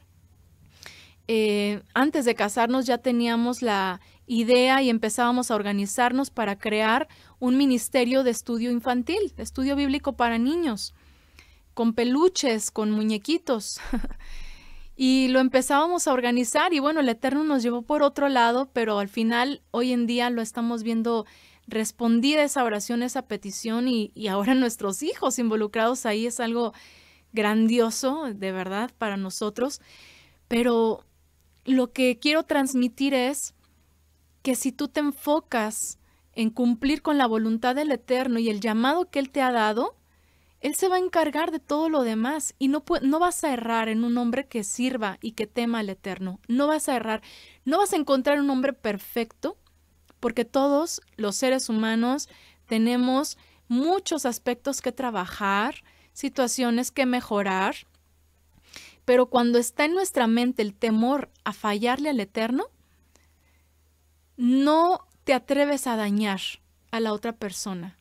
eh, antes de casarnos ya teníamos la idea y empezábamos a organizarnos para crear un ministerio de estudio infantil, estudio bíblico para niños con peluches, con muñequitos. y lo empezábamos a organizar y bueno, el Eterno nos llevó por otro lado, pero al final hoy en día lo estamos viendo respondida esa oración, esa petición y, y ahora nuestros hijos involucrados ahí es algo grandioso, de verdad, para nosotros. Pero lo que quiero transmitir es que si tú te enfocas en cumplir con la voluntad del Eterno y el llamado que Él te ha dado, él se va a encargar de todo lo demás y no, no vas a errar en un hombre que sirva y que tema al Eterno. No vas a errar. No vas a encontrar un hombre perfecto porque todos los seres humanos tenemos muchos aspectos que trabajar, situaciones que mejorar. Pero cuando está en nuestra mente el temor a fallarle al Eterno, no te atreves a dañar a la otra persona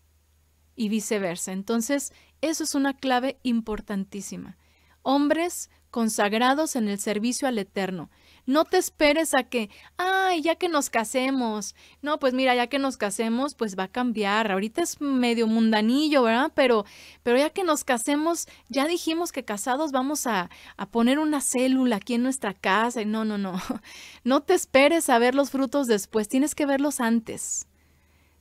y viceversa. Entonces, eso es una clave importantísima. Hombres consagrados en el servicio al Eterno. No te esperes a que, ay, ya que nos casemos. No, pues mira, ya que nos casemos, pues va a cambiar. Ahorita es medio mundanillo, ¿verdad? Pero, pero ya que nos casemos, ya dijimos que casados vamos a, a poner una célula aquí en nuestra casa. No, no, no. No te esperes a ver los frutos después. Tienes que verlos antes.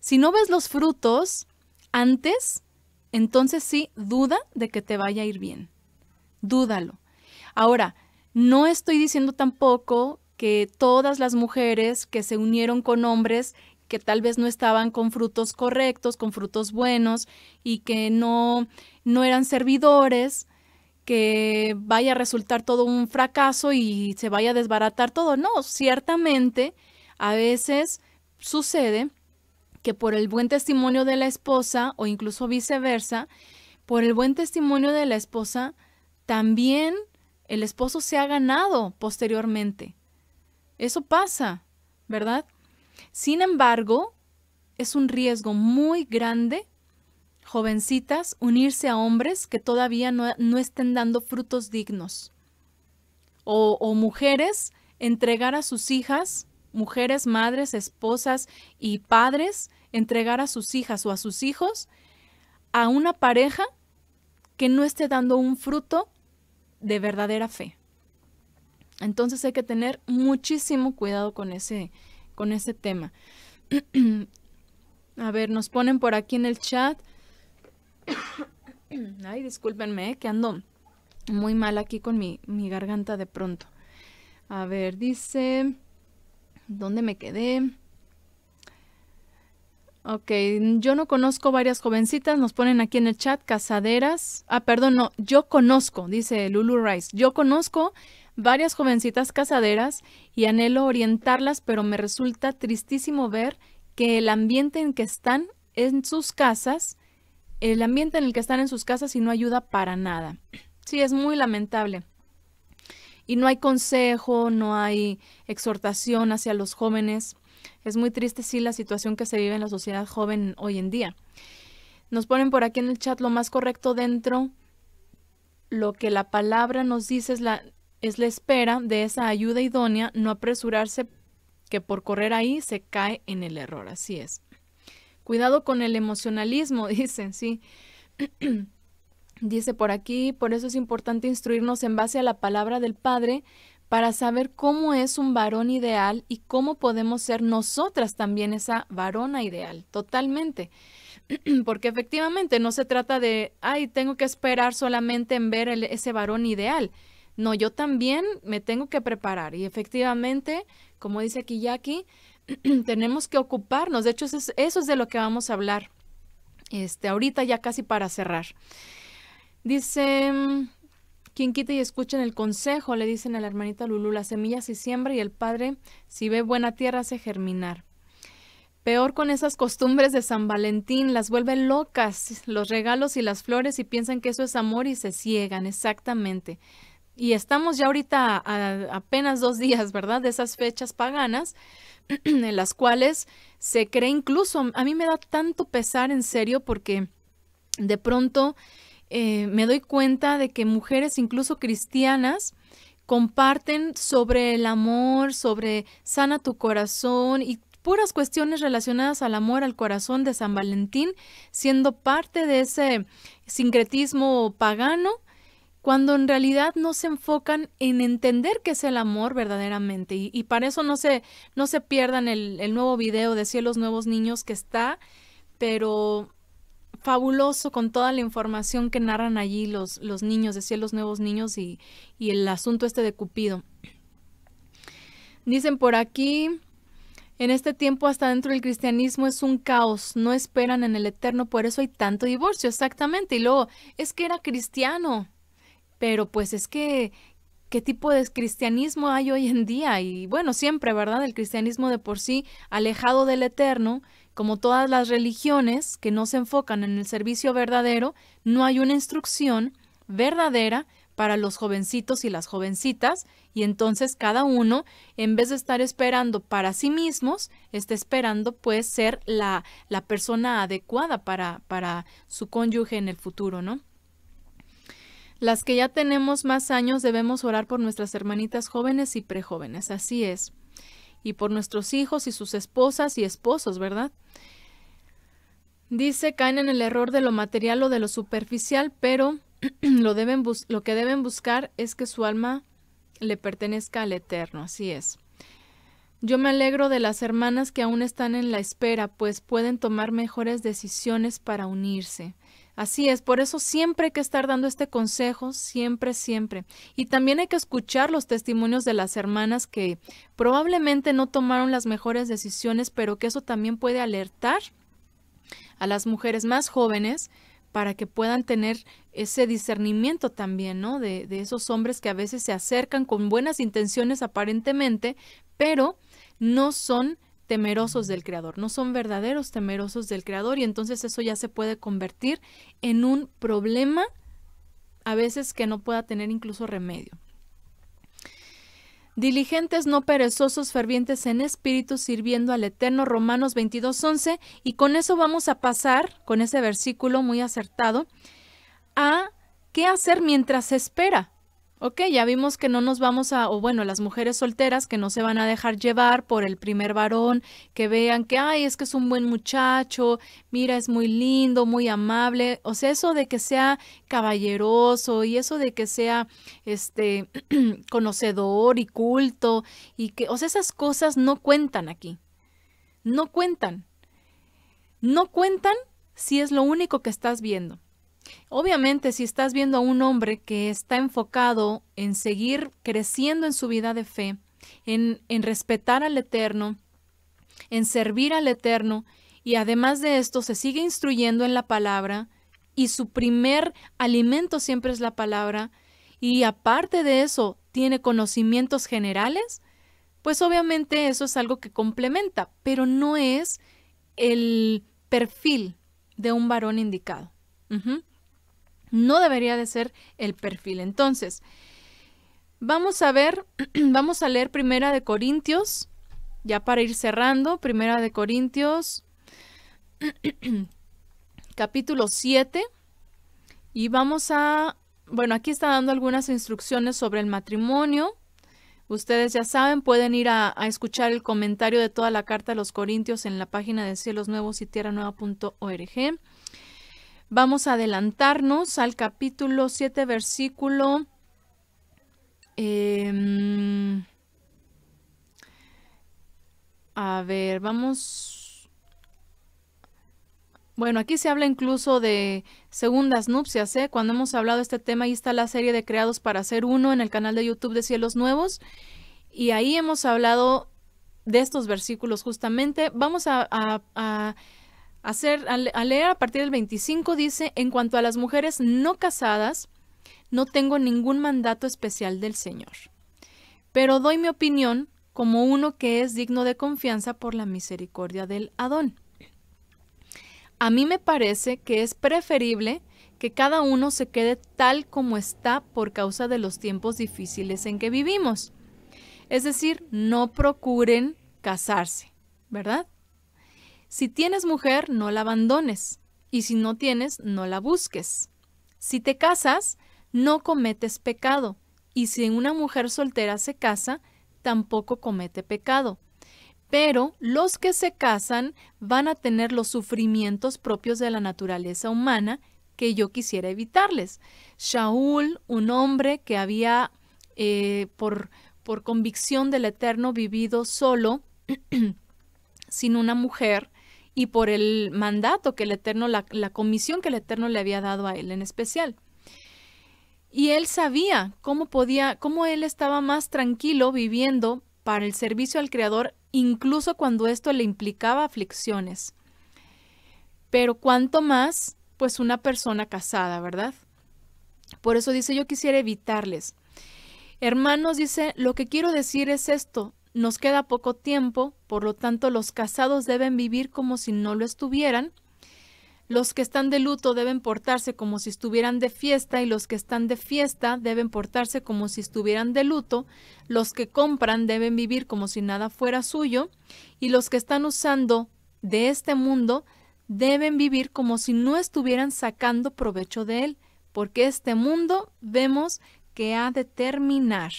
Si no ves los frutos antes, entonces sí, duda de que te vaya a ir bien. Dúdalo. Ahora, no estoy diciendo tampoco que todas las mujeres que se unieron con hombres que tal vez no estaban con frutos correctos, con frutos buenos y que no, no eran servidores, que vaya a resultar todo un fracaso y se vaya a desbaratar todo. No, ciertamente a veces sucede que por el buen testimonio de la esposa o incluso viceversa, por el buen testimonio de la esposa, también el esposo se ha ganado posteriormente. Eso pasa, ¿verdad? Sin embargo, es un riesgo muy grande, jovencitas, unirse a hombres que todavía no, estén dando frutos dignos. O, o mujeres entregar a sus hijas mujeres, madres, esposas y padres entregar a sus hijas o a sus hijos a una pareja que no esté dando un fruto de verdadera fe. Entonces hay que tener muchísimo cuidado con ese, con ese tema. a ver, nos ponen por aquí en el chat. Ay, discúlpenme, eh, que ando muy mal aquí con mi, mi garganta de pronto. A ver, dice... ¿Dónde me quedé? Ok, yo no conozco varias jovencitas, nos ponen aquí en el chat, casaderas. Ah, perdón, no, yo conozco, dice Lulu Rice, yo conozco varias jovencitas casaderas y anhelo orientarlas, pero me resulta tristísimo ver que el ambiente en que están en sus casas, el ambiente en el que están en sus casas y no ayuda para nada. Sí, es muy lamentable y no hay consejo, no hay exhortación hacia los jóvenes. Es muy triste, sí, la situación que se vive en la sociedad joven hoy en día. Nos ponen por aquí en el chat lo más correcto dentro. Lo que la palabra nos dice es la, es la espera de esa ayuda idónea, no apresurarse que por correr ahí se cae en el error. Así es. Cuidado con el emocionalismo, dicen, sí. Dice por aquí, por eso es importante instruirnos en base a la palabra del Padre para saber cómo es un varón ideal y cómo podemos ser nosotras también esa varona ideal, totalmente. Porque efectivamente no se trata de, ay, tengo que esperar solamente en ver ese varón ideal. No, yo también me tengo que preparar. Y efectivamente, como dice aquí Jackie, tenemos que ocuparnos. De hecho, eso es, de lo que vamos a hablar este, ahorita ya casi para cerrar. Dice, mm, quien quita y escuchen el consejo, le dicen a la hermanita Lulú, la semilla se siembra y el padre, si ve buena tierra, hace germinar. Peor con esas costumbres de San Valentín, las vuelven locas, los regalos y las flores y piensan que eso es amor y se ciegan, exactamente. Y estamos ya ahorita a, apenas dos días, ¿verdad? De esas fechas paganas en las cuales se cree incluso, a mí me da tanto pesar en serio porque de pronto eh, me doy cuenta de que mujeres, incluso cristianas, comparten sobre el amor, sobre sana tu corazón y puras cuestiones relacionadas al amor al corazón de San Valentín, siendo parte de ese sincretismo pagano, cuando en realidad no se enfocan en entender qué es el amor verdaderamente. Y, para eso no se, no se pierdan el, el nuevo video de Cielos Nuevos Niños que está, pero fabuloso con toda la información que narran allí los, los niños, decía los nuevos niños y, y el asunto este de Cupido. Dicen por aquí, en este tiempo hasta dentro del cristianismo es un caos, no esperan en el eterno, por eso hay tanto divorcio, exactamente. Y luego, es que era cristiano, pero pues es que, ¿qué tipo de cristianismo hay hoy en día? Y bueno, siempre, ¿verdad? El cristianismo de por sí, alejado del eterno, como todas las religiones que no se enfocan en el servicio verdadero, no hay una instrucción verdadera para los jovencitos y las jovencitas, y entonces cada uno, en vez de estar esperando para sí mismos, está esperando pues ser la, persona adecuada para, su cónyuge en el futuro, ¿no? Las que ya tenemos más años debemos orar por nuestras hermanitas jóvenes y prejóvenes, así es y por nuestros hijos y sus esposas y esposos, ¿verdad? Dice, caen en el error de lo material o de lo superficial, pero lo, lo que deben buscar es que su alma le pertenezca al Eterno, así es. Yo me alegro de las hermanas que aún están en la espera, pues pueden tomar mejores decisiones para unirse. Así es, por eso siempre hay que estar dando este consejo, siempre, siempre. Y también hay que escuchar los testimonios de las hermanas que probablemente no tomaron las mejores decisiones, pero que eso también puede alertar a las mujeres más jóvenes para que puedan tener ese discernimiento también, ¿no? De, de esos hombres que a veces se acercan con buenas intenciones aparentemente, pero no son temerosos del Creador, no son verdaderos temerosos del Creador y entonces eso ya se puede convertir en un problema a veces que no pueda tener incluso remedio. Diligentes, no perezosos, fervientes en espíritu, sirviendo al Eterno, Romanos 22.11, y con eso vamos a pasar, con ese versículo muy acertado, a qué hacer mientras se espera. Ok, ya vimos que no nos vamos a, o bueno, las mujeres solteras que no se van a dejar llevar por el primer varón, que vean que, ay, es que es un buen muchacho, mira, es muy lindo, muy amable, o sea, eso de que sea caballeroso y eso de que sea, este, conocedor y culto y que, o sea, esas cosas no cuentan aquí, no cuentan, no cuentan si es lo único que estás viendo. Obviamente, si estás viendo a un hombre que está enfocado en seguir creciendo en su vida de fe, en, respetar al Eterno, en servir al Eterno, y además de esto se sigue instruyendo en la palabra, y su primer alimento siempre es la palabra, y aparte de eso tiene conocimientos generales, pues obviamente eso es algo que complementa, pero no es el perfil de un varón indicado. No debería de ser el perfil. Entonces, vamos a ver, vamos a leer Primera de Corintios, ya para ir cerrando, Primera de Corintios, capítulo 7, y vamos a, bueno, aquí está dando algunas instrucciones sobre el matrimonio. Ustedes ya saben, pueden ir a, escuchar el comentario de toda la carta a los Corintios en la página de cielosnuevos y tierranueva.org. Vamos a adelantarnos al capítulo 7, versículo... Em, a ver, vamos. Bueno, aquí se habla incluso de segundas nupcias, ¿eh? Cuando hemos hablado de este tema, ahí está la serie de Creados para Ser Uno en el canal de YouTube de Cielos Nuevos. Y ahí hemos hablado de estos versículos justamente. Vamos a hacer, al leer a partir del 25 dice, en cuanto a las mujeres no casadas, no tengo ningún mandato especial del Señor, pero doy mi opinión como uno que es digno de confianza por la misericordia del Adón. A mí me parece que es preferible que cada uno se quede tal como está por causa de los tiempos difíciles en que vivimos. Es decir, no procuren casarse, ¿verdad? Si tienes mujer, no la abandones. Y si no tienes, no la busques. Si te casas, no cometes pecado. Y si una mujer soltera se casa, tampoco comete pecado. Pero los que se casan van a tener los sufrimientos propios de la naturaleza humana que yo quisiera evitarles. Shaul, un hombre que había eh, por, por convicción del Eterno vivido solo, sin una mujer, y por el mandato que el Eterno, la, comisión que el Eterno le había dado a él en especial. Y él sabía cómo podía, cómo él estaba más tranquilo viviendo para el servicio al Creador, incluso cuando esto le implicaba aflicciones. Pero cuanto más, pues una persona casada, ¿verdad? Por eso dice, yo quisiera evitarles. Hermanos, dice, lo que quiero decir es esto, nos queda poco tiempo, por lo tanto los casados deben vivir como si no lo estuvieran. Los que están de luto deben portarse como si estuvieran de fiesta y los que están de fiesta deben portarse como si estuvieran de luto. Los que compran deben vivir como si nada fuera suyo y los que están usando de este mundo deben vivir como si no estuvieran sacando provecho de él, porque este mundo vemos que ha de terminar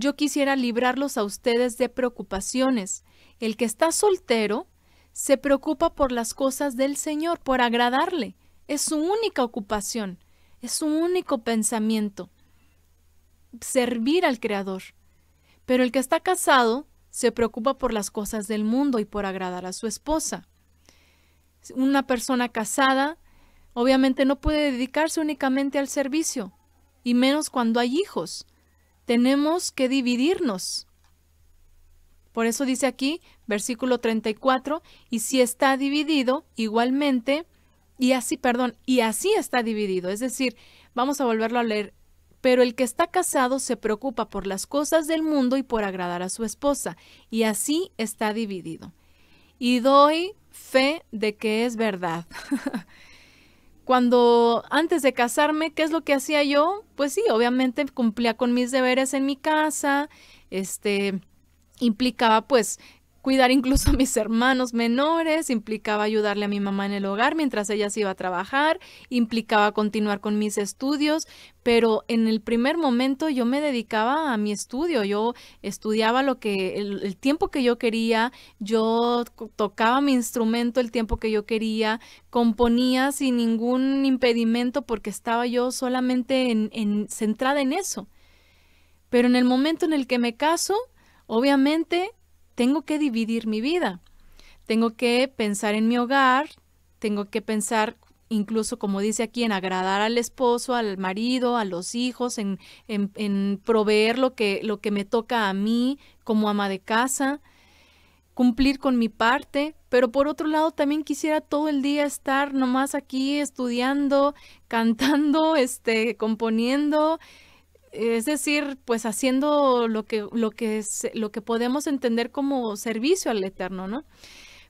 yo quisiera librarlos a ustedes de preocupaciones. El que está soltero se preocupa por las cosas del Señor, por agradarle. Es su única ocupación, es su único pensamiento, servir al Creador. Pero el que está casado se preocupa por las cosas del mundo y por agradar a su esposa. Una persona casada obviamente no puede dedicarse únicamente al servicio, y menos cuando hay hijos tenemos que dividirnos. Por eso dice aquí, versículo 34, y si está dividido, igualmente, y así, perdón, y así está dividido. Es decir, vamos a volverlo a leer. Pero el que está casado se preocupa por las cosas del mundo y por agradar a su esposa, y así está dividido. Y doy fe de que es verdad. cuando antes de casarme, ¿qué es lo que hacía yo? Pues sí, obviamente cumplía con mis deberes en mi casa, este implicaba pues Cuidar incluso a mis hermanos menores implicaba ayudarle a mi mamá en el hogar mientras ella se iba a trabajar, implicaba continuar con mis estudios, pero en el primer momento yo me dedicaba a mi estudio, yo estudiaba lo que el, tiempo que yo quería, yo tocaba mi instrumento el tiempo que yo quería, componía sin ningún impedimento porque estaba yo solamente en, centrada en eso. Pero en el momento en el que me caso, obviamente tengo que dividir mi vida. Tengo que pensar en mi hogar, tengo que pensar incluso como dice aquí, en agradar al esposo, al marido, a los hijos, en, en, proveer lo que, lo que me toca a mí como ama de casa, cumplir con mi parte, pero por otro lado también quisiera todo el día estar nomás aquí estudiando, cantando, este, componiendo, es decir, pues haciendo lo que, lo que, es, lo que podemos entender como servicio al Eterno, ¿no?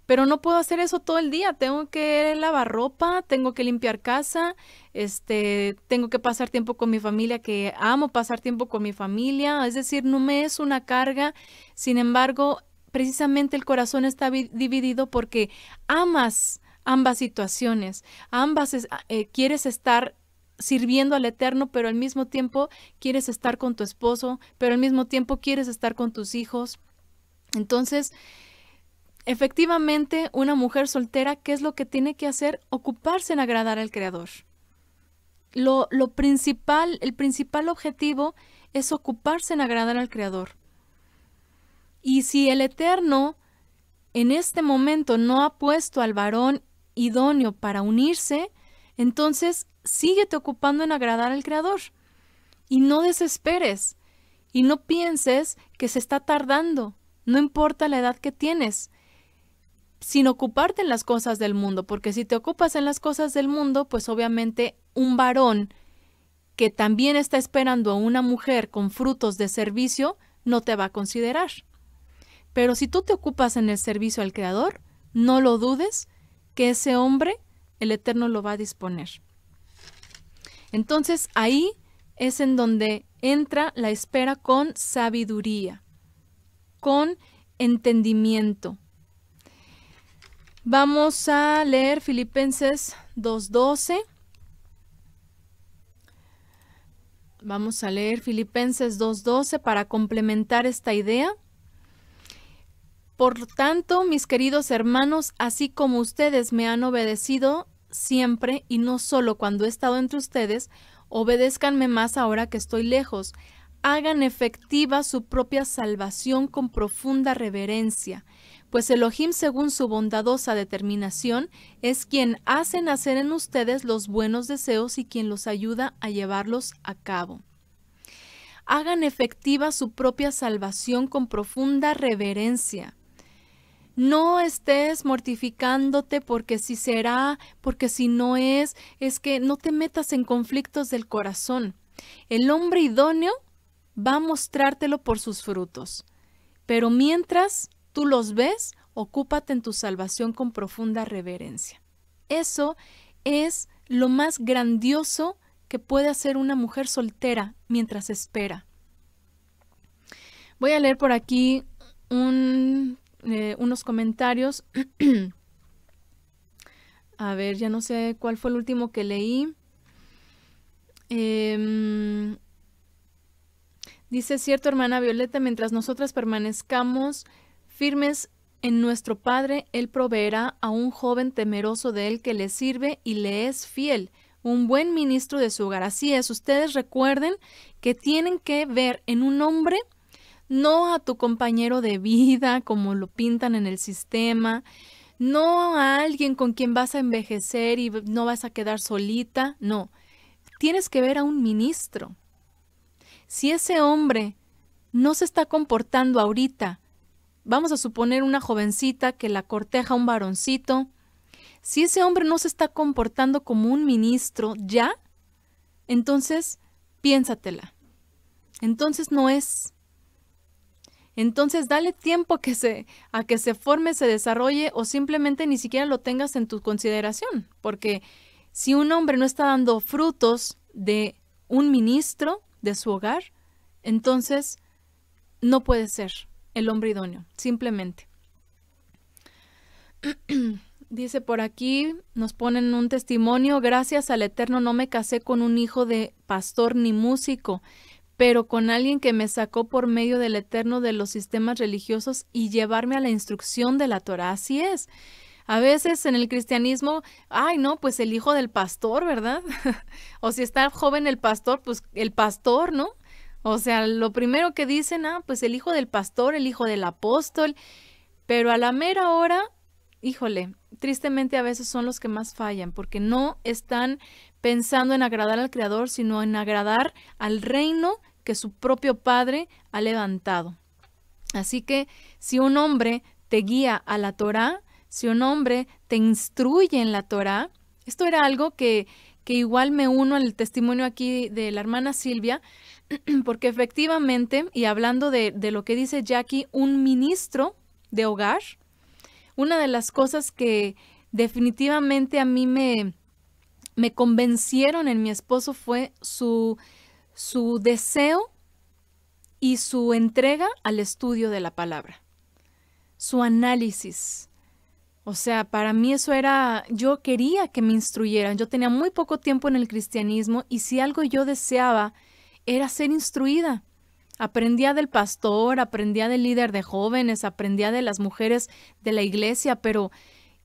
Pero no puedo hacer eso todo el día. Tengo que lavar ropa, tengo que limpiar casa, este, tengo que pasar tiempo con mi familia, que amo pasar tiempo con mi familia. Es decir, no me es una carga. Sin embargo, precisamente el corazón está dividido porque amas ambas situaciones, ambas eh, quieres estar sirviendo al Eterno, pero al mismo tiempo quieres estar con tu esposo, pero al mismo tiempo quieres estar con tus hijos. Entonces, efectivamente, una mujer soltera, ¿qué es lo que tiene que hacer? Ocuparse en agradar al Creador. Lo, principal, el principal objetivo es ocuparse en agradar al Creador. Y si el Eterno en este momento no ha puesto al varón idóneo para unirse, entonces, síguete ocupando en agradar al Creador y no desesperes y no pienses que se está tardando, no importa la edad que tienes, sin ocuparte en las cosas del mundo, porque si te ocupas en las cosas del mundo, pues obviamente un varón que también está esperando a una mujer con frutos de servicio, no te va a considerar. Pero si tú te ocupas en el servicio al Creador, no lo dudes que ese hombre el Eterno lo va a disponer. Entonces ahí es en donde entra la espera con sabiduría, con entendimiento. Vamos a leer Filipenses 2.12. Vamos a leer Filipenses 2.12 para complementar esta idea. Por tanto, mis queridos hermanos, así como ustedes me han obedecido siempre y no solo cuando he estado entre ustedes, obedézcanme más ahora que estoy lejos. Hagan efectiva su propia salvación con profunda reverencia, pues Elohim, según su bondadosa determinación, es quien hace nacer en ustedes los buenos deseos y quien los ayuda a llevarlos a cabo. Hagan efectiva su propia salvación con profunda reverencia no estés mortificándote porque si será, porque si no es, es que no te metas en conflictos del corazón. El hombre idóneo va a mostrártelo por sus frutos, pero mientras tú los ves, ocúpate en tu salvación con profunda reverencia. Eso es lo más grandioso que puede hacer una mujer soltera mientras espera. Voy a leer por aquí un eh, unos comentarios. A ver, ya no sé cuál fue el último que leí. Em, dice, cierto hermana Violeta, mientras nosotras permanezcamos firmes en nuestro Padre, Él proveerá a un joven temeroso de Él que le sirve y le es fiel, un buen ministro de su hogar. Así es, ustedes recuerden que tienen que ver en un hombre no a tu compañero de vida como lo pintan en el sistema, no a alguien con quien vas a envejecer y no vas a quedar solita, no, tienes que ver a un ministro. Si ese hombre no se está comportando ahorita, vamos a suponer una jovencita que la corteja un varoncito, si ese hombre no se está comportando como un ministro ya, entonces piénsatela. Entonces no es entonces, dale tiempo que se, a que se forme, se desarrolle o simplemente ni siquiera lo tengas en tu consideración, porque si un hombre no está dando frutos de un ministro de su hogar, entonces no puede ser el hombre idóneo, simplemente. Dice por aquí, nos ponen un testimonio, gracias al Eterno no me casé con un hijo de pastor ni músico, pero con alguien que me sacó por medio del eterno de los sistemas religiosos y llevarme a la instrucción de la Torah. Así es. A veces en el cristianismo, ay, no, pues el hijo del pastor, ¿verdad? o si está joven el pastor, pues el pastor, ¿no? O sea, lo primero que dicen, ah, pues el hijo del pastor, el hijo del apóstol, pero a la mera hora, híjole, tristemente a veces son los que más fallan porque no están pensando en agradar al Creador, sino en agradar al reino que su propio Padre ha levantado. Así que si un hombre te guía a la Torá, si un hombre te instruye en la Torá, esto era algo que, igual me uno al testimonio aquí de la hermana Silvia, porque efectivamente, y hablando de, de lo que dice Jackie, un ministro de hogar, una de las cosas que definitivamente a mí me, me convencieron en mi esposo fue su su deseo y su entrega al estudio de la palabra, su análisis. O sea, para mí eso era, yo quería que me instruyeran, yo tenía muy poco tiempo en el cristianismo y si algo yo deseaba era ser instruida. Aprendía del pastor, aprendía del líder de jóvenes, aprendía de las mujeres de la iglesia, pero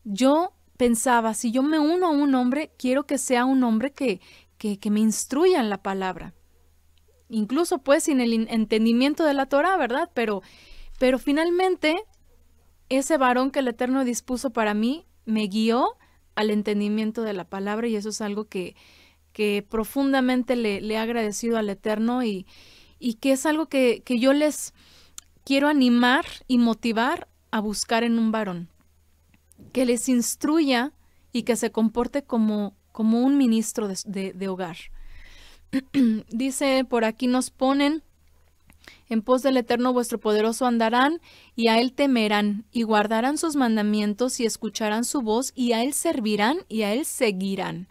yo pensaba, si yo me uno a un hombre, quiero que sea un hombre que, que, me instruya en la palabra incluso pues sin el entendimiento de la Torah, ¿verdad? Pero, pero finalmente ese varón que el Eterno dispuso para mí me guió al entendimiento de la palabra y eso es algo que, que profundamente le, he agradecido al Eterno y, que es algo que, yo les quiero animar y motivar a buscar en un varón, que les instruya y que se comporte como, como un ministro de hogar. Dice, por aquí nos ponen, en pos del Eterno vuestro poderoso andarán y a Él temerán y guardarán sus mandamientos y escucharán su voz y a Él servirán y a Él seguirán.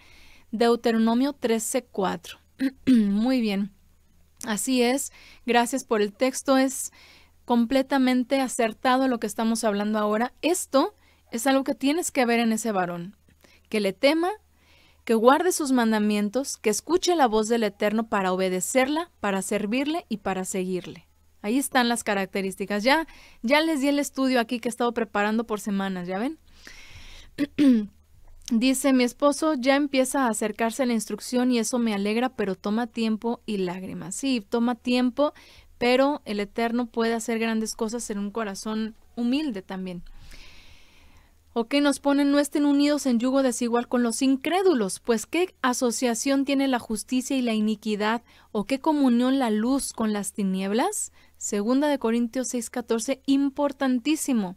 Deuteronomio 13:4. Muy bien. Así es. Gracias por el texto. Es completamente acertado lo que estamos hablando ahora. Esto es algo que tienes que ver en ese varón. Que le tema, que guarde sus mandamientos, que escuche la voz del Eterno para obedecerla, para servirle y para seguirle. Ahí están las características. Ya, ya les di el estudio aquí que he estado preparando por semanas, ¿ya ven? Dice, mi esposo ya empieza a acercarse a la instrucción y eso me alegra, pero toma tiempo y lágrimas. Sí, toma tiempo, pero el Eterno puede hacer grandes cosas en un corazón humilde también. ¿O qué nos ponen no estén unidos en yugo desigual con los incrédulos? Pues ¿qué asociación tiene la justicia y la iniquidad? ¿O qué comunión la luz con las tinieblas? Segunda de Corintios 6:14, importantísimo.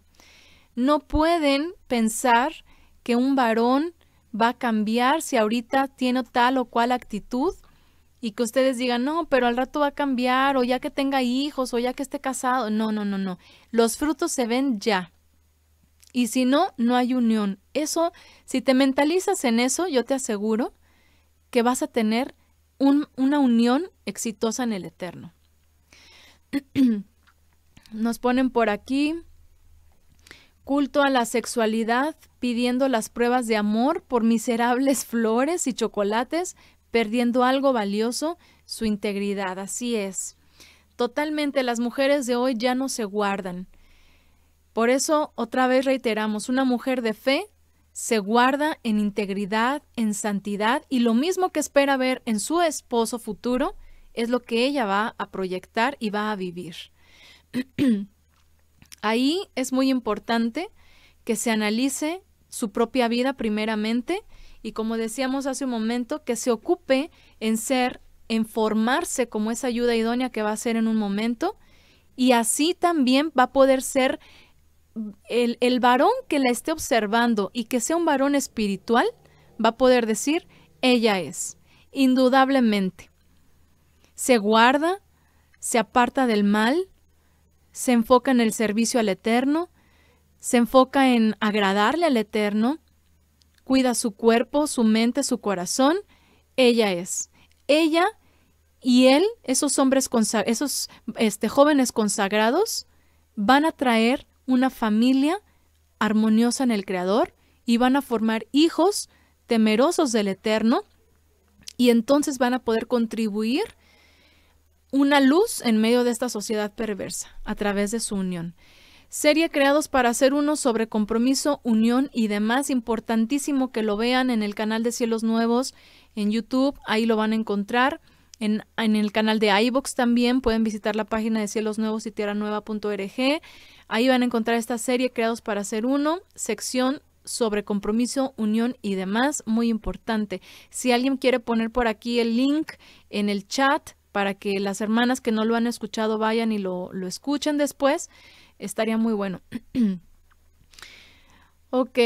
No pueden pensar que un varón va a cambiar si ahorita tiene tal o cual actitud y que ustedes digan, no, pero al rato va a cambiar o ya que tenga hijos o ya que esté casado. No, no, no, no. Los frutos se ven ya. Y si no, no hay unión. Eso, si te mentalizas en eso, yo te aseguro que vas a tener un, una unión exitosa en el eterno. Nos ponen por aquí culto a la sexualidad, pidiendo las pruebas de amor por miserables flores y chocolates, perdiendo algo valioso, su integridad. Así es. Totalmente las mujeres de hoy ya no se guardan. Por eso, otra vez reiteramos, una mujer de fe se guarda en integridad, en santidad, y lo mismo que espera ver en su esposo futuro es lo que ella va a proyectar y va a vivir. Ahí es muy importante que se analice su propia vida primeramente y como decíamos hace un momento, que se ocupe en ser, en formarse como esa ayuda idónea que va a ser en un momento y así también va a poder ser el, varón que la esté observando y que sea un varón espiritual va a poder decir, ella es, indudablemente. Se guarda, se aparta del mal, se enfoca en el servicio al Eterno, se enfoca en agradarle al Eterno, cuida su cuerpo, su mente, su corazón, ella es. Ella y él, esos hombres, esos este, jóvenes consagrados, van a traer una familia armoniosa en el Creador y van a formar hijos temerosos del Eterno y entonces van a poder contribuir una luz en medio de esta sociedad perversa a través de su unión. Serie creados para hacer uno sobre compromiso, unión y demás. Importantísimo que lo vean en el canal de Cielos Nuevos, en YouTube, ahí lo van a encontrar. En, el canal de iBox también pueden visitar la página de Cielos Nuevos y Tierra Nueva.org. Ahí van a encontrar esta serie Creados para ser uno, sección sobre compromiso, unión y demás, muy importante. Si alguien quiere poner por aquí el link en el chat para que las hermanas que no lo han escuchado vayan y lo, lo escuchen después, estaría muy bueno. ok,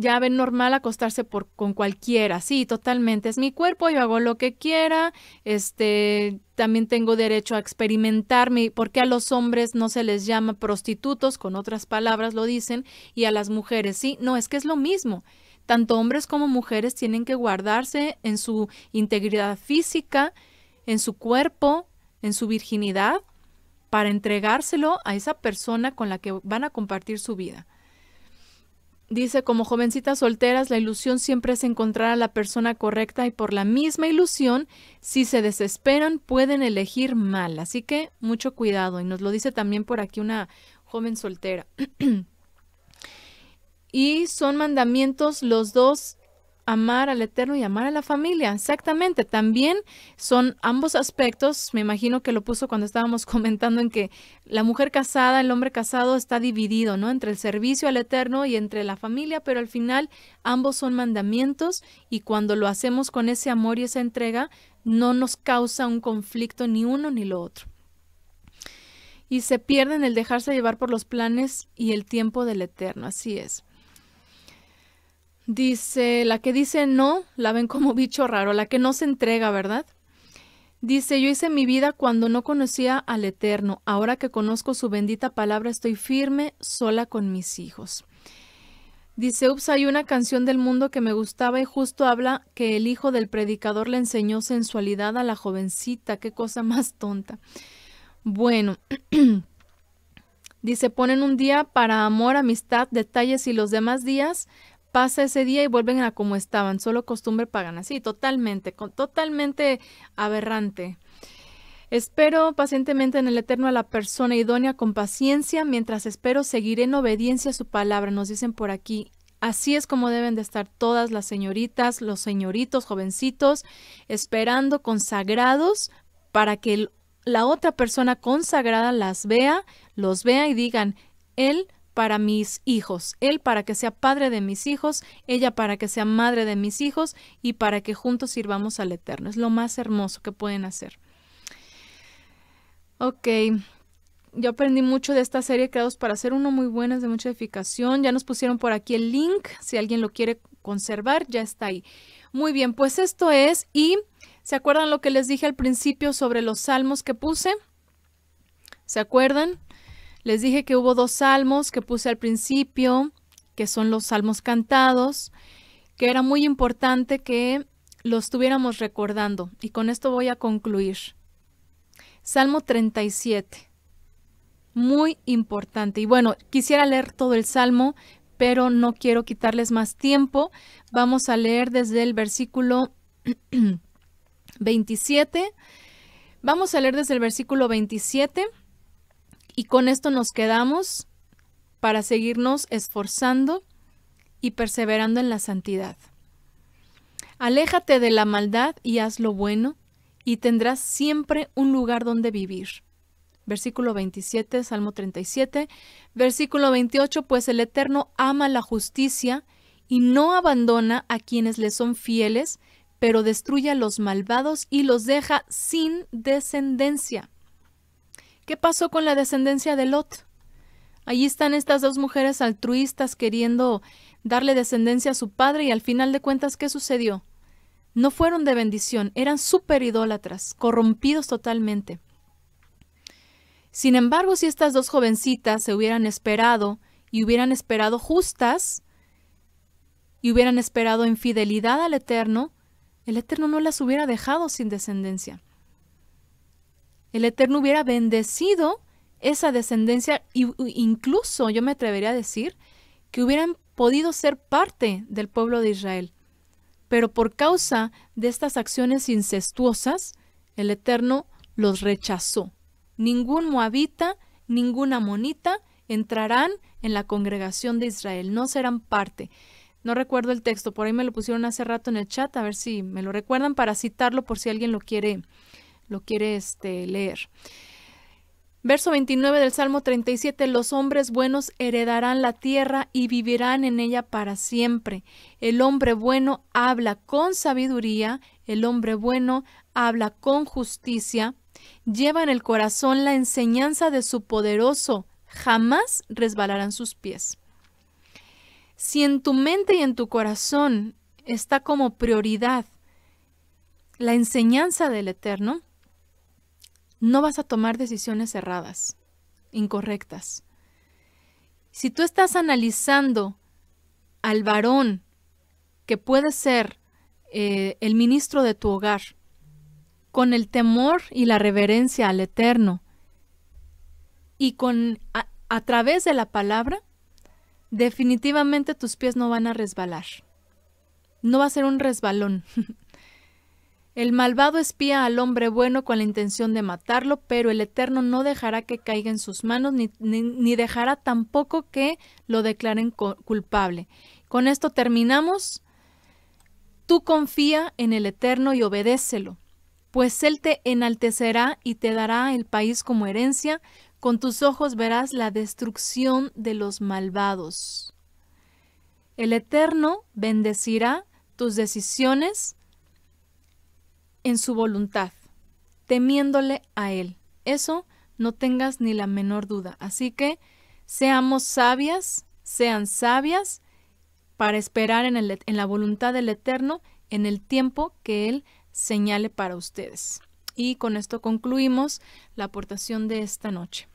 ya ven normal acostarse por, con cualquiera, sí, totalmente, es mi cuerpo, yo hago lo que quiera, este, también tengo derecho a experimentarme, porque a los hombres no se les llama prostitutos, con otras palabras lo dicen, y a las mujeres, sí, no, es que es lo mismo. Tanto hombres como mujeres tienen que guardarse en su integridad física, en su cuerpo, en su virginidad, para entregárselo a esa persona con la que van a compartir su vida. Dice, como jovencitas solteras, la ilusión siempre es encontrar a la persona correcta y por la misma ilusión, si se desesperan, pueden elegir mal. Así que mucho cuidado. Y nos lo dice también por aquí una joven soltera. y son mandamientos los dos amar al Eterno y amar a la familia. Exactamente, también son ambos aspectos, me imagino que lo puso cuando estábamos comentando en que la mujer casada, el hombre casado está dividido, ¿no? Entre el servicio al Eterno y entre la familia, pero al final ambos son mandamientos y cuando lo hacemos con ese amor y esa entrega, no nos causa un conflicto ni uno ni lo otro. Y se pierden el dejarse llevar por los planes y el tiempo del Eterno, así es. Dice, la que dice no, la ven como bicho raro, la que no se entrega, ¿verdad? Dice, yo hice mi vida cuando no conocía al Eterno, ahora que conozco su bendita palabra estoy firme, sola con mis hijos. Dice, ups, hay una canción del mundo que me gustaba y justo habla que el hijo del predicador le enseñó sensualidad a la jovencita, qué cosa más tonta. Bueno, dice, ponen un día para amor, amistad, detalles y los demás días pasa ese día y vuelven a como estaban, solo costumbre pagan así totalmente, totalmente aberrante. Espero pacientemente en el Eterno a la persona idónea con paciencia, mientras espero seguir en obediencia a su palabra, nos dicen por aquí. Así es como deben de estar todas las señoritas, los señoritos, jovencitos, esperando consagrados para que la otra persona consagrada las vea, los vea y digan, él para mis hijos, él para que sea padre de mis hijos, ella para que sea madre de mis hijos y para que juntos sirvamos al Eterno. Es lo más hermoso que pueden hacer. Ok, yo aprendí mucho de esta serie Creados para hacer uno muy buenas, de mucha edificación. Ya nos pusieron por aquí el link, si alguien lo quiere conservar, ya está ahí. Muy bien, pues esto es y ¿se acuerdan lo que les dije al principio sobre los salmos que puse? ¿Se acuerdan? Les dije que hubo dos salmos que puse al principio, que son los salmos cantados, que era muy importante que los estuviéramos recordando. Y con esto voy a concluir. Salmo 37. Muy importante. Y bueno, quisiera leer todo el salmo, pero no quiero quitarles más tiempo. Vamos a leer desde el versículo 27. Vamos a leer desde el versículo 27 y con esto nos quedamos para seguirnos esforzando y perseverando en la santidad. Aléjate de la maldad y haz lo bueno, y tendrás siempre un lugar donde vivir. Versículo 27, Salmo 37. Versículo 28, pues el Eterno ama la justicia y no abandona a quienes le son fieles, pero destruye a los malvados y los deja sin descendencia. ¿Qué pasó con la descendencia de Lot? Allí están estas dos mujeres altruistas queriendo darle descendencia a su padre y al final de cuentas, ¿qué sucedió? No fueron de bendición, eran súper idólatras, corrompidos totalmente. Sin embargo, si estas dos jovencitas se hubieran esperado y hubieran esperado justas y hubieran esperado en fidelidad al Eterno, el Eterno no las hubiera dejado sin descendencia el Eterno hubiera bendecido esa descendencia e incluso yo me atrevería a decir que hubieran podido ser parte del pueblo de Israel. Pero por causa de estas acciones incestuosas, el Eterno los rechazó. Ningún moabita, ninguna monita entrarán en la congregación de Israel, no serán parte. No recuerdo el texto, por ahí me lo pusieron hace rato en el chat, a ver si me lo recuerdan para citarlo por si alguien lo quiere lo quiere este, leer. Verso 29 del Salmo 37, los hombres buenos heredarán la tierra y vivirán en ella para siempre. El hombre bueno habla con sabiduría, el hombre bueno habla con justicia, lleva en el corazón la enseñanza de su poderoso, jamás resbalarán sus pies. Si en tu mente y en tu corazón está como prioridad la enseñanza del Eterno, no vas a tomar decisiones erradas, incorrectas. Si tú estás analizando al varón que puede ser eh, el ministro de tu hogar, con el temor y la reverencia al Eterno, y con a través de la palabra, definitivamente tus pies no van a resbalar. No va a ser un resbalón. El malvado espía al hombre bueno con la intención de matarlo, pero el Eterno no dejará que caiga en sus manos, ni, dejará tampoco que lo declaren culpable. Con esto terminamos. Tú confía en el Eterno y obedécelo, pues Él te enaltecerá y te dará el país como herencia, con tus ojos verás la destrucción de los malvados. El Eterno bendecirá tus decisiones en su voluntad, temiéndole a Él. Eso no tengas ni la menor duda. Así que seamos sabias, sean sabias para esperar en, en la voluntad del Eterno en el tiempo que Él señale para ustedes. Y con esto concluimos la aportación de esta noche.